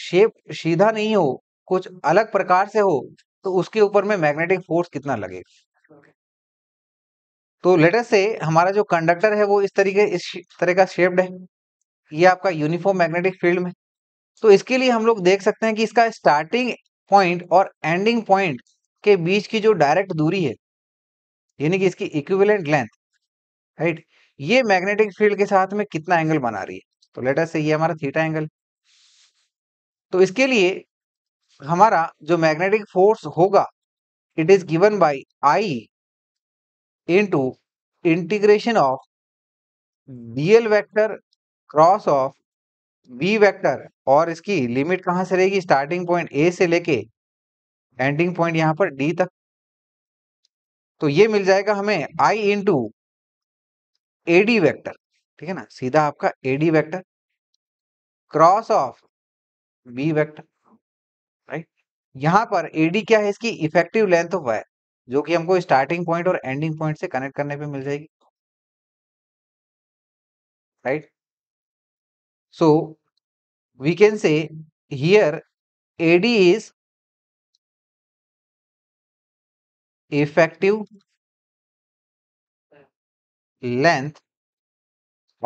शेप सीधा नहीं हो कुछ अलग प्रकार से हो तो उसके ऊपर में मैग्नेटिक फोर्स कितना लगेगा तो लेटर से हमारा जो कंडक्टर है वो इस तरीके इस तरह का शेप्ड है ये आपका यूनिफॉर्म मैग्नेटिक फील्ड में तो इसके लिए हम लोग देख सकते हैं कि इसका स्टार्टिंग पॉइंट और एंडिंग पॉइंट के बीच की जो डायरेक्ट दूरी है यानी कि इसकी इक्विवेलेंट लेंथ राइट ये मैग्नेटिक फील्ड के साथ में कितना एंगल बना रही है तो लेटर से ये हमारा थीटा एंगल तो इसके लिए हमारा जो मैग्नेटिक फोर्स होगा it is given by I into integration of DL vector cross of B vector और इसकी लिमिट कहां से रहेगी स्टार्टिंग पॉइंट ए से लेके एंडिंग पॉइंट यहां पर डी तक तो ये मिल जाएगा हमें आई इंटू एडी वेक्टर ठीक है ना सीधा आपका AD vector cross of B vector right यहां पर एडी क्या है इसकी इफेक्टिव लेंथ ऑफ वायर जो कि हमको स्टार्टिंग पॉइंट और एंडिंग पॉइंट से कनेक्ट करने पे मिल जाएगी right so we can say here AD is effective length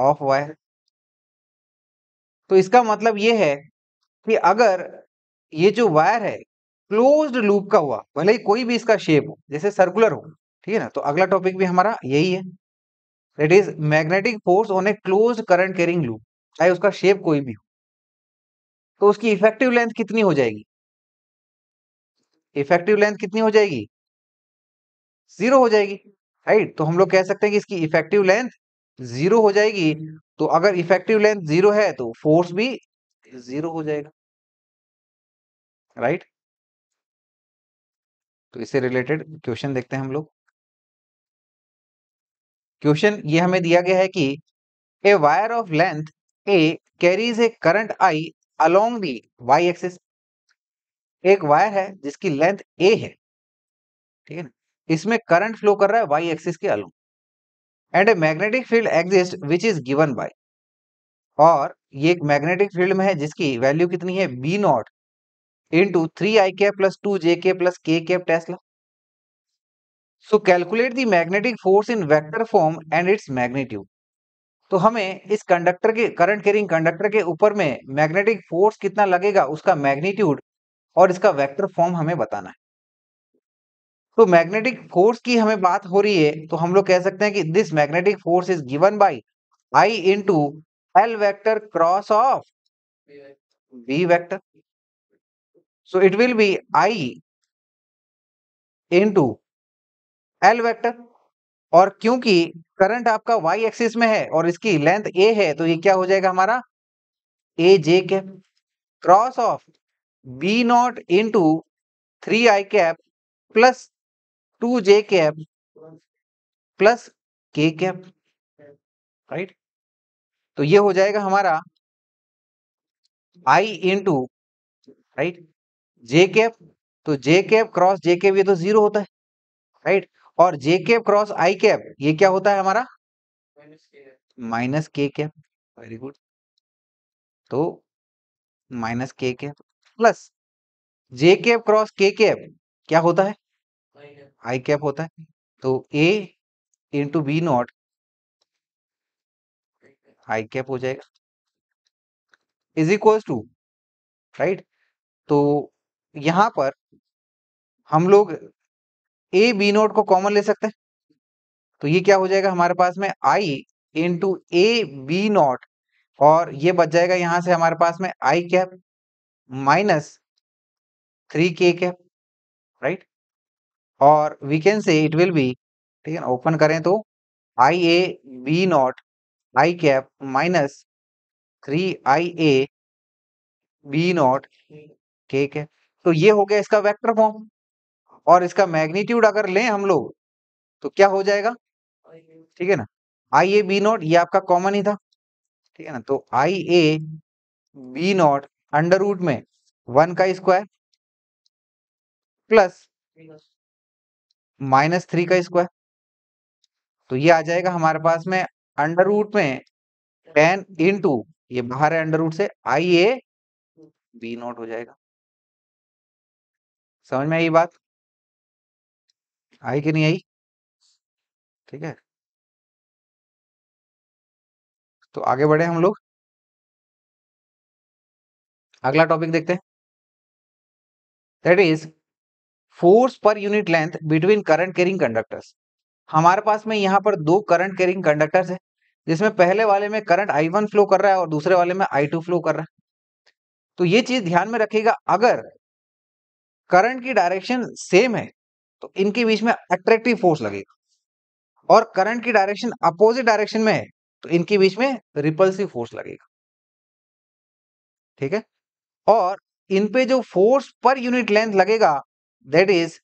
of wire तो इसका मतलब यह है कि अगर ये जो वायर है क्लोज्ड लूप का हुआ भले ही कोई भी इसका शेप हो जैसे सर्कुलर हो ठीक है ना तो अगला टॉपिक भी हमारा यही है that is magnetic force on a close current carrying loop चाहे उसका शेप कोई भी हो तो उसकी इफेक्टिव लेंथ कितनी हो जाएगी इफेक्टिव लेंथ कितनी हो जाएगी जीरो हो जाएगी राइट तो हम लोग कह सकते हैं कि इसकी इफेक्टिव लेंथ जीरो हो जाएगी तो अगर इफेक्टिव लेंथ जीरो है तो फोर्स भी जीरो हो जाएगा राइट तो इससे रिलेटेड क्वेश्चन देखते हैं हम लोग क्वेश्चन ये हमें दिया गया है कि a wire of length A carries a current I along the Y axis एक वायर है जिसकी लेंथ ए है ठीक है ना इसमें करंट फ्लो कर रहा है वाई एक्सिस के along and a magnetic field exist which is given by और ये एक मैग्नेटिक फील्ड में है जिसकी वैल्यू कितनी है B not into three I K plus two J K plus K K tesla so calculate the magnetic force in vector form and its magnitude तो हमें इस कंडक्टर के करंट कैरिंग कंडक्टर के ऊपर में मैग्नेटिक फोर्स कितना लगेगा उसका मैग्नीट्यूड और इसका वेक्टर फॉर्म हमें बताना है तो मैग्नेटिक फोर्स की हमें बात हो रही है तो हम लोग कह सकते हैं कि this magnetic force is given by I into L vector cross of B vector so it will be I into L vector और क्योंकि करंट आपका वाई एक्सिस में है और इसकी लेंथ ए है तो ये क्या हो जाएगा हमारा A J cap cross of B not two three I cap plus two J cap plus के कैप राइट तो ये हो जाएगा हमारा I into right J cap तो जे कैप क्रॉस जे कैप ये तो जीरो होता है राइट और जे कैप क्रॉस आई कैप ये क्या होता है हमारा minus K cap very good तो minus K cap plus J cap cross के कैप क्या होता है आई कैप होता है तो A into B not I cap हो जाएगा इज इक्वल टू राइट तो यहां पर हम लोग ए बी नॉट को कॉमन ले सकते हैं तो ये क्या हो जाएगा हमारे पास में I into A B not और ये बच जाएगा यहां से हमारे पास में I cap minus three K cap right और we can say it will be ठीक है ना ओपन करें तो I A B not I cap minus three I A B not ठीक है तो ये हो गया इसका वेक्टर फॉर्म और इसका मैग्नीट्यूड अगर लें हम लोग तो क्या हो जाएगा ठीक है ना आई ए बी नॉट ये आपका कॉमन ही था ठीक है ना तो I A B not under root में वन का स्क्वायर प्लस माइनस थ्री का स्क्वायर तो ये आ जाएगा हमारे पास में अंडर रूट में टेन टू ये बाहर है अंडर रूट से आई ए बी नोट हो जाएगा समझ में आई बात आई कि नहीं आई ठीक है तो आगे बढ़े हम लोग अगला टॉपिक देखते हैं that is force per unit length between current carrying conductors हमारे पास में यहाँ पर दो करंट कैरिंग कंडक्टर्स है जिसमें पहले वाले में करंट आई वन फ्लो कर रहा है और दूसरे वाले में आई टू फ्लो कर रहा है तो ये चीज ध्यान में रखिएगा अगर करंट की डायरेक्शन सेम है तो इनके बीच में अट्रैक्टिव फोर्स लगेगा और करंट की डायरेक्शन अपोजिट डायरेक्शन में है तो इनके बीच में रिपल्सिव फोर्स लगेगा ठीक है और इन पे जो फोर्स पर यूनिट लेंथ लगेगा that is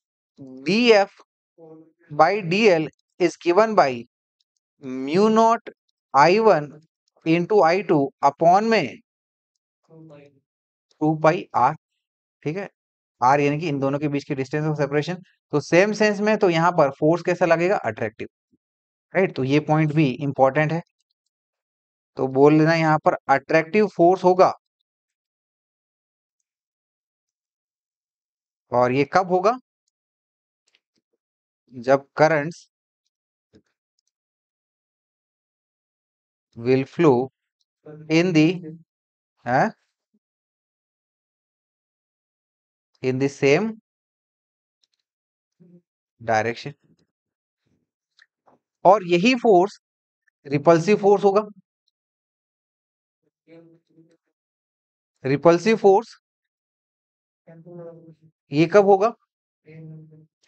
df by dl is given by mu not i1 into i2 upon me 2 by R ठीक है r यानी कि इन दोनों के बीच की डिस्टेंस ऑफ सेपरेशन तो सेम सेंस में तो यहां पर फोर्स कैसा लगेगा अट्रैक्टिव राइट तो ये पॉइंट भी इंपॉर्टेंट है तो बोल लेना यहां पर अट्रैक्टिव फोर्स होगा और ये कब होगा जब currents will flow in the है इन the डायरेक्शन और यही फोर्स रिपल्सिव फोर्स होगा रिपल्सिव फोर्स ये कब होगा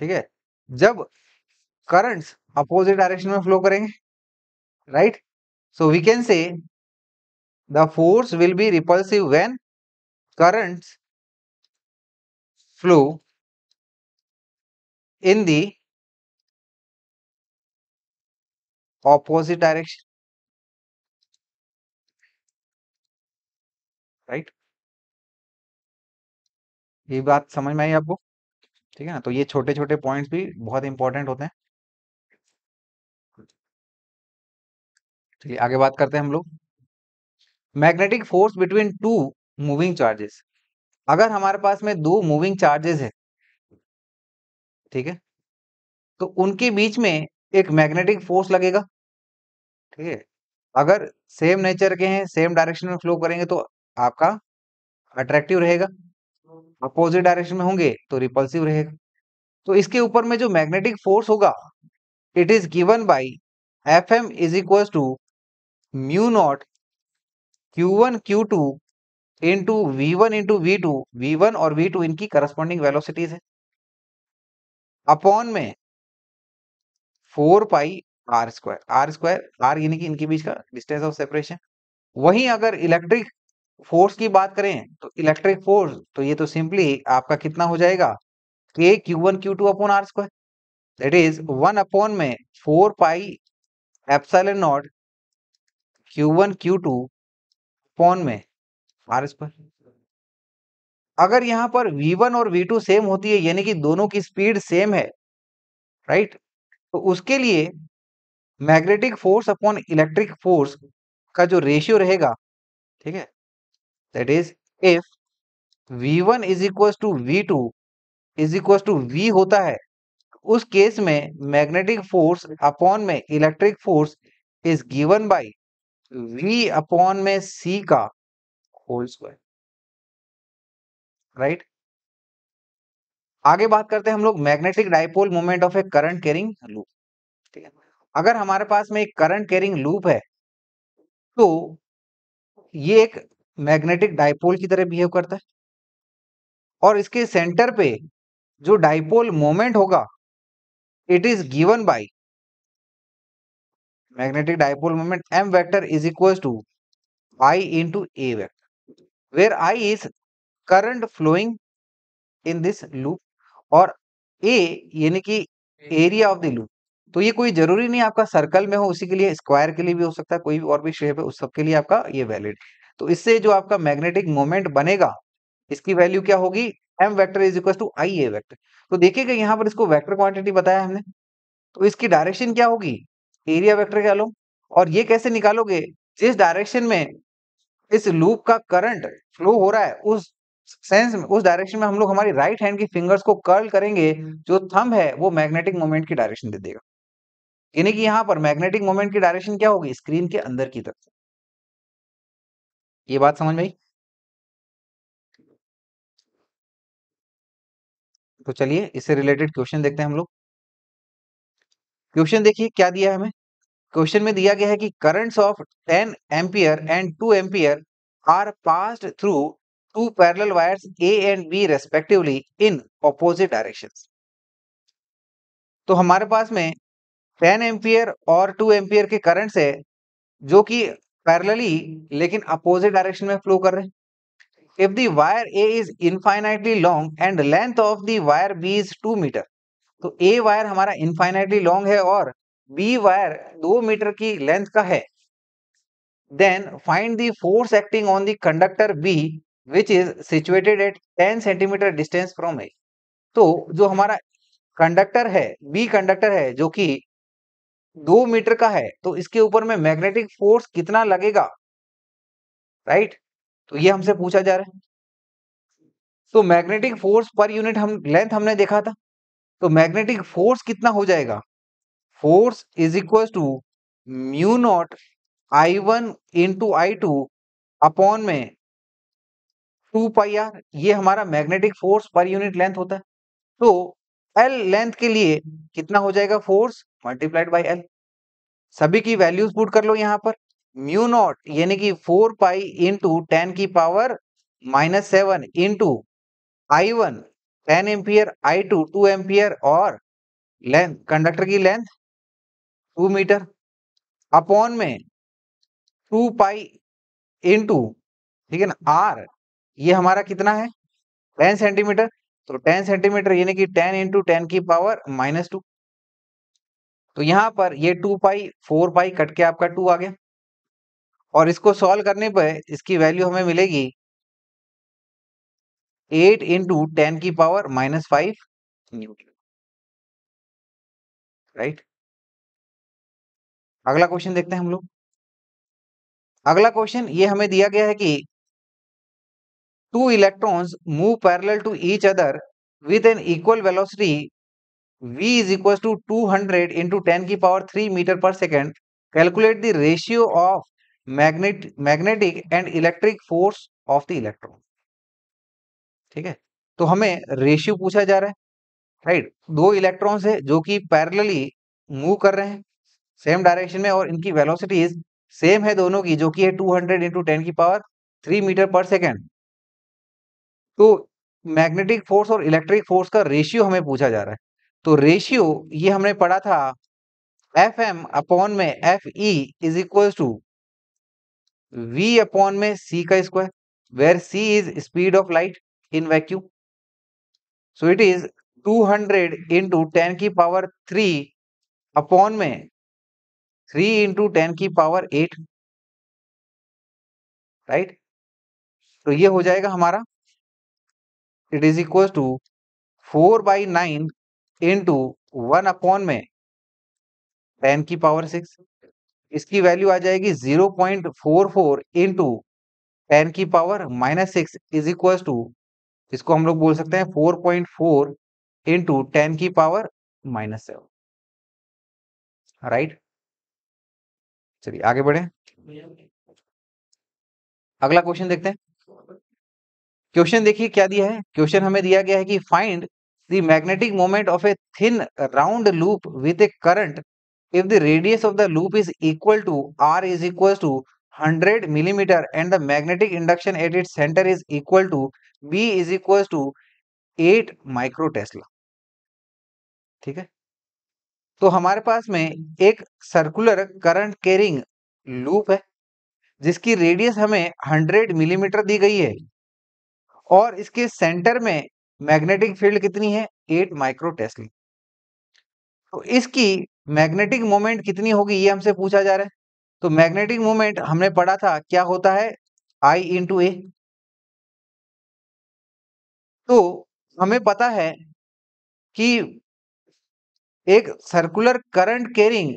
ठीक है जब करंट्स अपोजिट डायरेक्शन में फ्लो करेंगे right so we can say the force will be repulsive when currents flow in the opposite direction right ये बात समझ में आई आपको ठीक है ना तो ये छोटे छोटे पॉइंट्स भी बहुत इंपॉर्टेंट होते हैं चलिए आगे बात करते हैं हम लोग magnetic force between two moving charges अगर हमारे पास में दो मूविंग चार्जेस है ठीक है तो उनके बीच में एक मैग्नेटिक फोर्स लगेगा ठीक है अगर सेम नेचर के हैं सेम डायरेक्शन में फ्लो करेंगे तो आपका अट्रैक्टिव रहेगा अपोजिट डायरेक्शन में होंगे तो रिपल्सिव रहेगा तो इसके ऊपर में जो मैग्नेटिक फोर्स होगा it is given by F M is equal to mu not Q one Q two into V one into V two V one और वी टू इनकी करस्पॉन्डिंग वेलोसिटीज है अपॉन में four pi R square R square R यानी कि इनके बीच का distance of separation वहीं अगर इलेक्ट्रिक फोर्स की बात करें तो इलेक्ट्रिक फोर्स तो ये तो सिंपली आपका कितना हो जाएगा K Q one Q two upon R square that is one upon में four pi epsilon not Q one Q two upon में आर स्क्वायर अगर यहां पर वन और टू सेम होती है यानी कि दोनों की स्पीड सेम है राइट तो उसके लिए magnetic force upon electric force का जो रेशियो रहेगा ठीक है that is if v1 is equal to V two is equal to V होता है उस केस में मैग्नेटिक फोर्स अपॉन में electric force is given by v upon में c का होल स्क्वायर राइट आगे बात करते हैं हम लोग magnetic dipole moment of a current carrying loop ठीक है अगर हमारे पास में एक करंट कैरिंग लूप है तो ये एक मैग्नेटिक डाइपोल की तरह बिहेव करता है और इसके सेंटर पे जो डाइपोल मोमेंट होगा it is given by magnetic dipole moment M vector is equal to I into A vector where I is current flowing in this loop और ए यानी कि एरिया ऑफ द लूप तो ये कोई जरूरी नहीं आपका सर्कल में हो उसी के लिए स्क्वायर के लिए भी हो सकता है कोई भी और भी शेप है उस सब के लिए आपका ये वैलिड तो इससे जो आपका मैग्नेटिक मोमेंट बनेगा इसकी वैल्यू क्या होगी M vector is equal to I A vector तो देखिएगा यहाँ पर इसको वैक्टर क्वान्टिटी बताया हमने तो इसकी डायरेक्शन क्या होगी एरिया वैक्टर क्या लो और ये कैसे निकालोगे जिस डायरेक्शन में इस लूप का करंट फ्लो हो रहा है उस सेंस में उस डायरेक्शन में हम लोग हमारी राइट हैंड की फिंगर्स को कर्ल करेंगे जो थंब है वो मैग्नेटिक मोमेंट की डायरेक्शन दे देगा यानी कि यहाँ पर मैग्नेटिक मोमेंट की डायरेक्शन क्या होगी स्क्रीन के अंदर की तरफ ये बात समझ में आई तो चलिए इससे रिलेटेड क्वेश्चन देखते हैं हम लोग क्वेश्चन देखिए क्या दिया है हमें क्वेश्चन में दिया गया है कि currents of 10 ampere and 2 ampere are passed through two parallel wires A and B respectively in opposite directions तो हमारे पास में 10 एम्पियर और 2 एम्पियर के करंट्स है जो कि पैरेलली लेकिन अपोजिट डायरेक्शन में फ्लो कर रहे हैं if the wire A is infinitely long and length of the wire B is two metre तो ए वायर हमारा इनफाइनाइटली लॉन्ग है और बी वायर दो मीटर की लेंथ का है then find the force acting on the conductor B which is situated at ten centimetre distance from A तो जो हमारा कंडक्टर है बी कंडक्टर है जो कि दो मीटर का है तो इसके ऊपर में मैग्नेटिक फोर्स कितना लगेगा राइट तो ये हमसे पूछा जा रहा है तो मैग्नेटिक फोर्स पर यूनिट हम लेंथ हमने देखा था तो मैग्नेटिक फोर्स कितना हो जाएगा force is equal to mu not I one into I two upon में टू पाई आर ये हमारा magnetic force per unit length होता है तो एल लेंथ के लिए कितना हो जाएगा फोर्स मल्टीप्लाइड बाई एल सभी की वैल्यूज पुट कर लो यहाँ पर म्यू नॉट यानी कि फोर पाई इंटू टेन की power minus seven into I one ten ampere I two two ampere और लेंथ कंडक्टर की लेंथ टू मीटर अपॉन में टू पाई इंटू ठीक है ना आर ये हमारा कितना है टेन सेंटीमीटर तो टेन सेंटीमीटर यानी कि टेन इंटू टेन की पावर माइनस टू तो यहां पर ये two pi four pi cut के आपका टू आ गया और इसको सॉल्व करने पर इसकी वैल्यू हमें मिलेगी एट इंटू टेन की power minus five newton right अगला क्वेश्चन देखते हैं हम लोग अगला क्वेश्चन ये हमें दिया गया है कि two electrons move parallel to each other with an equal velocity v is to to 200 into 10 की power three metre per second calculate the ratio of magnet magnetic and electric force of the electron ठीक है तो हमें ratio पूछा जा रहा है right right? दो इलेक्ट्रॉन्स है जो कि पैरेलली मूव कर रहे हैं सेम डायरेक्शन में और इनकी वेलोसिटीज सेम है दोनों की जो कि है 200 हंड्रेड इंटू टेन की power three metre per second तो मैग्नेटिक फोर्स और इलेक्ट्रिक फोर्स का रेशियो हमें पूछा जा रहा है तो रेशियो ये हमने पढ़ा था एफ एम अपॉन में F E is equal to V upon में सी का square where C is speed of light in vacuum so it is 200 hundred into ten की पावर थ्री अपॉन में थ्री इंटू टेन की power eight right तो ये हो जाएगा हमारा it is equal to four by nine into one upon में ten की पावर सिक्स इसकी वैल्यू आ जाएगी zero point four four into ten की power minus six is equal to इसको हम लोग बोल सकते हैं four point four into ten की पावर माइनस सेवन राइट चलिए आगे बढ़े अगला क्वेश्चन देखते हैं क्वेश्चन देखिए क्या दिया है क्वेश्चन हमें दिया गया है कि find the magnetic moment of a thin round loop with a current if the radius of the loop is equal to R is equals to 100 millimeter and the magnetic induction at its center is equal to B is equals to 8 micro tesla ठीक है तो हमारे पास में एक circular current carrying loop है जिसकी radius हमें 100 मिलीमीटर दी गई है और इसके सेंटर में मैग्नेटिक फील्ड कितनी है एट माइक्रो तो इसकी मैग्नेटिक मोमेंट कितनी होगी ये हमसे पूछा जा रहा है तो मैग्नेटिक मोमेंट हमने पढ़ा था क्या होता है आई इंटू ए तो हमें पता है कि एक सर्कुलर करंट कैरिंग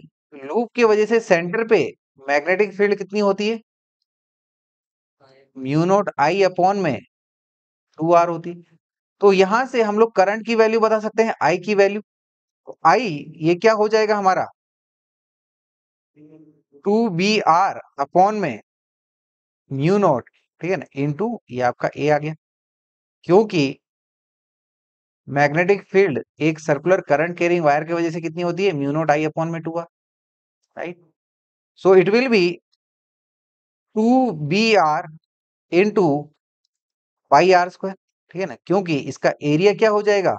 लूप की वजह से सेंटर पे मैग्नेटिक फील्ड कितनी होती है म्यू नोट आई अपॉन में टू आर होती है तो यहां से हम लोग करंट की वैल्यू बता सकते हैं आई की वैल्यू तो आई ये क्या हो जाएगा हमारा टू बी आर अपॉन में म्यू नॉट ठीक है ना इनटू ये आपका ए आ गया क्योंकि मैग्नेटिक फील्ड एक सर्कुलर करंट कैरिंग वायर की वजह से कितनी होती है म्यू नॉट आई अपॉन में two R right so it will be two B R into pi R square ठीक है ना क्योंकि इसका एरिया क्या हो जाएगा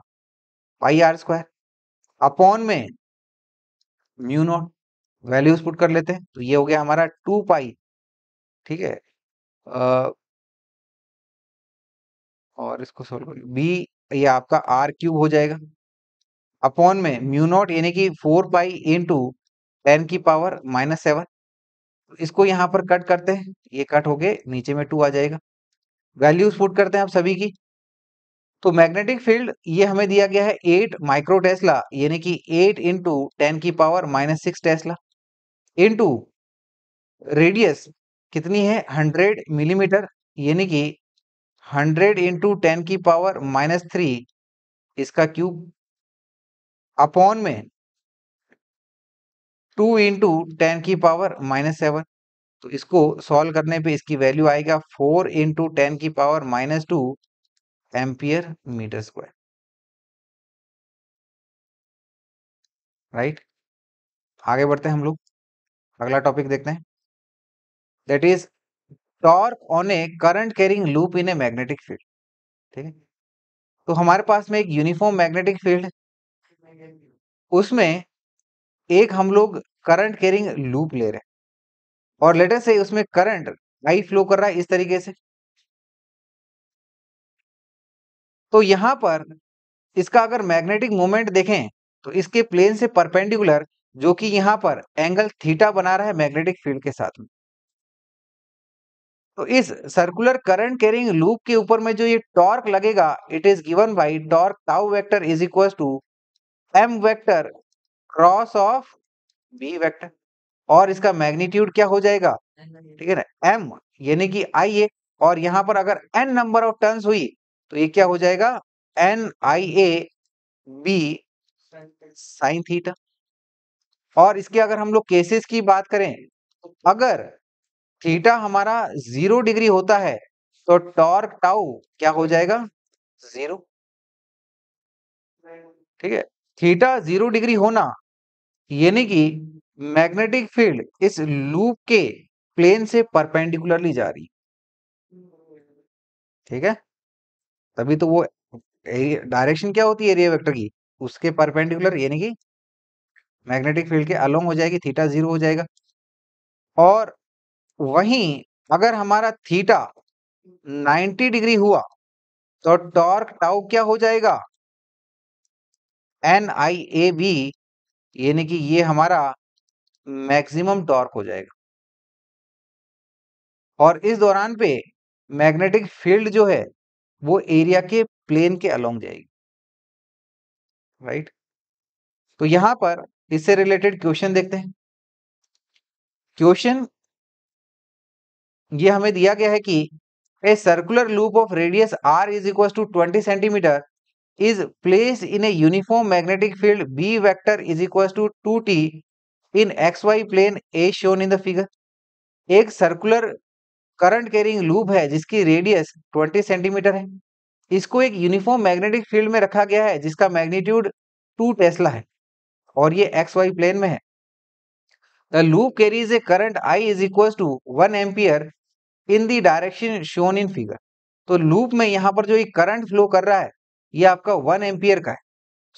पाई आर स्क्वायर अपॉन में म्यू नॉट वैल्यूज पुट कर लेते हैं तो ये हो गया हमारा टू पाई ठीक है और इसको सोल्व कर बी ये आपका आर क्यूब हो जाएगा अपॉन में म्यू नॉट यानी कि four pi into ten की पावर माइनस सेवन इसको यहां पर कट करते हैं ये कट हो गए नीचे में टू आ जाएगा वैल्यूज पुट करते हैं आप सभी की तो मैग्नेटिक फील्ड ये हमें दिया गया है एट माइक्रो टेस्ला यानी कि एट इंटू टेन की power minus six tesla into radius कितनी है हंड्रेड मिलीमीटर यानी कि हंड्रेड इंटू टेन की पावर माइनस थ्री इसका क्यूब अपॉन में टू इंटू टेन की पावर माइनस सेवन तो इसको सॉल्व करने पे इसकी वैल्यू आएगा फोर इंटू टेन की power minus two ampere metre square right आगे बढ़ते हैं हम लोग अगला टॉपिक देखते हैं that is torque on a current carrying loop in a magnetic field ठीक है तो हमारे पास में एक यूनिफॉर्म मैग्नेटिक फील्ड उसमें एक हम लोग करंट कैरिंग लूप ले रहे हैं और लेटर से उसमें करंट आई फ्लो कर रहा है इस तरीके से तो यहां पर इसका अगर मैग्नेटिक मोमेंट देखें तो इसके प्लेन से परपेंडिकुलर जो कि यहां पर एंगल थीटा बना रहा है मैग्नेटिक फील्ड के साथ में तो इस सर्कुलर करंट कैरिंग लूप के ऊपर में जो ये टॉर्क लगेगा it is given by torque tau vector is equal to M vector cross of B vector और इसका मैग्नीट्यूड क्या हो जाएगा ठीक है ना एम यानी कि आई ए और यहां पर अगर एन नंबर ऑफ टर्न्स हुई तो ये क्या हो जाएगा N I A B sine theta और इसके अगर हम लोग केसेस की बात करें अगर थीटा हमारा जीरो डिग्री होता है तो टॉर्क टाउ क्या हो जाएगा जीरो ठीक है थीटा जीरो डिग्री होना यानी कि मैग्नेटिक फील्ड इस लूप के प्लेन से परपेंडिकुलरली जा रही ठीक है तभी तो वो डायरेक्शन क्या होती है एरिया वेक्टर की उसके परपेंडिकुलर यानी कि मैग्नेटिक फील्ड के अलोंग हो जाएगी थीटा जीरो हो जाएगा और वहीं अगर हमारा थीटा 90 डिग्री हुआ तो टॉर्क टाउ क्या हो जाएगा एन आई ए बी यानी कि ये हमारा मैक्सिमम टॉर्क हो जाएगा और इस दौरान पे मैग्नेटिक फील्ड जो है वो एरिया के प्लेन के अलोंग जाएगी राइट right? तो यहां पर इससे रिलेटेड क्वेश्चन देखते हैं क्वेश्चन ये हमें दिया गया है कि a circular loop of radius R is equal to twenty centimetre is place in a uniform magnetic field B vector is equal to two T in X Y plane a shown in the figure एक circular current carrying loop है जिसकी radius 20 centimetre है इसको एक uniform magnetic field में रखा गया है जिसका मैग्नीट्यूड टू टेस्ला है और ये एक्स वाई प्लेन में है the loop carries a current I is equal to one ampere in the direction shown in figure तो लूप में यहाँ पर जो एक करंट फ्लो कर रहा है ये आपका वन एम्पियर का है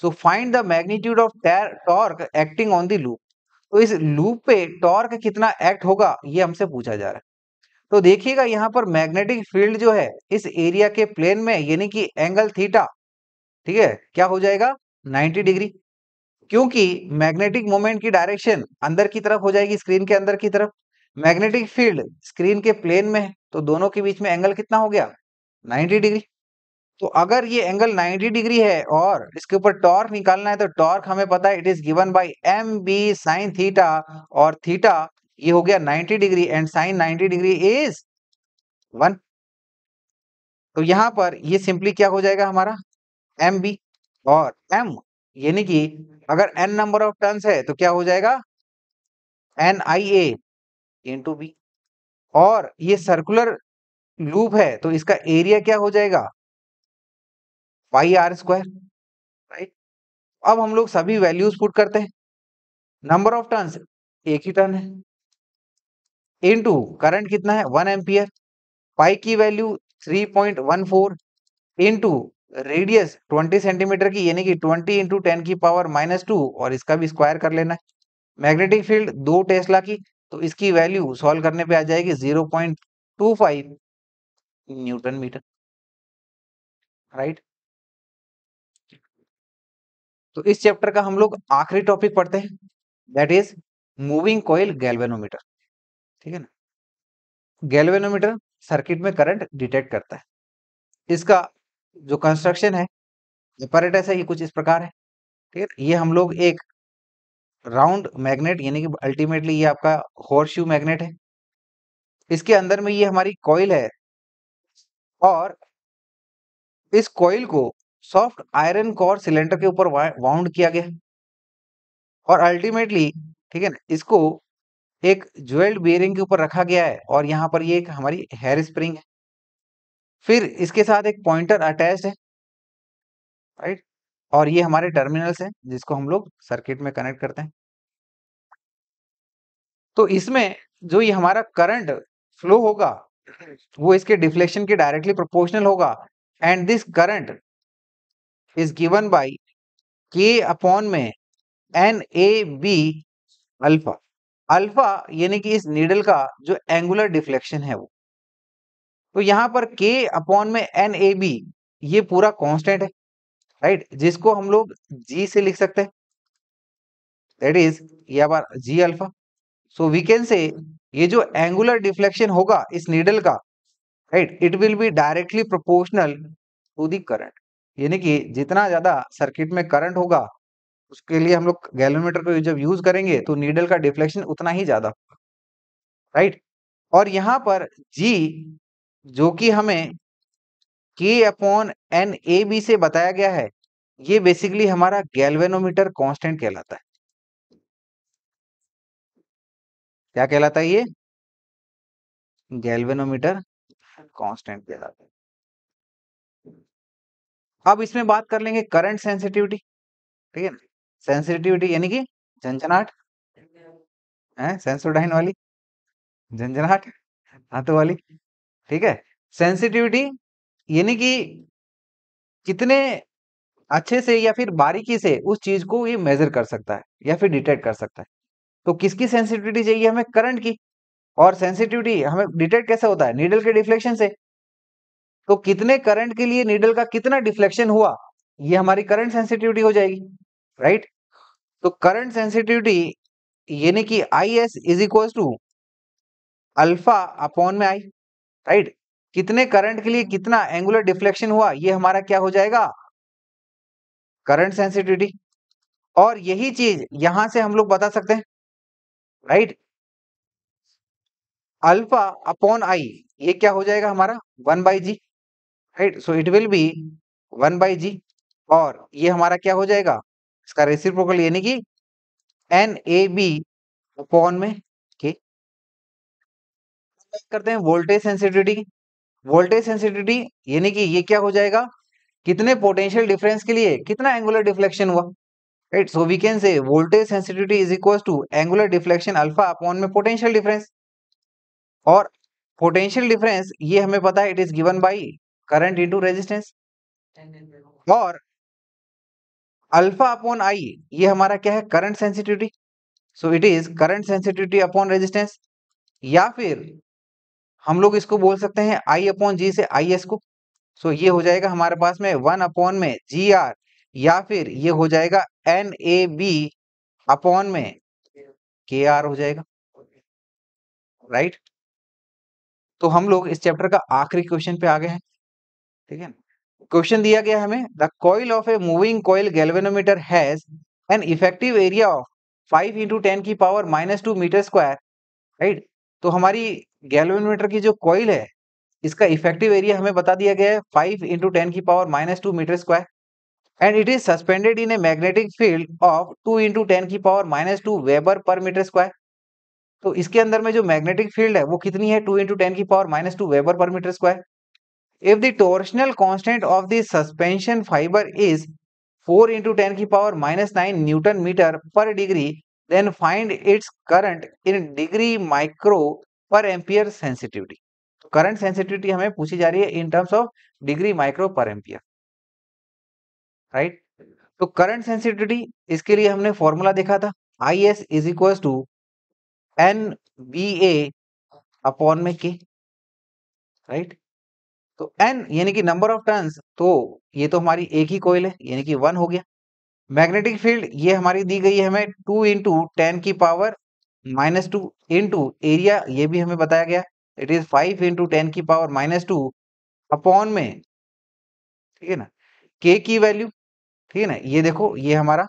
so find the magnitude of torque acting on the loop तो इस लूप पे टॉर्क कितना एक्ट होगा ये हमसे पूछा जा रहा है तो देखिएगा यहाँ पर मैग्नेटिक फील्ड जो है इस एरिया के प्लेन में यानी कि एंगल थीटा ठीक है क्या हो जाएगा 90 डिग्री क्योंकि मैग्नेटिक मोमेंट की डायरेक्शन अंदर की तरफ हो जाएगी स्क्रीन के अंदर की तरफ मैग्नेटिक फील्ड स्क्रीन के प्लेन में है तो दोनों के बीच में एंगल कितना हो गया 90 डिग्री तो अगर ये एंगल 90 डिग्री है और इसके ऊपर टॉर्क निकालना है तो टॉर्क हमें पता है it is given by M B sine theta और थीटा ये हो गया 90 degree and sine 90 degree is one तो यहां पर ये सिंपली क्या हो जाएगा हमारा एम बी और एम यानी कि अगर एन नंबर ऑफ टर्न्स है तो क्या हो जाएगा N I A into B और ये सर्कुलर लूप है तो इसका एरिया क्या हो जाएगा पाई आर स्क्वायर राइट अब हम लोग सभी वैल्यूज पुट करते हैं नंबर ऑफ टर्न्स एक ही टर्न है इनटू करंट कितना है वन एम्पियर पाई की value three point one four into radius twenty centimetre की यानी कि ट्वेंटी इंटू टेन की पावर माइनस टू और इसका भी स्क्वायर कर लेना है मैग्नेटिक फील्ड दो टेस्ला की तो इसकी वैल्यू सॉल्व करने पे आ जाएगी zero point two five newton metre right तो इस चैप्टर का हम लोग आखिरी टॉपिक पढ़ते हैं that is moving coil galvanometer ठीक है ना गैल्वेनोमीटर सर्किट में करंट डिटेक्ट करता है इसका जो कंस्ट्रक्शन है अपरेटस है कुछ इस प्रकार है ठीक है ये हम लोग एक राउंड मैग्नेट यानी कि अल्टीमेटली ये आपका हॉर्स शू मैग्नेट है इसके अंदर में ये हमारी कॉइल है और इस कॉइल को सॉफ्ट आयरन कोर सिलेंडर के ऊपर वाउंड किया गया और अल्टीमेटली ठीक है ना इसको एक ज्वेल्ड बेयरिंग के ऊपर रखा गया है और यहाँ पर ये एक हमारी हेयर स्प्रिंग है फिर इसके साथ एक पॉइंटर अटैच है राइट और ये हमारे टर्मिनल्स हैं जिसको हम लोग सर्किट में कनेक्ट करते हैं तो इसमें जो ये हमारा करंट फ्लो होगा वो इसके डिफ्लेक्शन के डायरेक्टली प्रोपोर्शनल होगा and this current is given by K upon में N A B alpha alpha यानी कि इस नीडल का जो एंगुलर डिफ्लेक्शन है वो तो यहां पर के अपॉन में एन ए बी ये पूरा कांस्टेंट है राइट right? जिसको हम लोग जी से लिख सकते हैं दैट इज ये G alpha so we can say ये जो एंगुलर डिफ्लेक्शन होगा इस नीडल का right it will be directly proportional to the current यानी कि जितना ज्यादा सर्किट में करंट होगा उसके लिए हम लोग गैलोमीटर को जब यूज करेंगे तो नीडल का डिफ्लेक्शन उतना ही ज्यादा राइट और यहां पर जी जो कि हमें के अपॉन एन ए बी से बताया गया है ये बेसिकली हमारा गैल्वेनोमीटर कांस्टेंट कहलाता है क्या कहलाता है ये गैल्वेनोमीटर कांस्टेंट कहलाता है अब इसमें बात कर लेंगे करंट सेंसिटिविटी ठीक है ना सेंसिटिविटी यानी कि झंझनाट सेंसोडाइन वाली झंझनाट हाथों वाली ठीक है सेंसिटिविटी यानी कि कितने अच्छे से या फिर बारीकी से उस चीज को ये मेजर कर सकता है या फिर डिटेक्ट कर सकता है तो किसकी सेंसिटिविटी चाहिए हमें करंट की और सेंसिटिविटी हमें डिटेक्ट कैसे होता है नीडल के डिफ्लेक्शन से तो कितने करंट के लिए नीडल का कितना डिफ्लेक्शन हुआ ये हमारी करंट सेंसिटिविटी हो जाएगी राइट तो करंट सेंसिटिविटी यानी कि I S is equal to alpha upon में आई राइट कितने करंट के लिए कितना एंगुलर डिफ्लेक्शन हुआ ये हमारा क्या हो जाएगा करंट सेंसिटिविटी और यही चीज यहां से हम लोग बता सकते हैं राइट अल्फा अपॉन आई ये क्या हो जाएगा हमारा one by G right so it will be one by G और ये हमारा क्या हो जाएगा इसका रेसिप्रोकल यानी कि एन ए बी अपॉन में के करते हैं वोल्टेज सेंसिटिविटी वोल्टेज सेंसिटिविटी यानी कि ये क्या हो जाएगा कितने पोटेंशियल डिफरेंस के लिए कितना एंगुलर डिफ्लेक्शन हुआ right so we can say voltage sensitivity is equal to angular deflection alpha upon में पोटेंशियल डिफरेंस और पोटेंशियल डिफरेंस ये हमें पता है it is given by current into resistance और अल्फा अपॉन आई ये हमारा क्या है current sensitivity so it is current sensitivity upon resistance या फिर हम लोग इसको बोल सकते हैं आई अपॉन जी से आई एस को सो so, ये हो जाएगा हमारे पास में वन अपॉन में जी आर या फिर ये हो जाएगा एन ए बी अपॉन में के आर हो जाएगा राइट right? तो हम लोग इस चैप्टर का आखिरी क्वेश्चन पे आ गए हैं ठीक है ना क्वेश्चन दिया गया हमें the coil of a moving coil galvanometer has an effective area of five into ten की power minus two metre square right तो हमारी गैल्वेनोमीटर की जो कॉइल है इसका इफेक्टिव एरिया हमें बता दिया गया है फाइव इंटू टेन की power minus two metre square and it is suspended in a magnetic field of two into ten की power minus two weber per metre square तो इसके अंदर में जो मैग्नेटिक फील्ड है वो कितनी है टू इंटू टेन की power minus two weber per metre square if the torsional constant of the suspension fiber is 4 into की power minus nine newton metre per degree then find its current in degree micro per ampere sensitivity current sensitivity हमें पूछी जा रही है in terms of degree micro per ampere right तो current sensitivity इसके लिए हमने फॉर्मूला देखा था I S is equal to N B A upon में के राइट right? तो एन यानी कि नंबर ऑफ टर्न्स तो ये तो हमारी एक ही कोयल है यानी कि वन हो गया मैग्नेटिक फील्ड ये हमारी दी गई है हमें टू इंटू टेन की power minus two into area ये भी हमें बताया गया it is five into ten की पावर माइनस टू अपॉन में ठीक है ना के की वैल्यू ठीक है ना ये देखो ये हमारा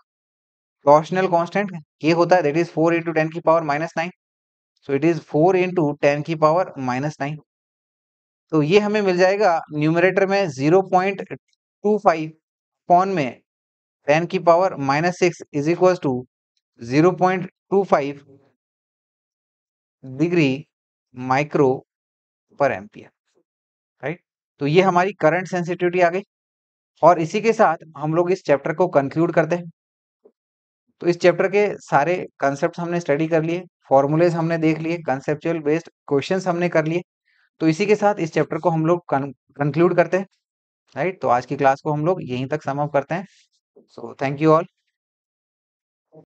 टॉर्शनल कांस्टेंट के होता है that is four into ten की power minus nine so it is four into ten की पावर माइनस नाइन तो ये हमें मिल जाएगा न्यूमरेटर में zero point two five upon में टेन की power minus six is equal to zero point two five degree micro per ampere right तो ये हमारी करंट सेंसिटिविटी आ गई और इसी के साथ हम लोग इस चैप्टर को कंक्लूड करते हैं तो इस चैप्टर के सारे कॉन्सेप्ट्स हमने स्टडी कर लिए फॉर्मूलेज हमने देख लिए कंसेप्चुअल बेस्ड क्वेश्चंस हमने कर लिए तो इसी के साथ इस चैप्टर को हम लोग कंक्लूड करते हैं राइट तो आज की क्लास को हम लोग यहीं तक सम करते हैं सो थैंक यू ऑल